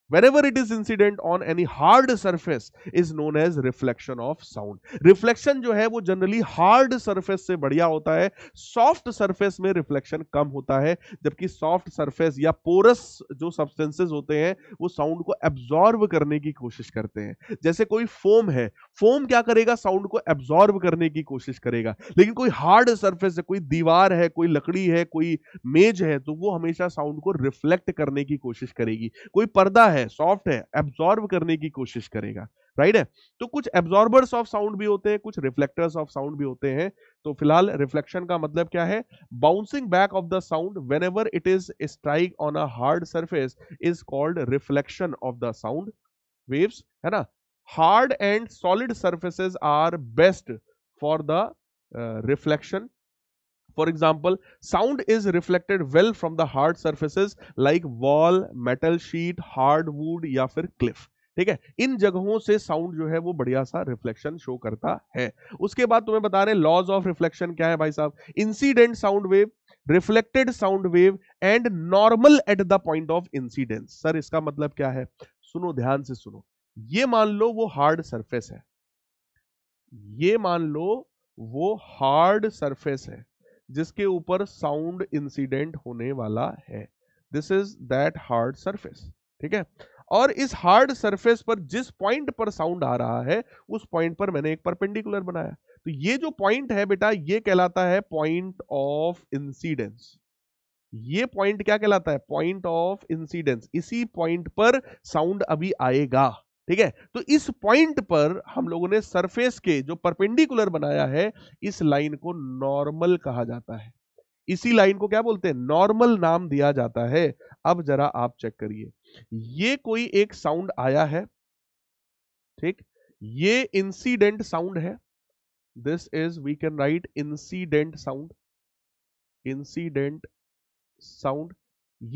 whenever it is incident on any hard surface is known as reflection of sound reflection jo hai wo generally hard surface se badhiya hota hai soft surface mein reflection kam hota hai jabki soft surface ya porous jo substances hote hain wo sound ko absorb karne ki koshish karte hain jaise koi foam hai foam kya karega sound ko absorb karne ki koshish karega lekin koi hard surface hai koi deewar hai koi lakdi hai koi mej hai to wo hamesha sound ko reflect karne ki koshish karegi koi parda hai है soft है absorb करने की कोशिश करेगा right है तो कुछ absorbers of sound भी होते हैं कुछ रिफ्लेक्टर्स ऑफ साउंड भी होते हैं तो फिलहाल रिफ्लेक्शन का मतलब क्या है bouncing back of the sound whenever it is strike on a hard surface is called reflection of the sound waves है ना hard and solid surfaces are best for the reflection For example, sound is reflected well from the hard surfaces like wall, metal sheet, wood या फिर cliff. ठीक है इन जगहों से sound जो है वो बढ़िया सा रिफ्लेक्शन शो करता है उसके बाद तुम्हें बता रहे लॉज ऑफ रिफ्लेक्शन क्या है भाई साहब incident sound wave reflected sound wave and normal at the point of incidence sir इसका मतलब क्या है सुनो ध्यान से सुनो ये मान लो वो हार्ड सरफेस है ये मान लो वो हार्ड सरफेस है जिसके ऊपर साउंड इंसिडेंट होने वाला है this is that hard surface ठीक है और इस हार्ड सरफेस पर जिस पॉइंट पर साउंड आ रहा है उस पॉइंट पर मैंने एक परपेंडिकुलर बनाया तो ये जो पॉइंट है बेटा ये कहलाता है पॉइंट ऑफ इंसिडेंस ये पॉइंट क्या कहलाता है पॉइंट ऑफ इंसिडेंस इसी पॉइंट पर साउंड अभी आएगा ठीक है तो इस पॉइंट पर हम लोगों ने सरफेस के जो परपेंडिकुलर बनाया है इस लाइन को नॉर्मल कहा जाता है इसी लाइन को क्या बोलते हैं नॉर्मल नाम दिया जाता है अब जरा आप चेक करिए ये कोई एक साउंड आया है ठीक ये इंसिडेंट साउंड है this is we can write incident sound incident sound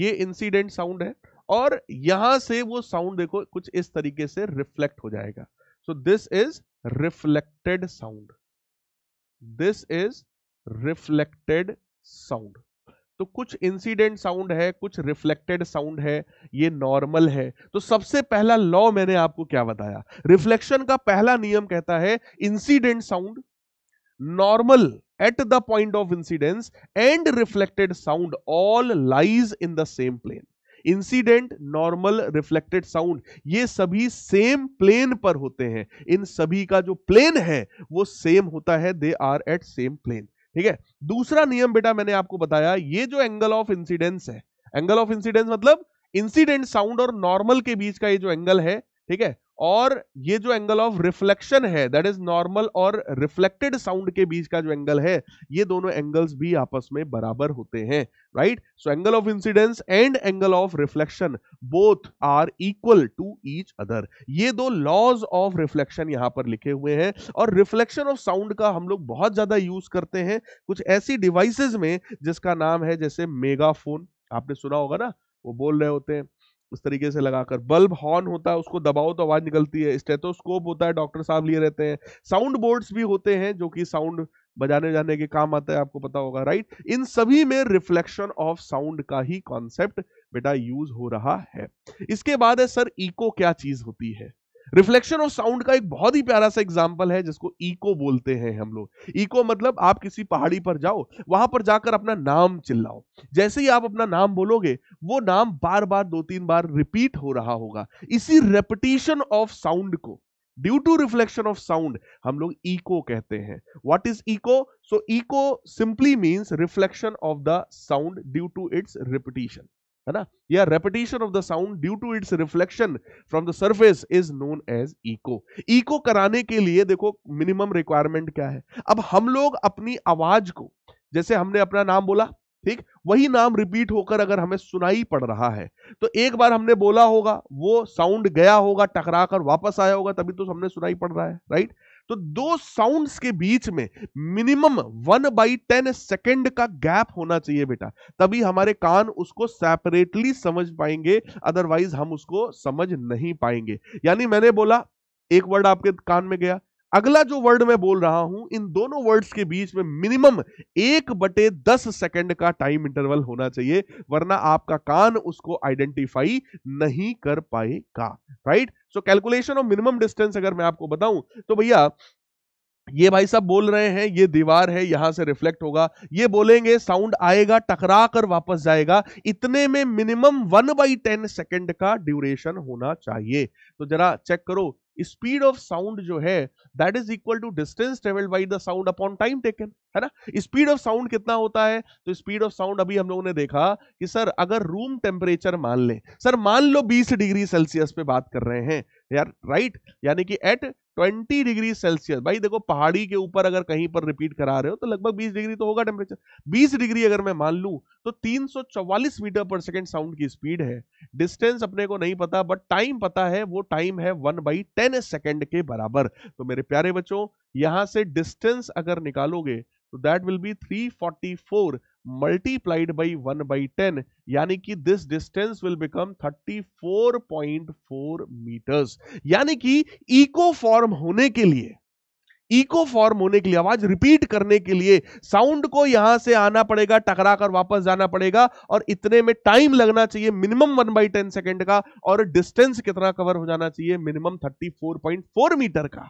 ये इंसिडेंट साउंड है और यहां से वो साउंड देखो कुछ इस तरीके से रिफ्लेक्ट हो जाएगा so this is reflected sound this is reflected sound तो कुछ इंसिडेंट साउंड है कुछ रिफ्लेक्टेड साउंड है ये नॉर्मल है तो सबसे पहला लॉ मैंने आपको क्या बताया रिफ्लेक्शन का पहला नियम कहता है incident sound normal at the point of incidence and reflected sound all lies in the same plane incident normal reflected sound ये सभी सेम प्लेन पर होते हैं इन सभी का जो प्लेन है वो सेम होता है they are at same plane ठीक है दूसरा नियम बेटा मैंने आपको बताया ये जो एंगल ऑफ इंसिडेंस है एंगल ऑफ इंसिडेंस मतलब इंसिडेंट साउंड और नॉर्मल के बीच का ये जो एंगल है ठीक है और ये जो एंगल ऑफ रिफ्लेक्शन है दैट इज नॉर्मल और रिफ्लेक्टेड साउंड के बीच का जो एंगल है ये दोनों एंगल्स भी आपस में बराबर होते हैं right so angle of incidence and angle of reflection both are equal to each other ये दो लॉज ऑफ रिफ्लेक्शन यहां पर लिखे हुए हैं और रिफ्लेक्शन ऑफ साउंड का हम लोग बहुत ज्यादा यूज करते हैं कुछ ऐसी डिवाइसेज में जिसका नाम है जैसे मेगाफोन आपने सुना होगा ना वो बोल रहे होते हैं उस तरीके से लगाकर बल्ब हॉर्न होता है उसको दबाओ तो आवाज निकलती है स्टेथोस्कोप होता है डॉक्टर साहब लिए रहते हैं साउंड बोर्ड्स भी होते हैं जो कि साउंड बजाने जाने के काम आता है आपको पता होगा राइट इन सभी में रिफ्लेक्शन ऑफ साउंड का ही कॉन्सेप्ट बेटा यूज हो रहा है इसके बाद है सर इको क्या चीज होती है रिफ्लेक्शन ऑफ साउंड का एक बहुत ही प्यारा सा एग्जाम्पल है जिसको इको बोलते हैं हम लोग इको मतलब आप किसी पहाड़ी पर जाओ वहां पर जाकर अपना नाम चिल्लाओ जैसे ही आप अपना नाम बोलोगे वो नाम बार बार दो तीन बार रिपीट हो रहा होगा इसी रेपिटेशन ऑफ साउंड को due to reflection of sound हम लोग इको कहते हैं what is echo so echo simply means reflection of the sound due to its repetition है ना या repetition of the sound due to its reflection from the surface is known as echo echo कराने के लिए देखो minimum requirement क्या है अब हम लोग अपनी आवाज को जैसे हमने अपना नाम बोला ठीक वही नाम रिपीट होकर अगर हमें सुनाई पड़ रहा है तो एक बार हमने बोला होगा वो साउंड गया होगा टकरा कर वापस आया होगा तभी तो हमने सुनाई पड़ रहा है राइट तो दो साउंड्स के बीच में minimum one by ten second का गैप होना चाहिए बेटा तभी हमारे कान उसको सेपरेटली समझ पाएंगे अदरवाइज हम उसको समझ नहीं पाएंगे यानी मैंने बोला एक वर्ड आपके कान में गया अगला जो वर्ड मैं बोल रहा हूं इन दोनों वर्ड्स के बीच में मिनिमम एक बटे दस सेकेंड का टाइम इंटरवल होना चाहिए वरना आपका कान उसको आइडेंटिफाई नहीं कर पाएगा right so calculation of minimum distance अगर मैं आपको बताऊं तो भैया ये भाई साहब बोल रहे हैं ये दीवार है यहां से रिफ्लेक्ट होगा ये बोलेंगे साउंड आएगा टकरा कर वापस जाएगा इतने में minimum one by ten second का ड्यूरेशन होना चाहिए तो जरा चेक करो स्पीड ऑफ साउंड जो है that is equal to distance travelled by the sound upon time taken है ना स्पीड ऑफ साउंड कितना होता है तो स्पीड ऑफ साउंड अभी हम लोगों ने देखा कि सर अगर रूम टेम्परेचर मान लें सर मान लो 20 डिग्री सेल्सियस पे बात कर रहे हैं यार राइट यानी कि एट 20 डिग्री सेल्सियस भाई देखो पहाड़ी के ऊपर अगर कहीं पर रिपीट करा रहे हो तो लगभग 20 डिग्री तो होगा टेम्परेचर 20 डिग्री अगर मैं मान लू तो 344 मीटर पर सेकंड साउंड की स्पीड है डिस्टेंस अपने को नहीं पता बट टाइम पता है वो टाइम है वन बाई टेन सेकेंड के बराबर तो मेरे प्यारे बच्चों यहां से डिस्टेंस अगर निकालोगे तो that will be 344 multiplied by one by ten यानी कि this distance will become 34.4 metres यानी कि इको फॉर्म होने के लिए इको फॉर्म होने के लिए आवाज रिपीट करने के लिए साउंड को यहां से आना पड़ेगा टकरा कर वापस जाना पड़ेगा और इतने में टाइम लगना चाहिए minimum one by ten second का और डिस्टेंस कितना कवर हो जाना चाहिए minimum thirty four point four metre का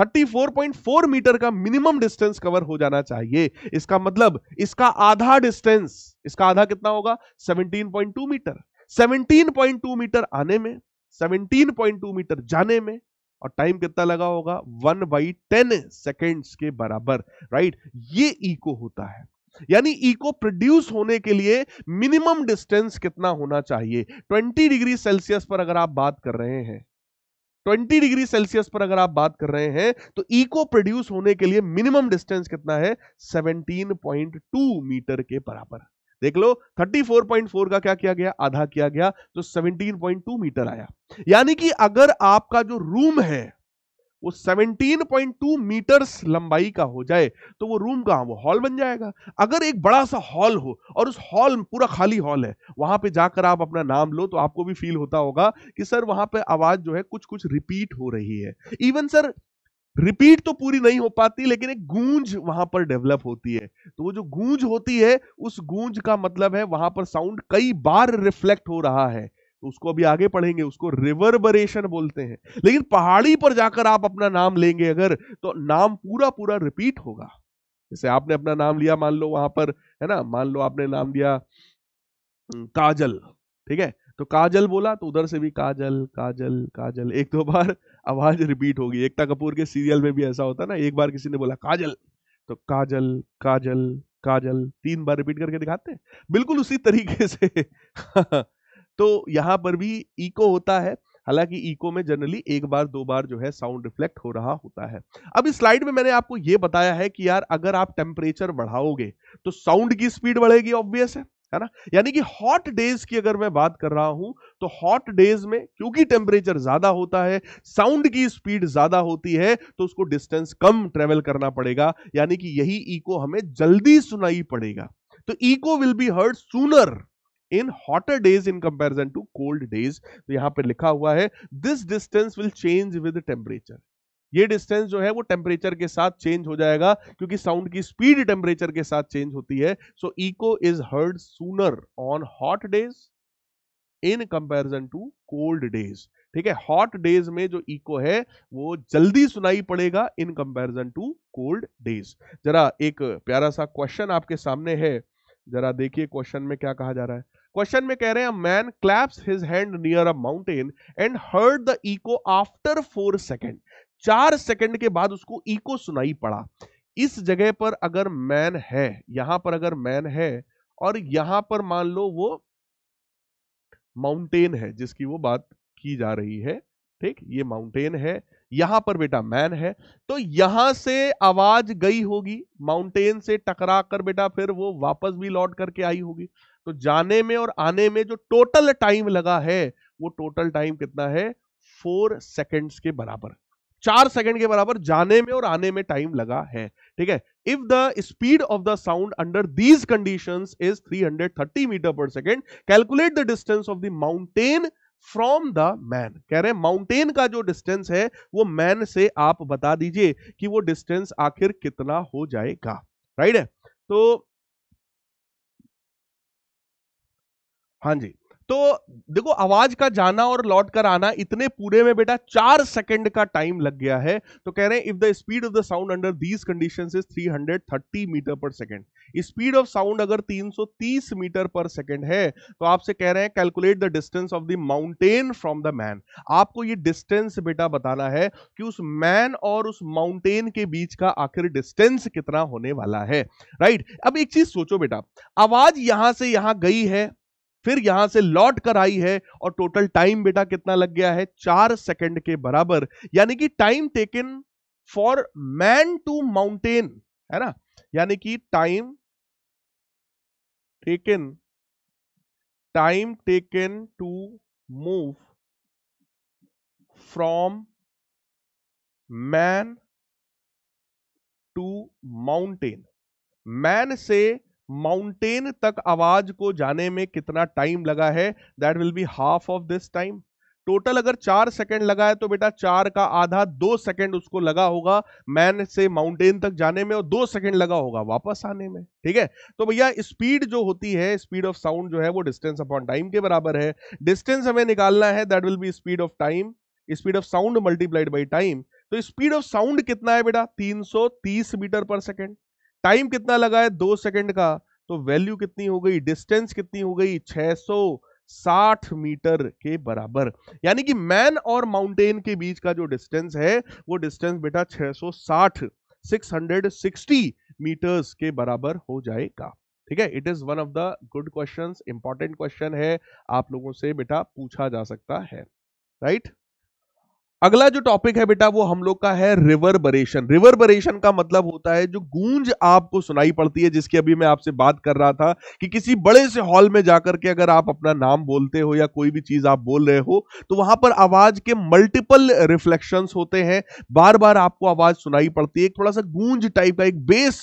34.4 मीटर का मिनिमम डिस्टेंस कवर हो जाना चाहिए इसका मतलब इसका आधा डिस्टेंस इसका आधा कितना होगा 17.2 मीटर 17.2 मीटर आने में 17.2 मीटर जाने में और टाइम कितना लगा होगा वन बाई टेन सेकेंड्स के बराबर राइट ये इको होता है यानी इको प्रोड्यूस होने के लिए मिनिमम डिस्टेंस कितना होना चाहिए 20 डिग्री सेल्सियस पर अगर आप बात कर रहे हैं 20 डिग्री सेल्सियस पर अगर आप बात कर रहे हैं तो इको प्रोड्यूस होने के लिए मिनिमम डिस्टेंस कितना है 17.2 मीटर के बराबर देख लो 34.4 का क्या किया गया आधा किया गया तो 17.2 मीटर आया यानी कि अगर आपका जो रूम है वो 17.2 मीटर्स लंबाई का हो जाए तो वो रूम कहा वो हॉल बन जाएगा अगर एक बड़ा सा हॉल हो और उस हॉल पूरा खाली हॉल है वहां पे जाकर आप अपना नाम लो तो आपको भी फील होता होगा कि सर वहां पे आवाज जो है कुछ कुछ रिपीट हो रही है इवन सर रिपीट तो पूरी नहीं हो पाती लेकिन एक गूंज वहां पर डेवलप होती है तो वो जो गूंज होती है उस गूंज का मतलब है वहां पर साउंड कई बार रिफ्लेक्ट हो रहा है उसको अभी आगे पढ़ेंगे उसको रिवर्बरेशन बोलते हैं लेकिन पहाड़ी पर जाकर आप अपना नाम लेंगे अगर तो नाम पूरा पूरा रिपीट होगा जैसे आपने अपना नाम लिया मान लो वहां पर है ना मान लो आपने नाम दिया काजल ठीक है तो काजल बोला तो उधर से भी काजल काजल काजल एक दो बार आवाज रिपीट होगी एकता कपूर के सीरियल में भी ऐसा होता है ना एक बार किसी ने बोला काजल तो काजल काजल काजल तीन बार रिपीट करके दिखाते हैं बिल्कुल उसी तरीके से तो यहाँ पर भी इको होता है हालांकि इको में जनरली एक बार दो बार जो है साउंड रिफ्लेक्ट हो रहा होता है अब इस स्लाइड में मैंने आपको ये बताया है कि यार अगर आप टेम्परेचर बढ़ाओगे तो साउंड की स्पीड बढ़ेगी ऑब्वियस है है ना यानी कि हॉट डेज की अगर मैं बात कर रहा हूं तो हॉट डेज में क्योंकि टेम्परेचर ज्यादा होता है साउंड की स्पीड ज्यादा होती है तो उसको डिस्टेंस कम ट्रेवल करना पड़ेगा यानी कि यही इको हमें जल्दी सुनाई पड़ेगा तो echo will be heard sooner in hotter days in comparison to cold days तो यहां पर लिखा हुआ है this distance will change with temperature ये डिस्टेंस जो है वो टेम्परेचर के साथ चेंज हो जाएगा क्योंकि साउंड की स्पीड टेम्परेचर के साथ चेंज होती है so echo is heard sooner on hot days in comparison to cold days ठीक है हॉट डेज में जो इको है वो जल्दी सुनाई पड़ेगा in comparison to cold days जरा एक प्यारा सा क्वेश्चन आपके सामने है जरा देखिए क्वेश्चन में क्या कहा जा रहा है क्वेश्चन में कह रहे हैं man claps his hand near a mountain and heard the echo after four second चार सेकेंड के बाद उसको इको सुनाई पड़ा इस जगह पर अगर मैन है यहां पर अगर मैन है और यहां पर मान लो वो माउंटेन है जिसकी वो बात की जा रही है ठीक ये माउंटेन है यहां पर बेटा मैन है तो यहां से आवाज गई होगी माउंटेन से टकरा कर बेटा फिर वो वापस भी लौट करके आई होगी तो जाने में और आने में जो टोटल टाइम लगा है वो टोटल टाइम कितना है फोर सेकेंड्स के बराबर चार सेकंड के बराबर जाने में और आने में टाइम लगा है ठीक है if the speed of the sound under these condition is 330 metre per second calculate the distance of the mountain from the man कह रहे हैं माउंटेन का जो डिस्टेंस है वो मैन से आप बता दीजिए कि वो डिस्टेंस आखिर कितना हो जाएगा राइट है तो हाँ जी तो देखो आवाज का जाना और लौट कर आना इतने पूरे में बेटा चार सेकंड का टाइम लग गया है तो कह रहे हैं if the speed of the sound under these condition is 330 metre per second speed of sound अगर 330 मीटर पर सेकंड है तो आपसे कह रहे हैं calculate the distance of the mountain from the man आपको ये डिस्टेंस बेटा बताना है कि उस मैन और उस माउंटेन के बीच का आखिर डिस्टेंस कितना होने वाला है राइट अब एक चीज सोचो बेटा आवाज यहां से यहां गई है फिर यहां से लौट कर आई है और टोटल टाइम बेटा कितना लग गया है चार सेकंड के बराबर यानी कि time taken for man to mountain है ना यानी कि time taken time taken to move from man to mountain man से माउंटेन तक आवाज को जाने में कितना टाइम लगा है that will be half of this time total अगर चार सेकंड लगा है तो बेटा चार का आधा दो सेकंड उसको लगा होगा मैन से माउंटेन तक जाने में और दो सेकंड लगा होगा वापस आने में ठीक है तो भैया स्पीड जो होती है स्पीड ऑफ साउंड जो है वो डिस्टेंस अपॉन टाइम के बराबर है डिस्टेंस हमें निकालना है that will be speed of time speed of sound multiplied by time तो स्पीड ऑफ साउंड कितना है बेटा तीन मीटर पर सेकेंड टाइम कितना लगा है दो सेकंड का तो वैल्यू कितनी हो गई डिस्टेंस कितनी हो गई 660 मीटर के बराबर यानी कि मैन और माउंटेन के बीच का जो डिस्टेंस है वो डिस्टेंस बेटा 660 660 मीटर्स के बराबर हो जाएगा ठीक है it is one of the good question important question है आप लोगों से बेटा पूछा जा सकता है राइट right? अगला जो टॉपिक है बेटा वो हम लोग का है रिवर्बरेशन रिवर्बरेशन का मतलब होता है जो गूंज आपको सुनाई पड़ती है जिसकी अभी मैं आपसे बात कर रहा था कि किसी बड़े से हॉल में जाकर के अगर आप अपना नाम बोलते हो या कोई भी चीज आप बोल रहे हो तो वहां पर आवाज के मल्टीपल रिफ्लेक्शन होते हैं बार बार आपको आवाज सुनाई पड़ती है थोड़ा सा गूंज टाइप का एक बेस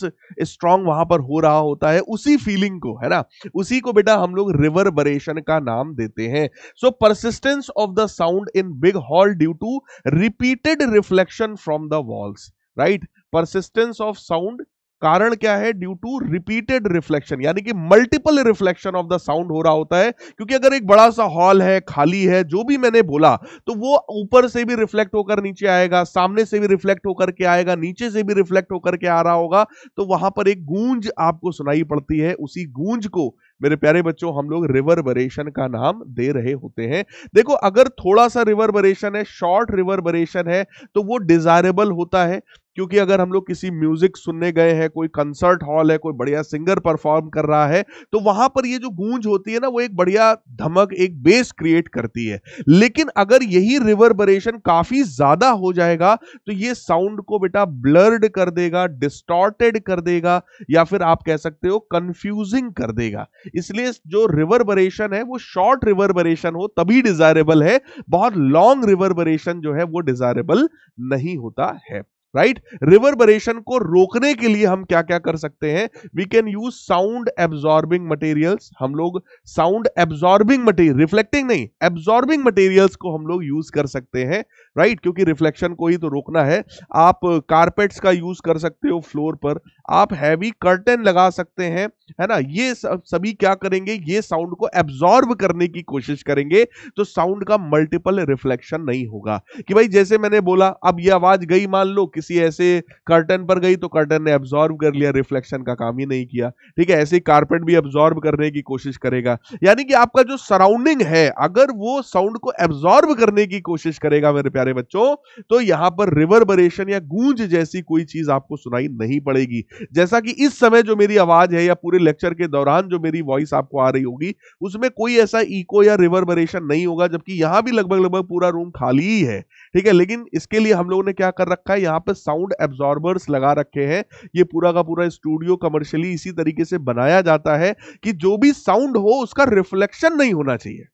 स्ट्रांग वहां पर हो रहा होता है उसी फीलिंग को है ना उसी को बेटा हम लोग रिवर्बरेशन का नाम देते हैं so persistence of the sound in big hall due to repeated reflection from the walls right persistence of sound कारण क्या है ड्यू टू रिपीटेड रिफ्लेक्शन यानी कि multiple reflection of the sound हो रहा होता है क्योंकि अगर एक बड़ा सा हॉल है खाली है जो भी मैंने बोला तो वो ऊपर से भी रिफ्लेक्ट होकर नीचे आएगा सामने से भी रिफ्लेक्ट होकर के आएगा नीचे से भी रिफ्लेक्ट होकर के आ रहा होगा तो वहां पर एक गूंज आपको सुनाई पड़ती है उसी गूंज को मेरे प्यारे बच्चों हम लोग रिवर्बरेशन का नाम दे रहे होते हैं देखो अगर थोड़ा सा रिवर्बरेशन है शॉर्ट रिवर्बरेशन है तो वो डिजायरेबल होता है क्योंकि अगर हम लोग किसी म्यूजिक सुनने गए हैं कोई कंसर्ट हॉल है कोई बढ़िया सिंगर परफॉर्म कर रहा है तो वहां पर ये जो गूंज होती है ना वो एक बढ़िया धमक एक बेस क्रिएट करती है लेकिन अगर यही रिवर्बरेशन काफी ज्यादा हो जाएगा तो ये साउंड को बेटा ब्लर्ड कर देगा डिस्टॉर्टेड कर देगा या फिर आप कह सकते हो कंफ्यूजिंग कर देगा इसलिए जो रिवर्बरेशन है वो शॉर्ट रिवर्बरेशन हो तभी डिजायरेबल है बहुत लॉन्ग रिवर्बरेशन जो है वो डिजायरेबल नहीं होता है राइट रिवरबरेशन रिवर्बरेशन को रोकने के लिए हम क्या क्या कर सकते हैं we can use sound absorbing materials हम लोग साउंड एब्जॉर्बिंग मटेरियल रिफ्लेक्टिंग नहीं एब्जॉर्बिंग मटेरियल्स को हम लोग यूज कर सकते हैं राइट right? क्योंकि रिफ्लेक्शन को ही तो रोकना है आप कारपेट्स का यूज कर सकते हो फ्लोर पर आप हैवी कर्टन लगा सकते हैं है ना ये सभी क्या करेंगे ये साउंड को एब्जॉर्ब करने की कोशिश करेंगे तो साउंड का मल्टीपल रिफ्लेक्शन नहीं होगा कि भाई जैसे मैंने बोला अब ये आवाज गई मान लो किस किसी ऐसे कर्टन पर गई तो कर्टन ने एब्जॉर्ब कर लिया रिफ्लेक्शन का काम ही नहीं किया ठीक है ऐसे कारपेट भी एब्जॉर्ब करने की कोशिश करेगा यानी कि आपका जो सराउंडिंग है अगर वो साउंड को एब्जॉर्ब करने की कोशिश करेगा मेरे प्यारे बच्चों तो यहां पर रिवरबरेशन या गूंज जैसी कोई चीज आपको सुनाई नहीं पड़ेगी जैसा कि इस समय जो मेरी आवाज है या पूरे लेक्चर के दौरान जो मेरी वॉइस आपको आ रही होगी उसमें कोई ऐसा इको या रिवरबरेशन नहीं होगा जबकि यहां भी लगभग लगभग पूरा रूम खाली ही है ठीक है लेकिन इसके लिए हम लोगों ने क्या कर रखा है यहाँ पे साउंड एब्जॉर्बर्स लगा रखे हैं ये पूरा का पूरा स्टूडियो कमर्शियली इसी तरीके से बनाया जाता है कि जो भी साउंड हो उसका रिफ्लेक्शन नहीं होना चाहिए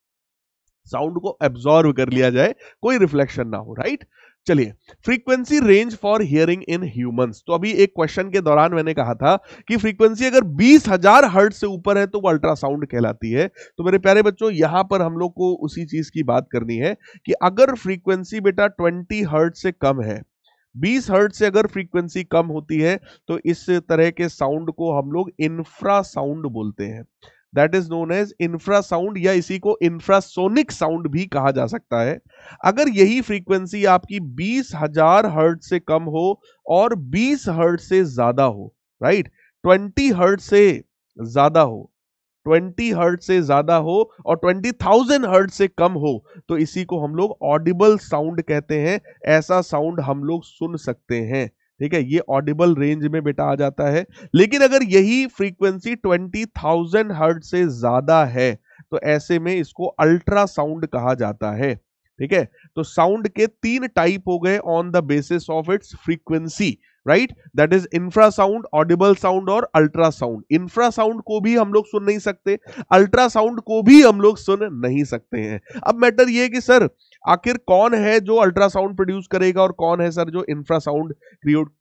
साउंड को एब्जॉर्व कर लिया जाए कोई रिफ्लेक्शन ना हो राइट चलिए frequency range for hearing in humans तो अभी एक क्वेश्चन के दौरान मैंने कहा था कि फ्रीक्वेंसी अगर 20,000 हर्ट से ऊपर है तो वो अल्ट्रासाउंड कहलाती है तो मेरे प्यारे बच्चों यहां पर हम लोग को उसी चीज की बात करनी है कि अगर फ्रीक्वेंसी बेटा 20 हर्ट से कम है बीस हर्ट से अगर फ्रीक्वेंसी कम होती है तो इस तरह के साउंड को हम लोग इंफ्रासाउंड बोलते हैं that is known as infrasound या इसी को इंफ्रासोनिक साउंड भी कहा जा सकता है अगर यही फ्रीक्वेंसी आपकी बीस हजार हर्ट से कम हो और बीस हर्ट से ज्यादा हो राइट ट्वेंटी हर्ट से ज्यादा हो ट्वेंटी हर्ट से ज्यादा हो और ट्वेंटी थाउजेंड हर्ट से कम हो तो इसी को हम लोग ऑडिबल साउंड कहते हैं ऐसा साउंड हम लोग सुन सकते हैं ठीक है ये ऑडिबल रेंज में बेटा आ जाता है लेकिन अगर यही फ्रीक्वेंसी ट्वेंटी थाउजेंड हर्ट से ज्यादा है तो ऐसे में इसको अल्ट्रासाउंड कहा जाता है ठीक है तो साउंड के तीन टाइप हो गए on the basis of its frequency right that is infrasound audible sound और अल्ट्रासाउंड इंफ्रासाउंड को भी हम लोग सुन नहीं सकते अल्ट्रासाउंड को भी हम लोग सुन नहीं सकते हैं अब मैटर यह कि सर आखिर कौन है जो अल्ट्रासाउंड प्रोड्यूस करेगा और कौन है सर जो इंफ्रासाउंड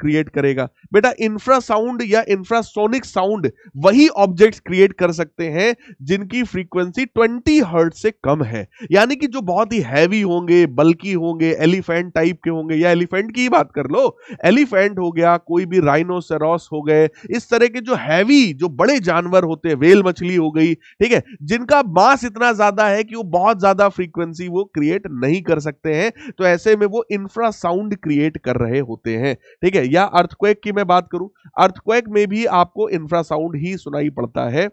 क्रिएट करेगा बेटा इंफ्रासाउंड या इंफ्रासोनिक साउंड वही ऑब्जेक्ट्स क्रिएट कर सकते हैं जिनकी फ्रीक्वेंसी 20 हर्ट से कम है यानी कि जो बहुत ही हैवी होंगे बल्कि होंगे एलिफेंट टाइप के होंगे या एलिफेंट की ही बात कर लो एलिफेंट हो गया कोई भी राइनोसेरोस हो गए इस तरह के जो हैवी जो बड़े जानवर होते हैं वेल मछली हो गई ठीक है जिनका मास इतना ज्यादा है कि वो बहुत ज्यादा फ्रीक्वेंसी वो क्रिएट नहीं नहीं कर सकते हैं तो ऐसे में वो इंफ्रासाउंड क्रिएट कर रहे होते हैं ठीक है या अर्थक्वेक की मैं बात करूं अर्थक्वेक में भी आपको इंफ्रासाउंड ही सुनाई पड़ता है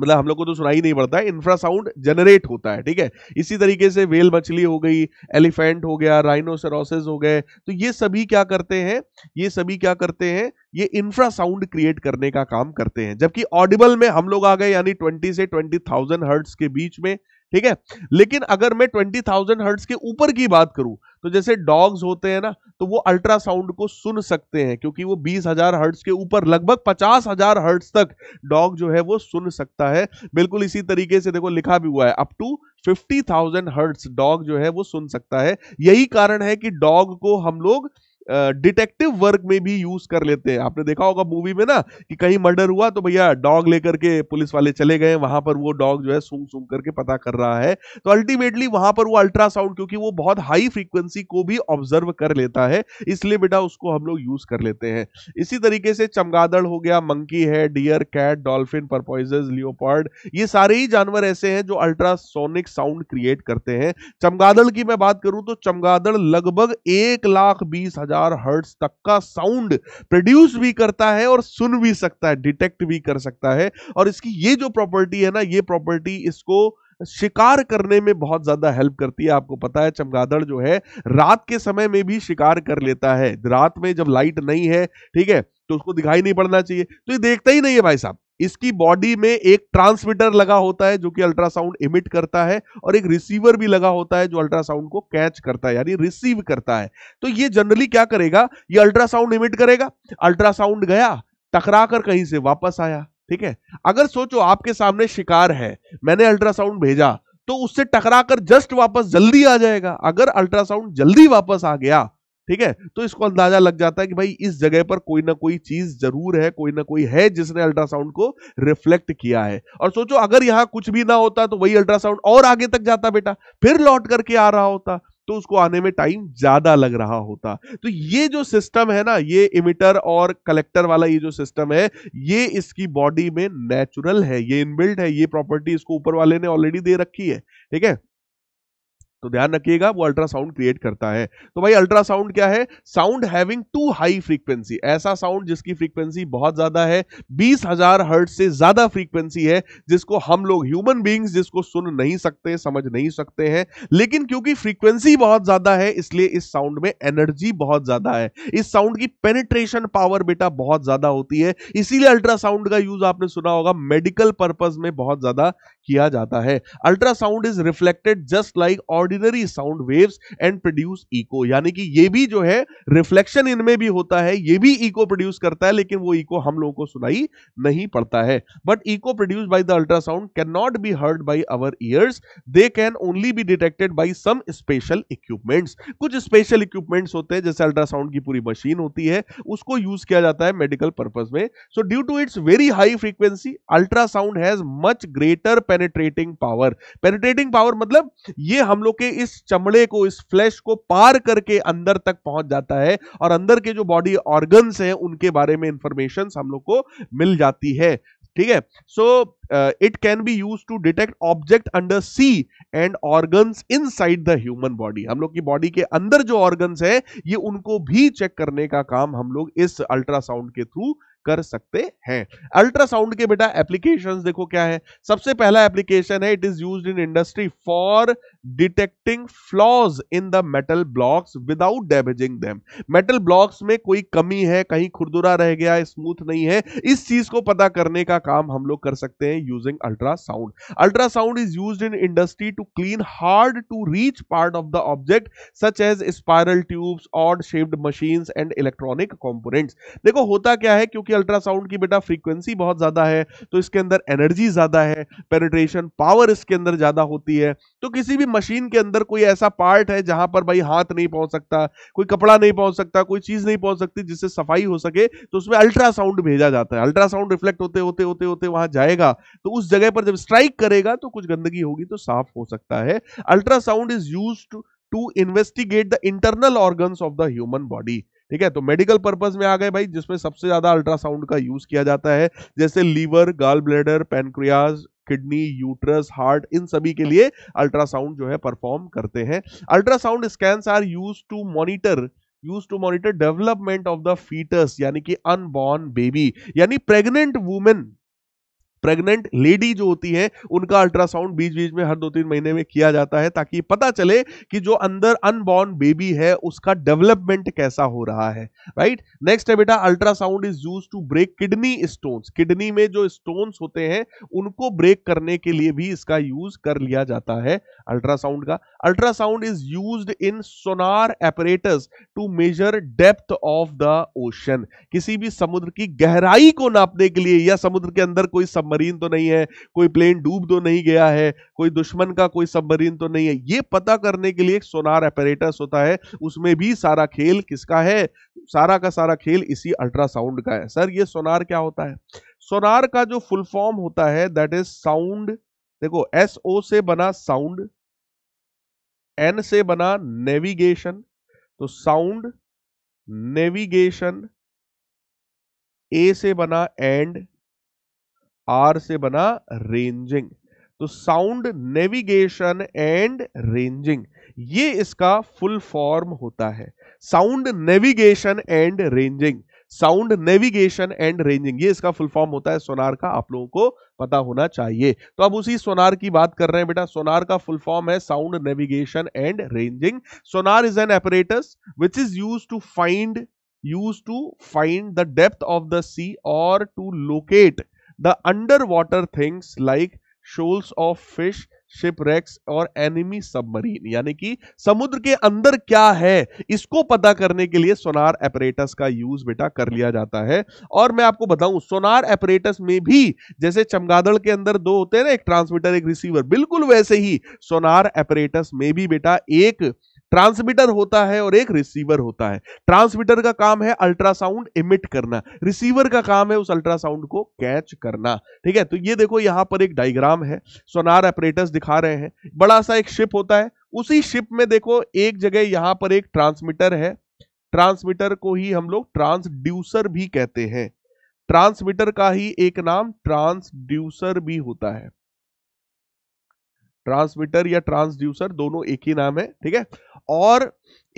मतलब हम लोग को तो सुनाई नहीं पड़ता है इंफ्रासाउंड जनरेट होता है ठीक है इसी तरीके से वेल मछली हो गई एलिफेंट हो गया राइनोसेरोसेस हो गए तो ये सभी क्या करते हैं ये सभी क्या करते हैं ये इंफ्रासाउंड क्रिएट करने का काम करते हैं जबकि ऑडिबल में हम लोग आ गए यानी 20 से 20,000 हर्ट्स के बीच में ठीक है लेकिन अगर मैं थाउजेंड हर्ट्स के ऊपर की बात करूं तो जैसे डॉग्स होते हैं ना तो वो अल्ट्रासाउंड को सुन सकते हैं क्योंकि वो बीस हजार हर्ट्स के ऊपर लगभग पचास हजार हर्ट्स तक डॉग जो है वो सुन सकता है बिल्कुल इसी तरीके से देखो लिखा भी हुआ है up to thousand hertz dog जो है वो सुन सकता है यही कारण है कि डॉग को हम लोग डिटेक्टिव वर्क में भी यूज कर लेते हैं आपने देखा होगा मूवी में ना कि कहीं मर्डर हुआ तो भैया डॉग लेकर के पुलिस वाले चले गए वहां पर वो डॉग जो है सूंघ सूंघ करके पता कर रहा है तो अल्टीमेटली वहां पर वो अल्ट्रासाउंड क्योंकि वो बहुत हाई फ्रीक्वेंसी को भी ऑब्जर्व कर लेता है इसलिए बेटा उसको हम लोग यूज कर लेते हैं इसी तरीके से चमगादड़ हो गया मंकी है deer cat dolphin porpoise leopard ये सारे ही जानवर ऐसे हैं जो अल्ट्रासोनिक साउंड क्रिएट करते हैं चमगादड़ की मैं बात करूं तो चमगादड़ लगभग एक लाख बीस हजार हजार हर्ट्स तक का साउंड प्रोड्यूस भी करता है और सुन भी सकता है डिटेक्ट भी कर सकता है और इसकी ये जो प्रॉपर्टी है ना ये प्रॉपर्टी इसको शिकार करने में बहुत ज्यादा हेल्प करती है आपको पता है चमगादड़ जो है रात के समय में भी शिकार कर लेता है रात में जब लाइट नहीं है ठीक है तो उसको दिखाई नहीं पड़ना चाहिए तो ये देखता ही नहीं है भाई साहब इसकी बॉडी में एक ट्रांसमीटर लगा होता है जो कि अल्ट्रासाउंड इमिट करता है और एक रिसीवर भी लगा होता है जो अल्ट्रासाउंड को कैच करता है यानी रिसीव करता है तो ये जनरली क्या करेगा ये अल्ट्रासाउंड इमिट करेगा अल्ट्रासाउंड गया टकरा कर कहीं से वापस आया ठीक है अगर सोचो आपके सामने शिकार है मैंने अल्ट्रासाउंड भेजा तो उससे टकरा कर जस्ट वापस जल्दी आ जाएगा अगर अल्ट्रासाउंड जल्दी वापस आ गया ठीक है तो इसको अंदाजा लग जाता है कि भाई इस जगह पर कोई ना कोई चीज जरूर है कोई ना कोई है जिसने अल्ट्रासाउंड को रिफ्लेक्ट किया है और सोचो अगर यहां कुछ भी ना होता तो वही अल्ट्रासाउंड और आगे तक जाता बेटा फिर लौट करके आ रहा होता तो उसको आने में टाइम ज्यादा लग रहा होता तो ये जो सिस्टम है ना ये इमिटर और कलेक्टर वाला ये जो सिस्टम है ये इसकी बॉडी में नेचुरल है ये इनबिल्ट है ये प्रॉपर्टी इसको ऊपर वाले ने ऑलरेडी दे रखी है ठीक है तो ध्यान रखिएगा वो अल्ट्रासाउंड क्रिएट करता है तो भाई अल्ट्रासाउंड क्या है sound having too high frequency ऐसा साउंड जिसकी फ्रीक्वेंसी बहुत ज्यादा है बीस हजार हर्ट से ज्यादा फ्रीक्वेंसी है जिसको हम लोग ह्यूमन बींग्स जिसको सुन नहीं सकते समझ नहीं सकते हैं लेकिन क्योंकि फ्रीक्वेंसी बहुत ज्यादा है इसलिए इस साउंड में एनर्जी बहुत ज्यादा है इस साउंड की पेनिट्रेशन पावर बेटा बहुत ज्यादा होती है इसीलिए अल्ट्रासाउंड का यूज आपने सुना होगा मेडिकल पर्पज में बहुत ज्यादा किया जाता है ultrasound is reflected just like और ordinary sound waves and produce echo यानी कि ये भी जो है रिफ्लेक्शन इनमें भी होता है ये भी इको प्रोड्यूस करता है लेकिन वो इको हम लोगों को सुनाई नहीं पड़ता है but echo produce by the ultrasound can not be heard by our ears they can only be detected by some special equipments कुछ स्पेशल इक्विपमेंट्स होते हैं जैसे अल्ट्रासाउंड की पूरी मशीन होती है उसको यूज किया जाता है मेडिकल पर्पज में so due to its very high frequency ultrasound has much greater penetrating power penetrating power मतलब ये हम लोग होके इस चमड़े को इस फ्लैश को पार करके अंदर तक पहुंच जाता है और अंदर के जो बॉडी ऑर्गन्स हैं उनके बारे में इंफॉर्मेशन हम लोग को मिल जाती है ठीक है so it can be use to detect object under sea and organs inside the human body हम लोग की बॉडी के अंदर जो ऑर्गन्स है ये उनको भी चेक करने का काम हम लोग इस अल्ट्रासाउंड के थ्रू कर सकते हैं अल्ट्रासाउंड के बेटा एप्लीकेशंस देखो क्या है सबसे पहला एप्लीकेशन है it is used in industry for detecting flaws in the metal blocks without damaging them metal blocks में कोई कमी है कहीं खुरदुरा रह गया स्मूथ नहीं है इस चीज को पता करने का काम हम लोग कर सकते हैं using ultrasound ultrasound is use in industry to clean hard to reach part of the object such as spiral tubes odd shaped machine and electronic component देखो होता क्या है क्योंकि अल्ट्रासाउंड की बेटा फ्रीक्वेंसी बहुत ज्यादा है तो इसके अंदर एनर्जी ज्यादा है पेनिट्रेशन पावर इसके अंदर ज्यादा होती है तो किसी भी मशीन के अंदर कोई ऐसा पार्ट है जहां पर भाई हाथ नहीं पहुंच सकता कोई कपड़ा नहीं पहुंच सकता कोई चीज नहीं पहुंच सकती जिससे सफाई हो सके तो उसमें अल्ट्रासाउंड भेजा जाता है अल्ट्रासाउंड रिफ्लेक्ट होते होते होते होते वहां जाएगा तो उस जगह पर जब स्ट्राइक करेगा तो कुछ गंदगी होगी तो साफ हो सकता है ultrasound is use to investigate the internal organ of the human body ठीक है तो मेडिकल पर्पज में आ गए भाई जिसमें सबसे ज्यादा अल्ट्रासाउंड का यूज किया जाता है जैसे liver gall bladder pancreas kidney uterus heart इन सभी के लिए अल्ट्रासाउंड जो है परफॉर्म करते हैं ultrasound scan are use to monitor use to monitor development of the foetus यानी कि अनबॉर्न बेबी यानी प्रेग्नेंट वुमेन प्रेग्नेंट लेडी जो होती है उनका अल्ट्रासाउंड बीच बीच में हर दो तीन महीने में किया जाता है ताकि पता चले कि जो अंदर अनबॉर्न बेबी है उसका डेवलपमेंट कैसा हो रहा है राइट नेक्स्ट है बेटा ultrasound is use to break kidney stone kidney में जो स्टोन होते हैं उनको ब्रेक करने के लिए भी इसका यूज कर लिया जाता है अल्ट्रासाउंड का ultrasound is use in sonar apparatus to measure depth of the ocean किसी भी समुद्र की गहराई को नापने के लिए या समुद्र के अंदर कोई सबमरीन सबमरीन तो नहीं है कोई प्लेन डूब तो नहीं गया है कोई दुश्मन का कोई सबमरीन तो नहीं है ये पता करने के लिए एक सोनार एपरेटस होता है उसमें भी सारा खेल किसका है सारा का सारा खेल इसी अल्ट्रासाउंड का है सर ये सोनार क्या होता है सोनार का जो फुल फॉर्म होता है दैट इज साउंड देखो एस ओ से बना साउंड एन से बना नेविगेशन तो साउंड नेविगेशन ए से बना एंड आर से बना रेंजिंग तो साउंड नेविगेशन एंड रेंजिंग ये इसका फुल फॉर्म होता है sound navigation and ranging sound navigation and ranging ये इसका फुल फॉर्म होता है सोनार का आप लोगों को पता होना चाहिए तो अब उसी सोनार की बात कर रहे हैं बेटा सोनार का फुल फॉर्म है sound navigation and ranging sonar is an apparatus which is use to find use to find the depth of the sea और to locate the underwater things like shoals of fish shipwrecks और enemy submarine यानी कि समुद्र के अंदर क्या है इसको पता करने के लिए सोनार एपरेटस का यूज बेटा कर लिया जाता है और मैं आपको बताऊं सोनार एपरेटस में भी जैसे चमगादड़ के अंदर दो होते हैं ना एक ट्रांसमीटर एक रिसीवर बिल्कुल वैसे ही सोनार एपरेटस में भी बेटा एक ट्रांसमीटर होता है और एक रिसीवर होता है ट्रांसमीटर का काम है अल्ट्रासाउंड इमिट करना रिसीवर का काम है उस अल्ट्रासाउंड को कैच करना ठीक है तो ये देखो यहां पर एक डायग्राम है सोनार ऑपरेटर्स दिखा रहे हैं बड़ा सा एक शिप होता है उसी शिप में देखो एक जगह यहां पर एक ट्रांसमीटर है ट्रांसमीटर को ही हम लोग ट्रांसड्यूसर भी कहते हैं ट्रांसमीटर का ही एक नाम ट्रांसड्यूसर भी होता है ट्रांसमीटर या ट्रांसड्यूसर दोनों एक ही नाम है ठीक है और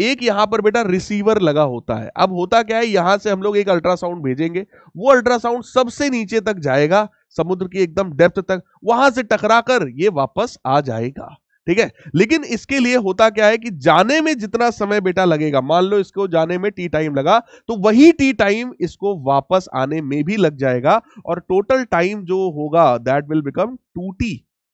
एक यहां पर बेटा रिसीवर लगा होता है अब होता क्या है यहां से हम लोग एक अल्ट्रासाउंड भेजेंगे वो अल्ट्रासाउंड सबसे नीचे तक जाएगा समुद्र की एकदम डेप्थ तक वहां से टकराकर ये वापस आ जाएगा ठीक है लेकिन इसके लिए होता क्या है कि जाने में जितना समय बेटा लगेगा मान लो इसको जाने में टी टाइम लगा तो वही टी टाइम इसको वापस आने में भी लग जाएगा और टोटल टाइम जो होगा that will become two T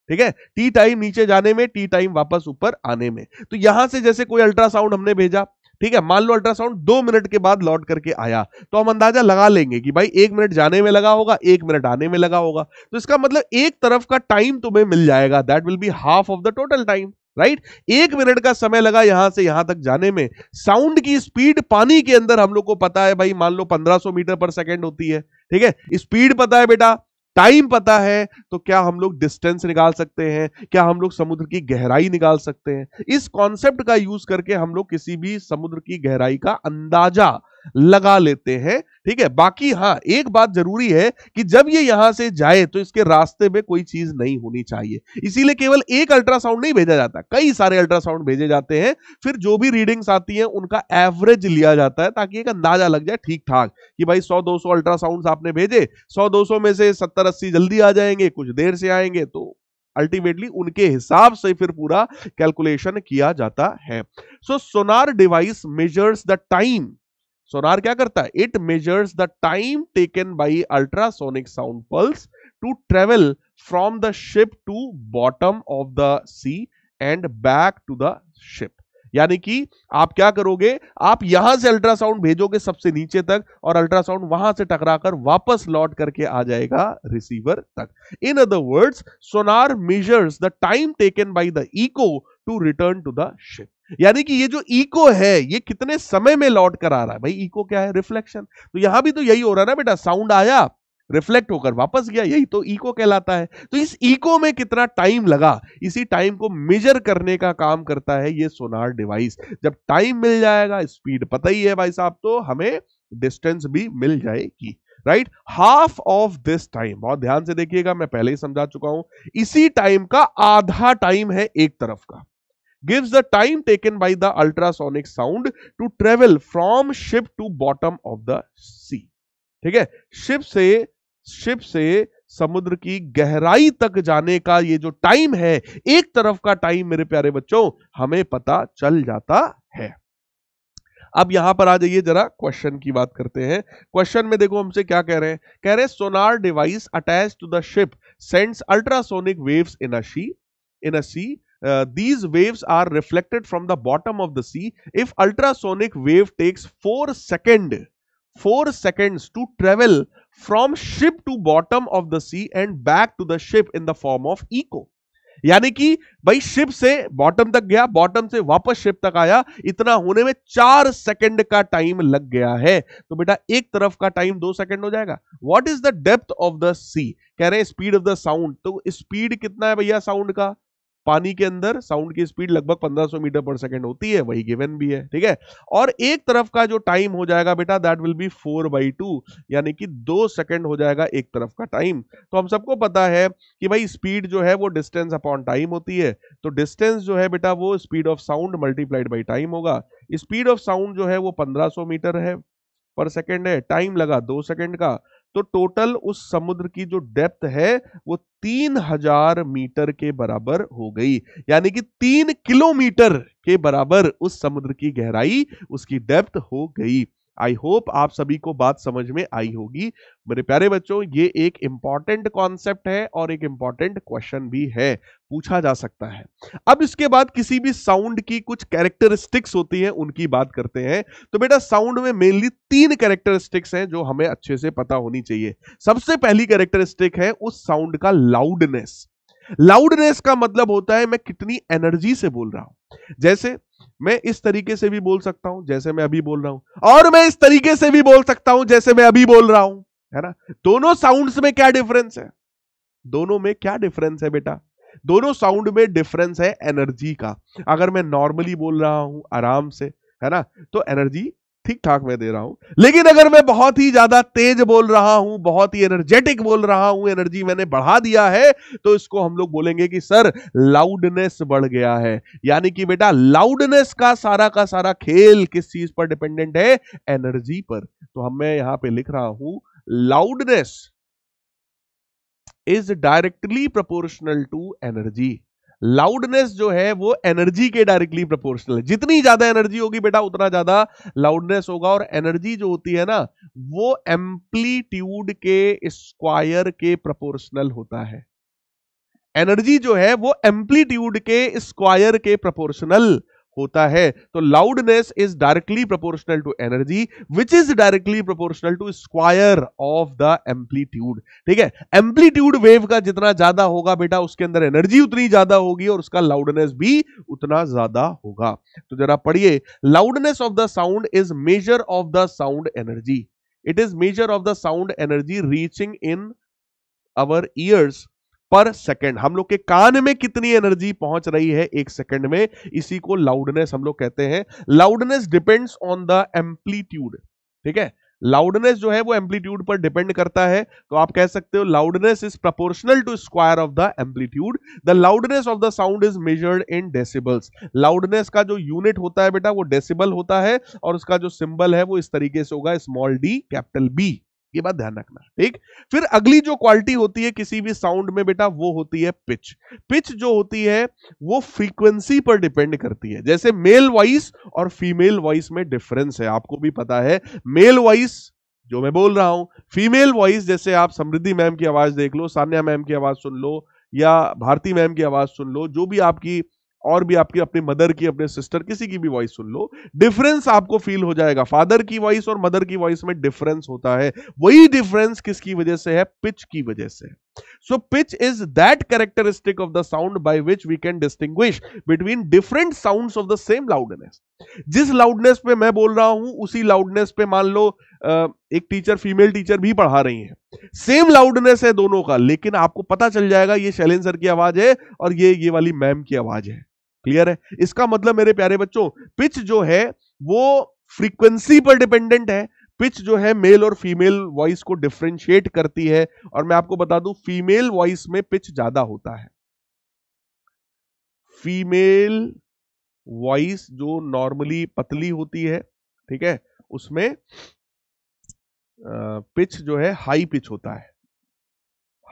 ठीक है टी टाइम नीचे जाने में टी टाइम वापस ऊपर आने में तो यहां से जैसे कोई अल्ट्रासाउंड हमने भेजा ठीक है मान लो अल्ट्रासाउंड दो मिनट के बाद लौट करके आया तो हम अंदाजा लगा लेंगे कि भाई एक मिनट जाने में लगा होगा एक मिनट आने में लगा होगा तो इसका मतलब एक तरफ का टाइम तुम्हें मिल जाएगा that will be half of the total time right एक मिनट का समय लगा यहां से यहां तक जाने में साउंड की स्पीड पानी के अंदर हम लोग को पता है भाई मान लो 1500 मीटर पर सेकेंड होती है ठीक है स्पीड पता है बेटा टाइम पता है तो क्या हम लोग डिस्टेंस निकाल सकते हैं क्या हम लोग समुद्र की गहराई निकाल सकते हैं इस कॉन्सेप्ट का यूज करके हम लोग किसी भी समुद्र की गहराई का अंदाजा लगा लेते हैं ठीक है बाकी हाँ एक बात जरूरी है कि जब ये यहां से जाए तो इसके रास्ते में कोई चीज नहीं होनी चाहिए इसीलिए केवल एक अल्ट्रासाउंड नहीं भेजा जाता कई सारे अल्ट्रासाउंड भेजे जाते हैं फिर जो भी रीडिंग्स आती हैं उनका एवरेज लिया जाता है ताकि एक अंदाजा लग जाए ठीक ठाक कि भाई सौ दो अल्ट्रासाउंड आपने भेजे सौ दो में से सत्तर अस्सी जल्दी आ जाएंगे कुछ देर से आएंगे तो अल्टीमेटली उनके हिसाब से फिर पूरा कैलकुलेशन किया जाता है so sonar device measures the time sonar क्या करता है it measures the time taken by ultrasonic sound pulse to travel from the ship to bottom of the sea and back to the ship यानी कि आप क्या करोगे आप यहां से अल्ट्रासाउंड भेजोगे सबसे नीचे तक और अल्ट्रासाउंड वहां से टकरा कर वापस लौट करके आ जाएगा रिसीवर तक in other words sonar measures the time taken by the echo to return to the ship यानी कि ये जो इको है ये कितने समय में लौट कर आ रहा है भाई इको क्या है रिफ्लेक्शन तो यहां भी तो यही हो रहा है ना बेटा साउंड आया रिफ्लेक्ट होकर वापस गया यही तो इको कहलाता है तो इस इको में कितना टाइम लगा इसी टाइम को मेजर करने का काम करता है ये सोनार डिवाइस जब टाइम मिल जाएगा स्पीड पता ही है भाई साहब तो हमें डिस्टेंस भी मिल जाएगी right half of this time बहुत ध्यान से देखिएगा मैं पहले ही समझा चुका हूं इसी टाइम का आधा टाइम है एक तरफ का gives the time taken by the ultrasonic sound to travel from ship to bottom of the sea. ठीक है शिप से शिप से समुद्र की गहराई तक जाने का ये जो टाइम है एक तरफ का टाइम मेरे प्यारे बच्चों हमें पता चल जाता है अब यहां पर आ जाइए जरा क्वेश्चन की बात करते हैं क्वेश्चन में देखो हमसे क्या कह रहे हैं कह रहे हैं sonar device attach to the ship sends ultrasonic waves in a sea in a sea uh, these waves are reflected from the bottom of the sea. If ultrasonic wave takes 4 second, 4 seconds to travel from ship to bottom of the sea and back to the ship in the form of echo. यानी कि भाई ship से bottom तक गया bottom से वापस ship तक आया इतना होने में चार सेकंड का टाइम लग गया है तो बेटा एक तरफ का टाइम दो सेकंड हो जाएगा what is the depth of the sea कह रहे हैं स्पीड ऑफ द साउंड तो स्पीड कितना है भैया साउंड का पानी के अंदर साउंड की स्पीड लगभग 1500 मीटर पर सेकंड होती है वही गिवन भी है ठीक है और एक तरफ का जो टाइम हो जाएगा बेटा that will be four by two यानी कि दो सेकेंड हो जाएगा एक तरफ का टाइम तो हम सबको पता है कि भाई स्पीड जो है वो डिस्टेंस अपॉन टाइम होती है तो डिस्टेंस जो है बेटा वो speed of sound multiplied by time होगा स्पीड ऑफ साउंड जो है वो पंद्रह मीटर है पर सेकेंड है टाइम लगा दो सेकेंड का तो टोटल उस समुद्र की जो डेप्थ है वो तीन हजार मीटर के बराबर हो गई यानी कि तीन किलोमीटर के बराबर उस समुद्र की गहराई उसकी डेप्थ हो गई आई होप आप सभी को बात समझ में आई होगी मेरे प्यारे बच्चों ये एक इंपॉर्टेंट कॉन्सेप्ट है और एक इंपॉर्टेंट क्वेश्चन भी है पूछा जा सकता है अब इसके बाद किसी भी साउंड की कुछ कैरेक्टरिस्टिक्स होती है उनकी बात करते हैं तो बेटा साउंड में मेनली तीन कैरेक्टरिस्टिक्स हैं जो हमें अच्छे से पता होनी चाहिए सबसे पहली कैरेक्टरिस्टिक है उस साउंड का लाउडनेस लाउडनेस का मतलब होता है मैं कितनी एनर्जी से बोल रहा हूं जैसे मैं इस तरीके से भी बोल सकता हूं जैसे मैं अभी बोल रहा हूं और मैं इस तरीके से भी बोल सकता हूं जैसे मैं अभी बोल रहा हूं है ना दोनों साउंड्स में क्या डिफरेंस है दोनों में क्या डिफरेंस है बेटा दोनों साउंड में डिफरेंस है एनर्जी का अगर मैं नॉर्मली बोल रहा हूं आराम से है ना तो एनर्जी ठीक ठाक मैं दे रहा हूं लेकिन अगर मैं बहुत ही ज्यादा तेज बोल रहा हूं बहुत ही एनर्जेटिक बोल रहा हूं एनर्जी मैंने बढ़ा दिया है तो इसको हम लोग बोलेंगे कि सर लाउडनेस बढ़ गया है यानी कि बेटा लाउडनेस का सारा का सारा खेल किस चीज पर डिपेंडेंट है एनर्जी पर तो हम मैं यहां पर लिख रहा हूं loudness is directly proportional to energy loudness जो है वो एनर्जी के डायरेक्टली प्रोपोर्शनल है जितनी ज्यादा एनर्जी होगी बेटा उतना ज्यादा लाउडनेस होगा और एनर्जी जो होती है ना वो एम्पलीट्यूड के स्क्वायर के प्रोपोर्शनल होता है एनर्जी जो है वो एम्पलीट्यूड के स्क्वायर के प्रोपोर्शनल होता है तो loudness is directly proportional to energy which is directly proportional to square of the amplitude ठीक है एम्पलीट्यूड वेव का जितना ज्यादा होगा बेटा उसके अंदर एनर्जी उतनी ज्यादा होगी और उसका लाउडनेस भी उतना ज्यादा होगा तो जरा पढ़िए loudness of the sound is measure of the sound energy it is measure of the sound energy reaching in our ears per second हम लोग के कान में कितनी एनर्जी पहुंच रही है एक सेकंड में इसी को लाउडनेस हम लोग कहते हैं loudness depends on the amplitude ठीक है लाउडनेस जो है वो एम्पलीट्यूड पर डिपेंड करता है तो आप कह सकते हो loudness is proportional to square of the amplitude the loudness of the sound is measured in decibels loudness का जो यूनिट होता है बेटा वो डेसिबल होता है और उसका जो सिंबल है वो इस तरीके से होगा स्मॉल डी कैपिटल बी ये बात ध्यान रखना ठीक फिर अगली जो क्वालिटी होती है किसी भी साउंड में बेटा वो होती है पिच पिच जो होती है वो फ्रीक्वेंसी पर डिपेंड करती है जैसे मेल वॉइस और फीमेल वॉइस में डिफरेंस है आपको भी पता है मेल वॉइस जो मैं बोल रहा हूं फीमेल वॉइस जैसे आप समृद्धि मैम की आवाज देख लो सान्या मैम की आवाज सुन लो या भारती मैम की आवाज सुन लो जो भी आपकी और भी आपकी अपने मदर की अपने सिस्टर किसी की भी वॉइस सुन लो डिफरेंस आपको फील हो जाएगा फादर की वॉइस और मदर की वॉइस में डिफरेंस होता है वही डिफरेंस किसकी वजह से है पिच की वजह से so pitch is that characteristic of the sound by which we can distinguish between different sound of the same loudness जिस लाउडनेस पे मैं बोल रहा हूं उसी लाउडनेस पे मान लो एक टीचर फीमेल टीचर भी पढ़ा रही है सेम लाउडनेस है दोनों का लेकिन आपको पता चल जाएगा ये शैलेंसर की आवाज है और ये ये वाली मैम की आवाज है क्लियर है इसका मतलब मेरे प्यारे बच्चों पिच जो है वो फ्रीक्वेंसी पर डिपेंडेंट है पिच जो है मेल और फीमेल वॉइस को डिफ्रेंशिएट करती है और मैं आपको बता दूं फीमेल वॉइस में पिच ज्यादा होता है फीमेल वॉइस जो नॉर्मली पतली होती है ठीक है उसमें पिच जो है हाई पिच होता है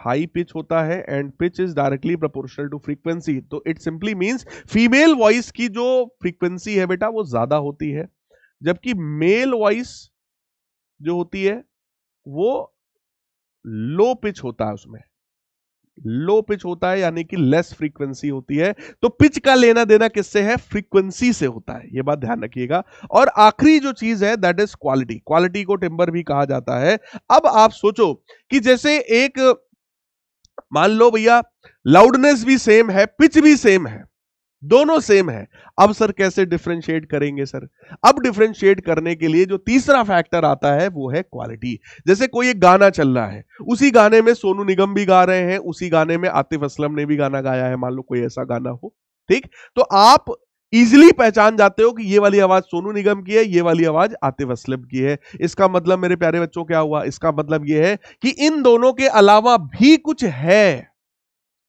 हाई पिच होता है and pitch is directly proportional to frequency तो it simply means female voice की जो फ्रीक्वेंसी है बेटा वो ज्यादा होती है जबकि मेल वॉइस जो होती है वो लो पिच होता है उसमें लो पिच होता है यानी कि लेस फ्रीक्वेंसी होती है तो पिच का लेना देना किससे है फ्रीक्वेंसी से होता है ये बात ध्यान रखिएगा और आखिरी जो चीज है दैट इज क्वालिटी क्वालिटी को टिम्बर भी कहा जाता है अब आप सोचो कि जैसे एक मान लो भैया लाउडनेस भी सेम है पिच भी सेम है दोनों सेम है अब सर कैसे डिफ्रेंशिएट करेंगे सर अब डिफ्रेंशिएट करने के लिए जो तीसरा फैक्टर आता है वो है क्वालिटी जैसे कोई एक गाना चल रहा है उसी गाने में सोनू निगम भी गा रहे हैं उसी गाने में आतिफ असलम ने भी गाना गाया है मान लो कोई ऐसा गाना हो ठीक तो आप इजिली पहचान जाते हो कि ये वाली आवाज सोनू निगम की है ये वाली आवाज आतिफ असलम की है इसका मतलब मेरे प्यारे बच्चों क्या हुआ इसका मतलब ये है कि इन दोनों के अलावा भी कुछ है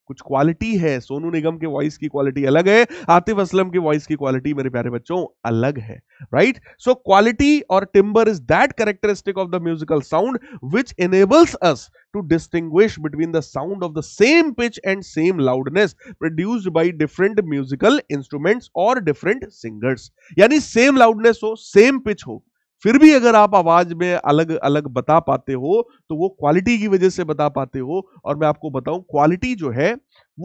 कुछ क्वालिटी है सोनू निगम के वॉइस की क्वालिटी अलग है आतिफ असलम के वॉइस की क्वालिटी मेरे प्यारे बच्चों अलग है राइट सो क्वालिटी और timbre is that characteristic of the musical sound which enables us to distinguish between the sound of the same pitch and same loudness produced by different musical instruments और different singers यानी same loudness हो same pitch हो फिर भी अगर आप आवाज में अलग अलग बता पाते हो तो वो क्वालिटी की वजह से बता पाते हो और मैं आपको बताऊं क्वालिटी जो है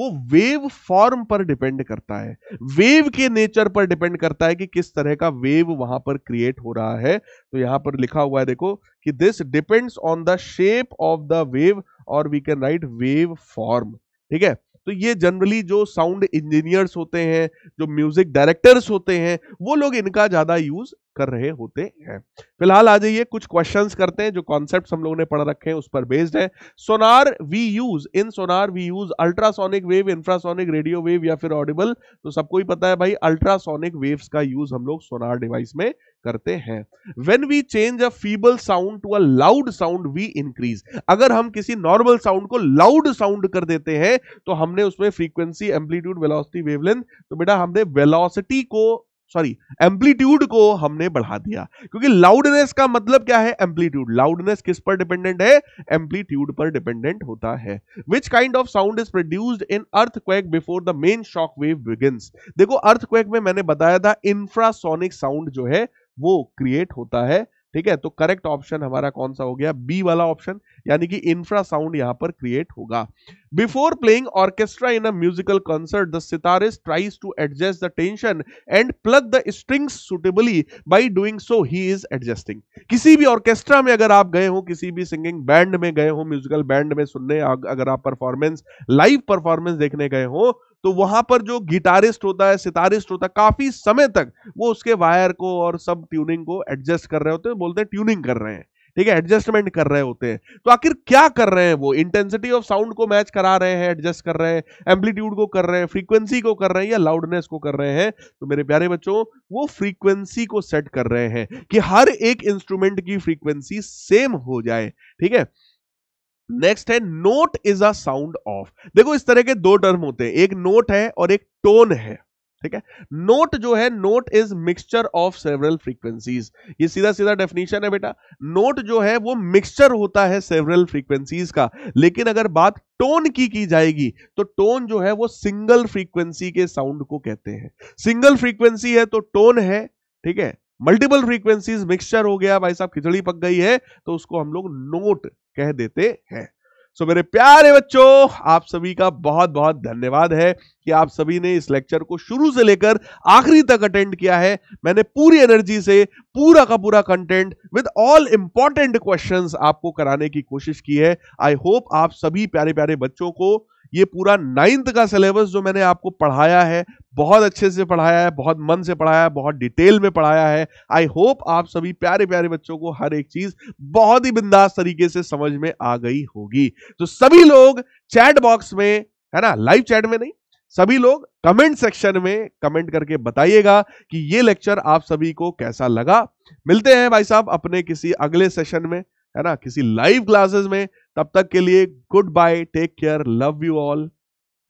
वो वेव फॉर्म पर डिपेंड करता है वेव के नेचर पर डिपेंड करता है कि किस तरह का वेव वहां पर क्रिएट हो रहा है तो यहां पर लिखा हुआ है देखो कि this depends on the shape of the wave और we can write wave form ठीक है तो ये जनरली जो साउंड इंजीनियर्स होते हैं जो म्यूजिक डायरेक्टर्स होते हैं वो लोग इनका ज्यादा यूज कर रहे होते हैं फिलहाल आ जाइए कुछ क्वेश्चंस करते हैं जो कॉन्सेप्ट हम लोगों ने पढ़ रखे हैं उस पर बेस्ड है sonar we use in sonar we use ultrasonic wave infrasonic radio wave या फिर ऑडिबल तो सबको ही पता है भाई अल्ट्रासोनिक वेव का यूज हम लोग सोनार डिवाइस में करते हैं when we change a feeble sound to a loud sound we increase अगर हम किसी नॉर्मल साउंड को लाउड साउंड कर देते हैं तो हमने उसमें फ्रीक्वेंसी एम्पलीट्यूड वेलोसिटी वेवलेंथ तो बेटा हमने वेलोसिटी को सॉरी एम्पलीट्यूड को हमने बढ़ा दिया क्योंकि लाउडनेस का मतलब क्या है एम्पलीट्यूड लाउडनेस किस पर डिपेंडेंट है एम्पलीट्यूड पर डिपेंडेंट होता है which kind of sound is produced in earthquake before the main shock wave begins देखो अर्थ क्वेक में मैंने बताया था इंफ्रासोनिक साउंड जो है वो क्रिएट होता है ठीक है तो करेक्ट ऑप्शन हमारा कौन सा हो गया बी वाला ऑप्शन यानी कि इंफ्रासाउंड यहां पर क्रिएट होगा before playing orchestra in a musical concert the sitarist tries to adjust the tension and pluck the strings suitably by doing so he is adjusting किसी भी ऑर्केस्ट्रा में अगर आप गए हो किसी भी सिंगिंग बैंड में गए हो म्यूजिकल बैंड में सुनने अगर आप परफॉर्मेंस लाइव परफॉर्मेंस देखने गए हो तो वहां पर जो गिटारिस्ट होता है सितारिस्ट होता है काफी समय तक वो उसके वायर को और सब ट्यूनिंग को एडजस्ट कर रहे होते हैं बोलते हैं ट्यूनिंग कर रहे हैं ठीक है एडजस्टमेंट कर रहे होते हैं तो आखिर क्या कर रहे हैं वो इंटेंसिटी ऑफ साउंड को मैच करा रहे हैं एडजस्ट कर रहे हैं एम्पलीट्यूड को कर रहे हैं फ्रीक्वेंसी को कर रहे हैं या लाउडनेस को कर रहे हैं तो मेरे प्यारे बच्चों वो फ्रीक्वेंसी को सेट कर रहे हैं कि हर एक इंस्ट्रूमेंट की फ्रीक्वेंसी सेम हो जाए ठीक है नेक्स्ट है note is a sound of देखो इस तरह के दो टर्म होते हैं एक नोट है और एक टोन है ठीक है नोट जो है note is mixture of several frequencies ये सीधा सीधा डेफिनेशन है बेटा नोट जो है वो मिक्सचर होता है सेवरल फ्रीक्वेंसीज का लेकिन अगर बात टोन की की जाएगी तो टोन जो है वो सिंगल फ्रीक्वेंसी के साउंड को कहते हैं सिंगल फ्रीक्वेंसी है तो टोन है ठीक है मल्टीपल फ्रीक्वेंसीज मिक्सचर हो गया भाई साहब खिचड़ी पक गई है तो उसको हम लोग नोट कह देते हैं सो so, मेरे प्यारे बच्चों आप सभी का बहुत बहुत धन्यवाद है कि आप सभी ने इस लेक्चर को शुरू से लेकर आखिरी तक अटेंड किया है मैंने पूरी एनर्जी से पूरा का पूरा content with all important questions आपको कराने की कोशिश की है आई होप आप सभी प्यारे प्यारे बच्चों को ये पूरा नाइन्थ का सिलेबस जो मैंने आपको पढ़ाया है बहुत अच्छे से पढ़ाया है बहुत मन से पढ़ाया है बहुत डिटेल में पढ़ाया है आई होप आप सभी प्यारे प्यारे बच्चों को हर एक चीज बहुत ही बिंदास तरीके से समझ में आ गई होगी तो सभी लोग चैट बॉक्स में है ना लाइव चैट में नहीं सभी लोग कमेंट सेक्शन में कमेंट करके बताइएगा कि ये लेक्चर आप सभी को कैसा लगा मिलते हैं भाई साहब अपने किसी अगले सेशन में है ना किसी लाइव क्लासेस में तब तक के लिए goodbye take care love you all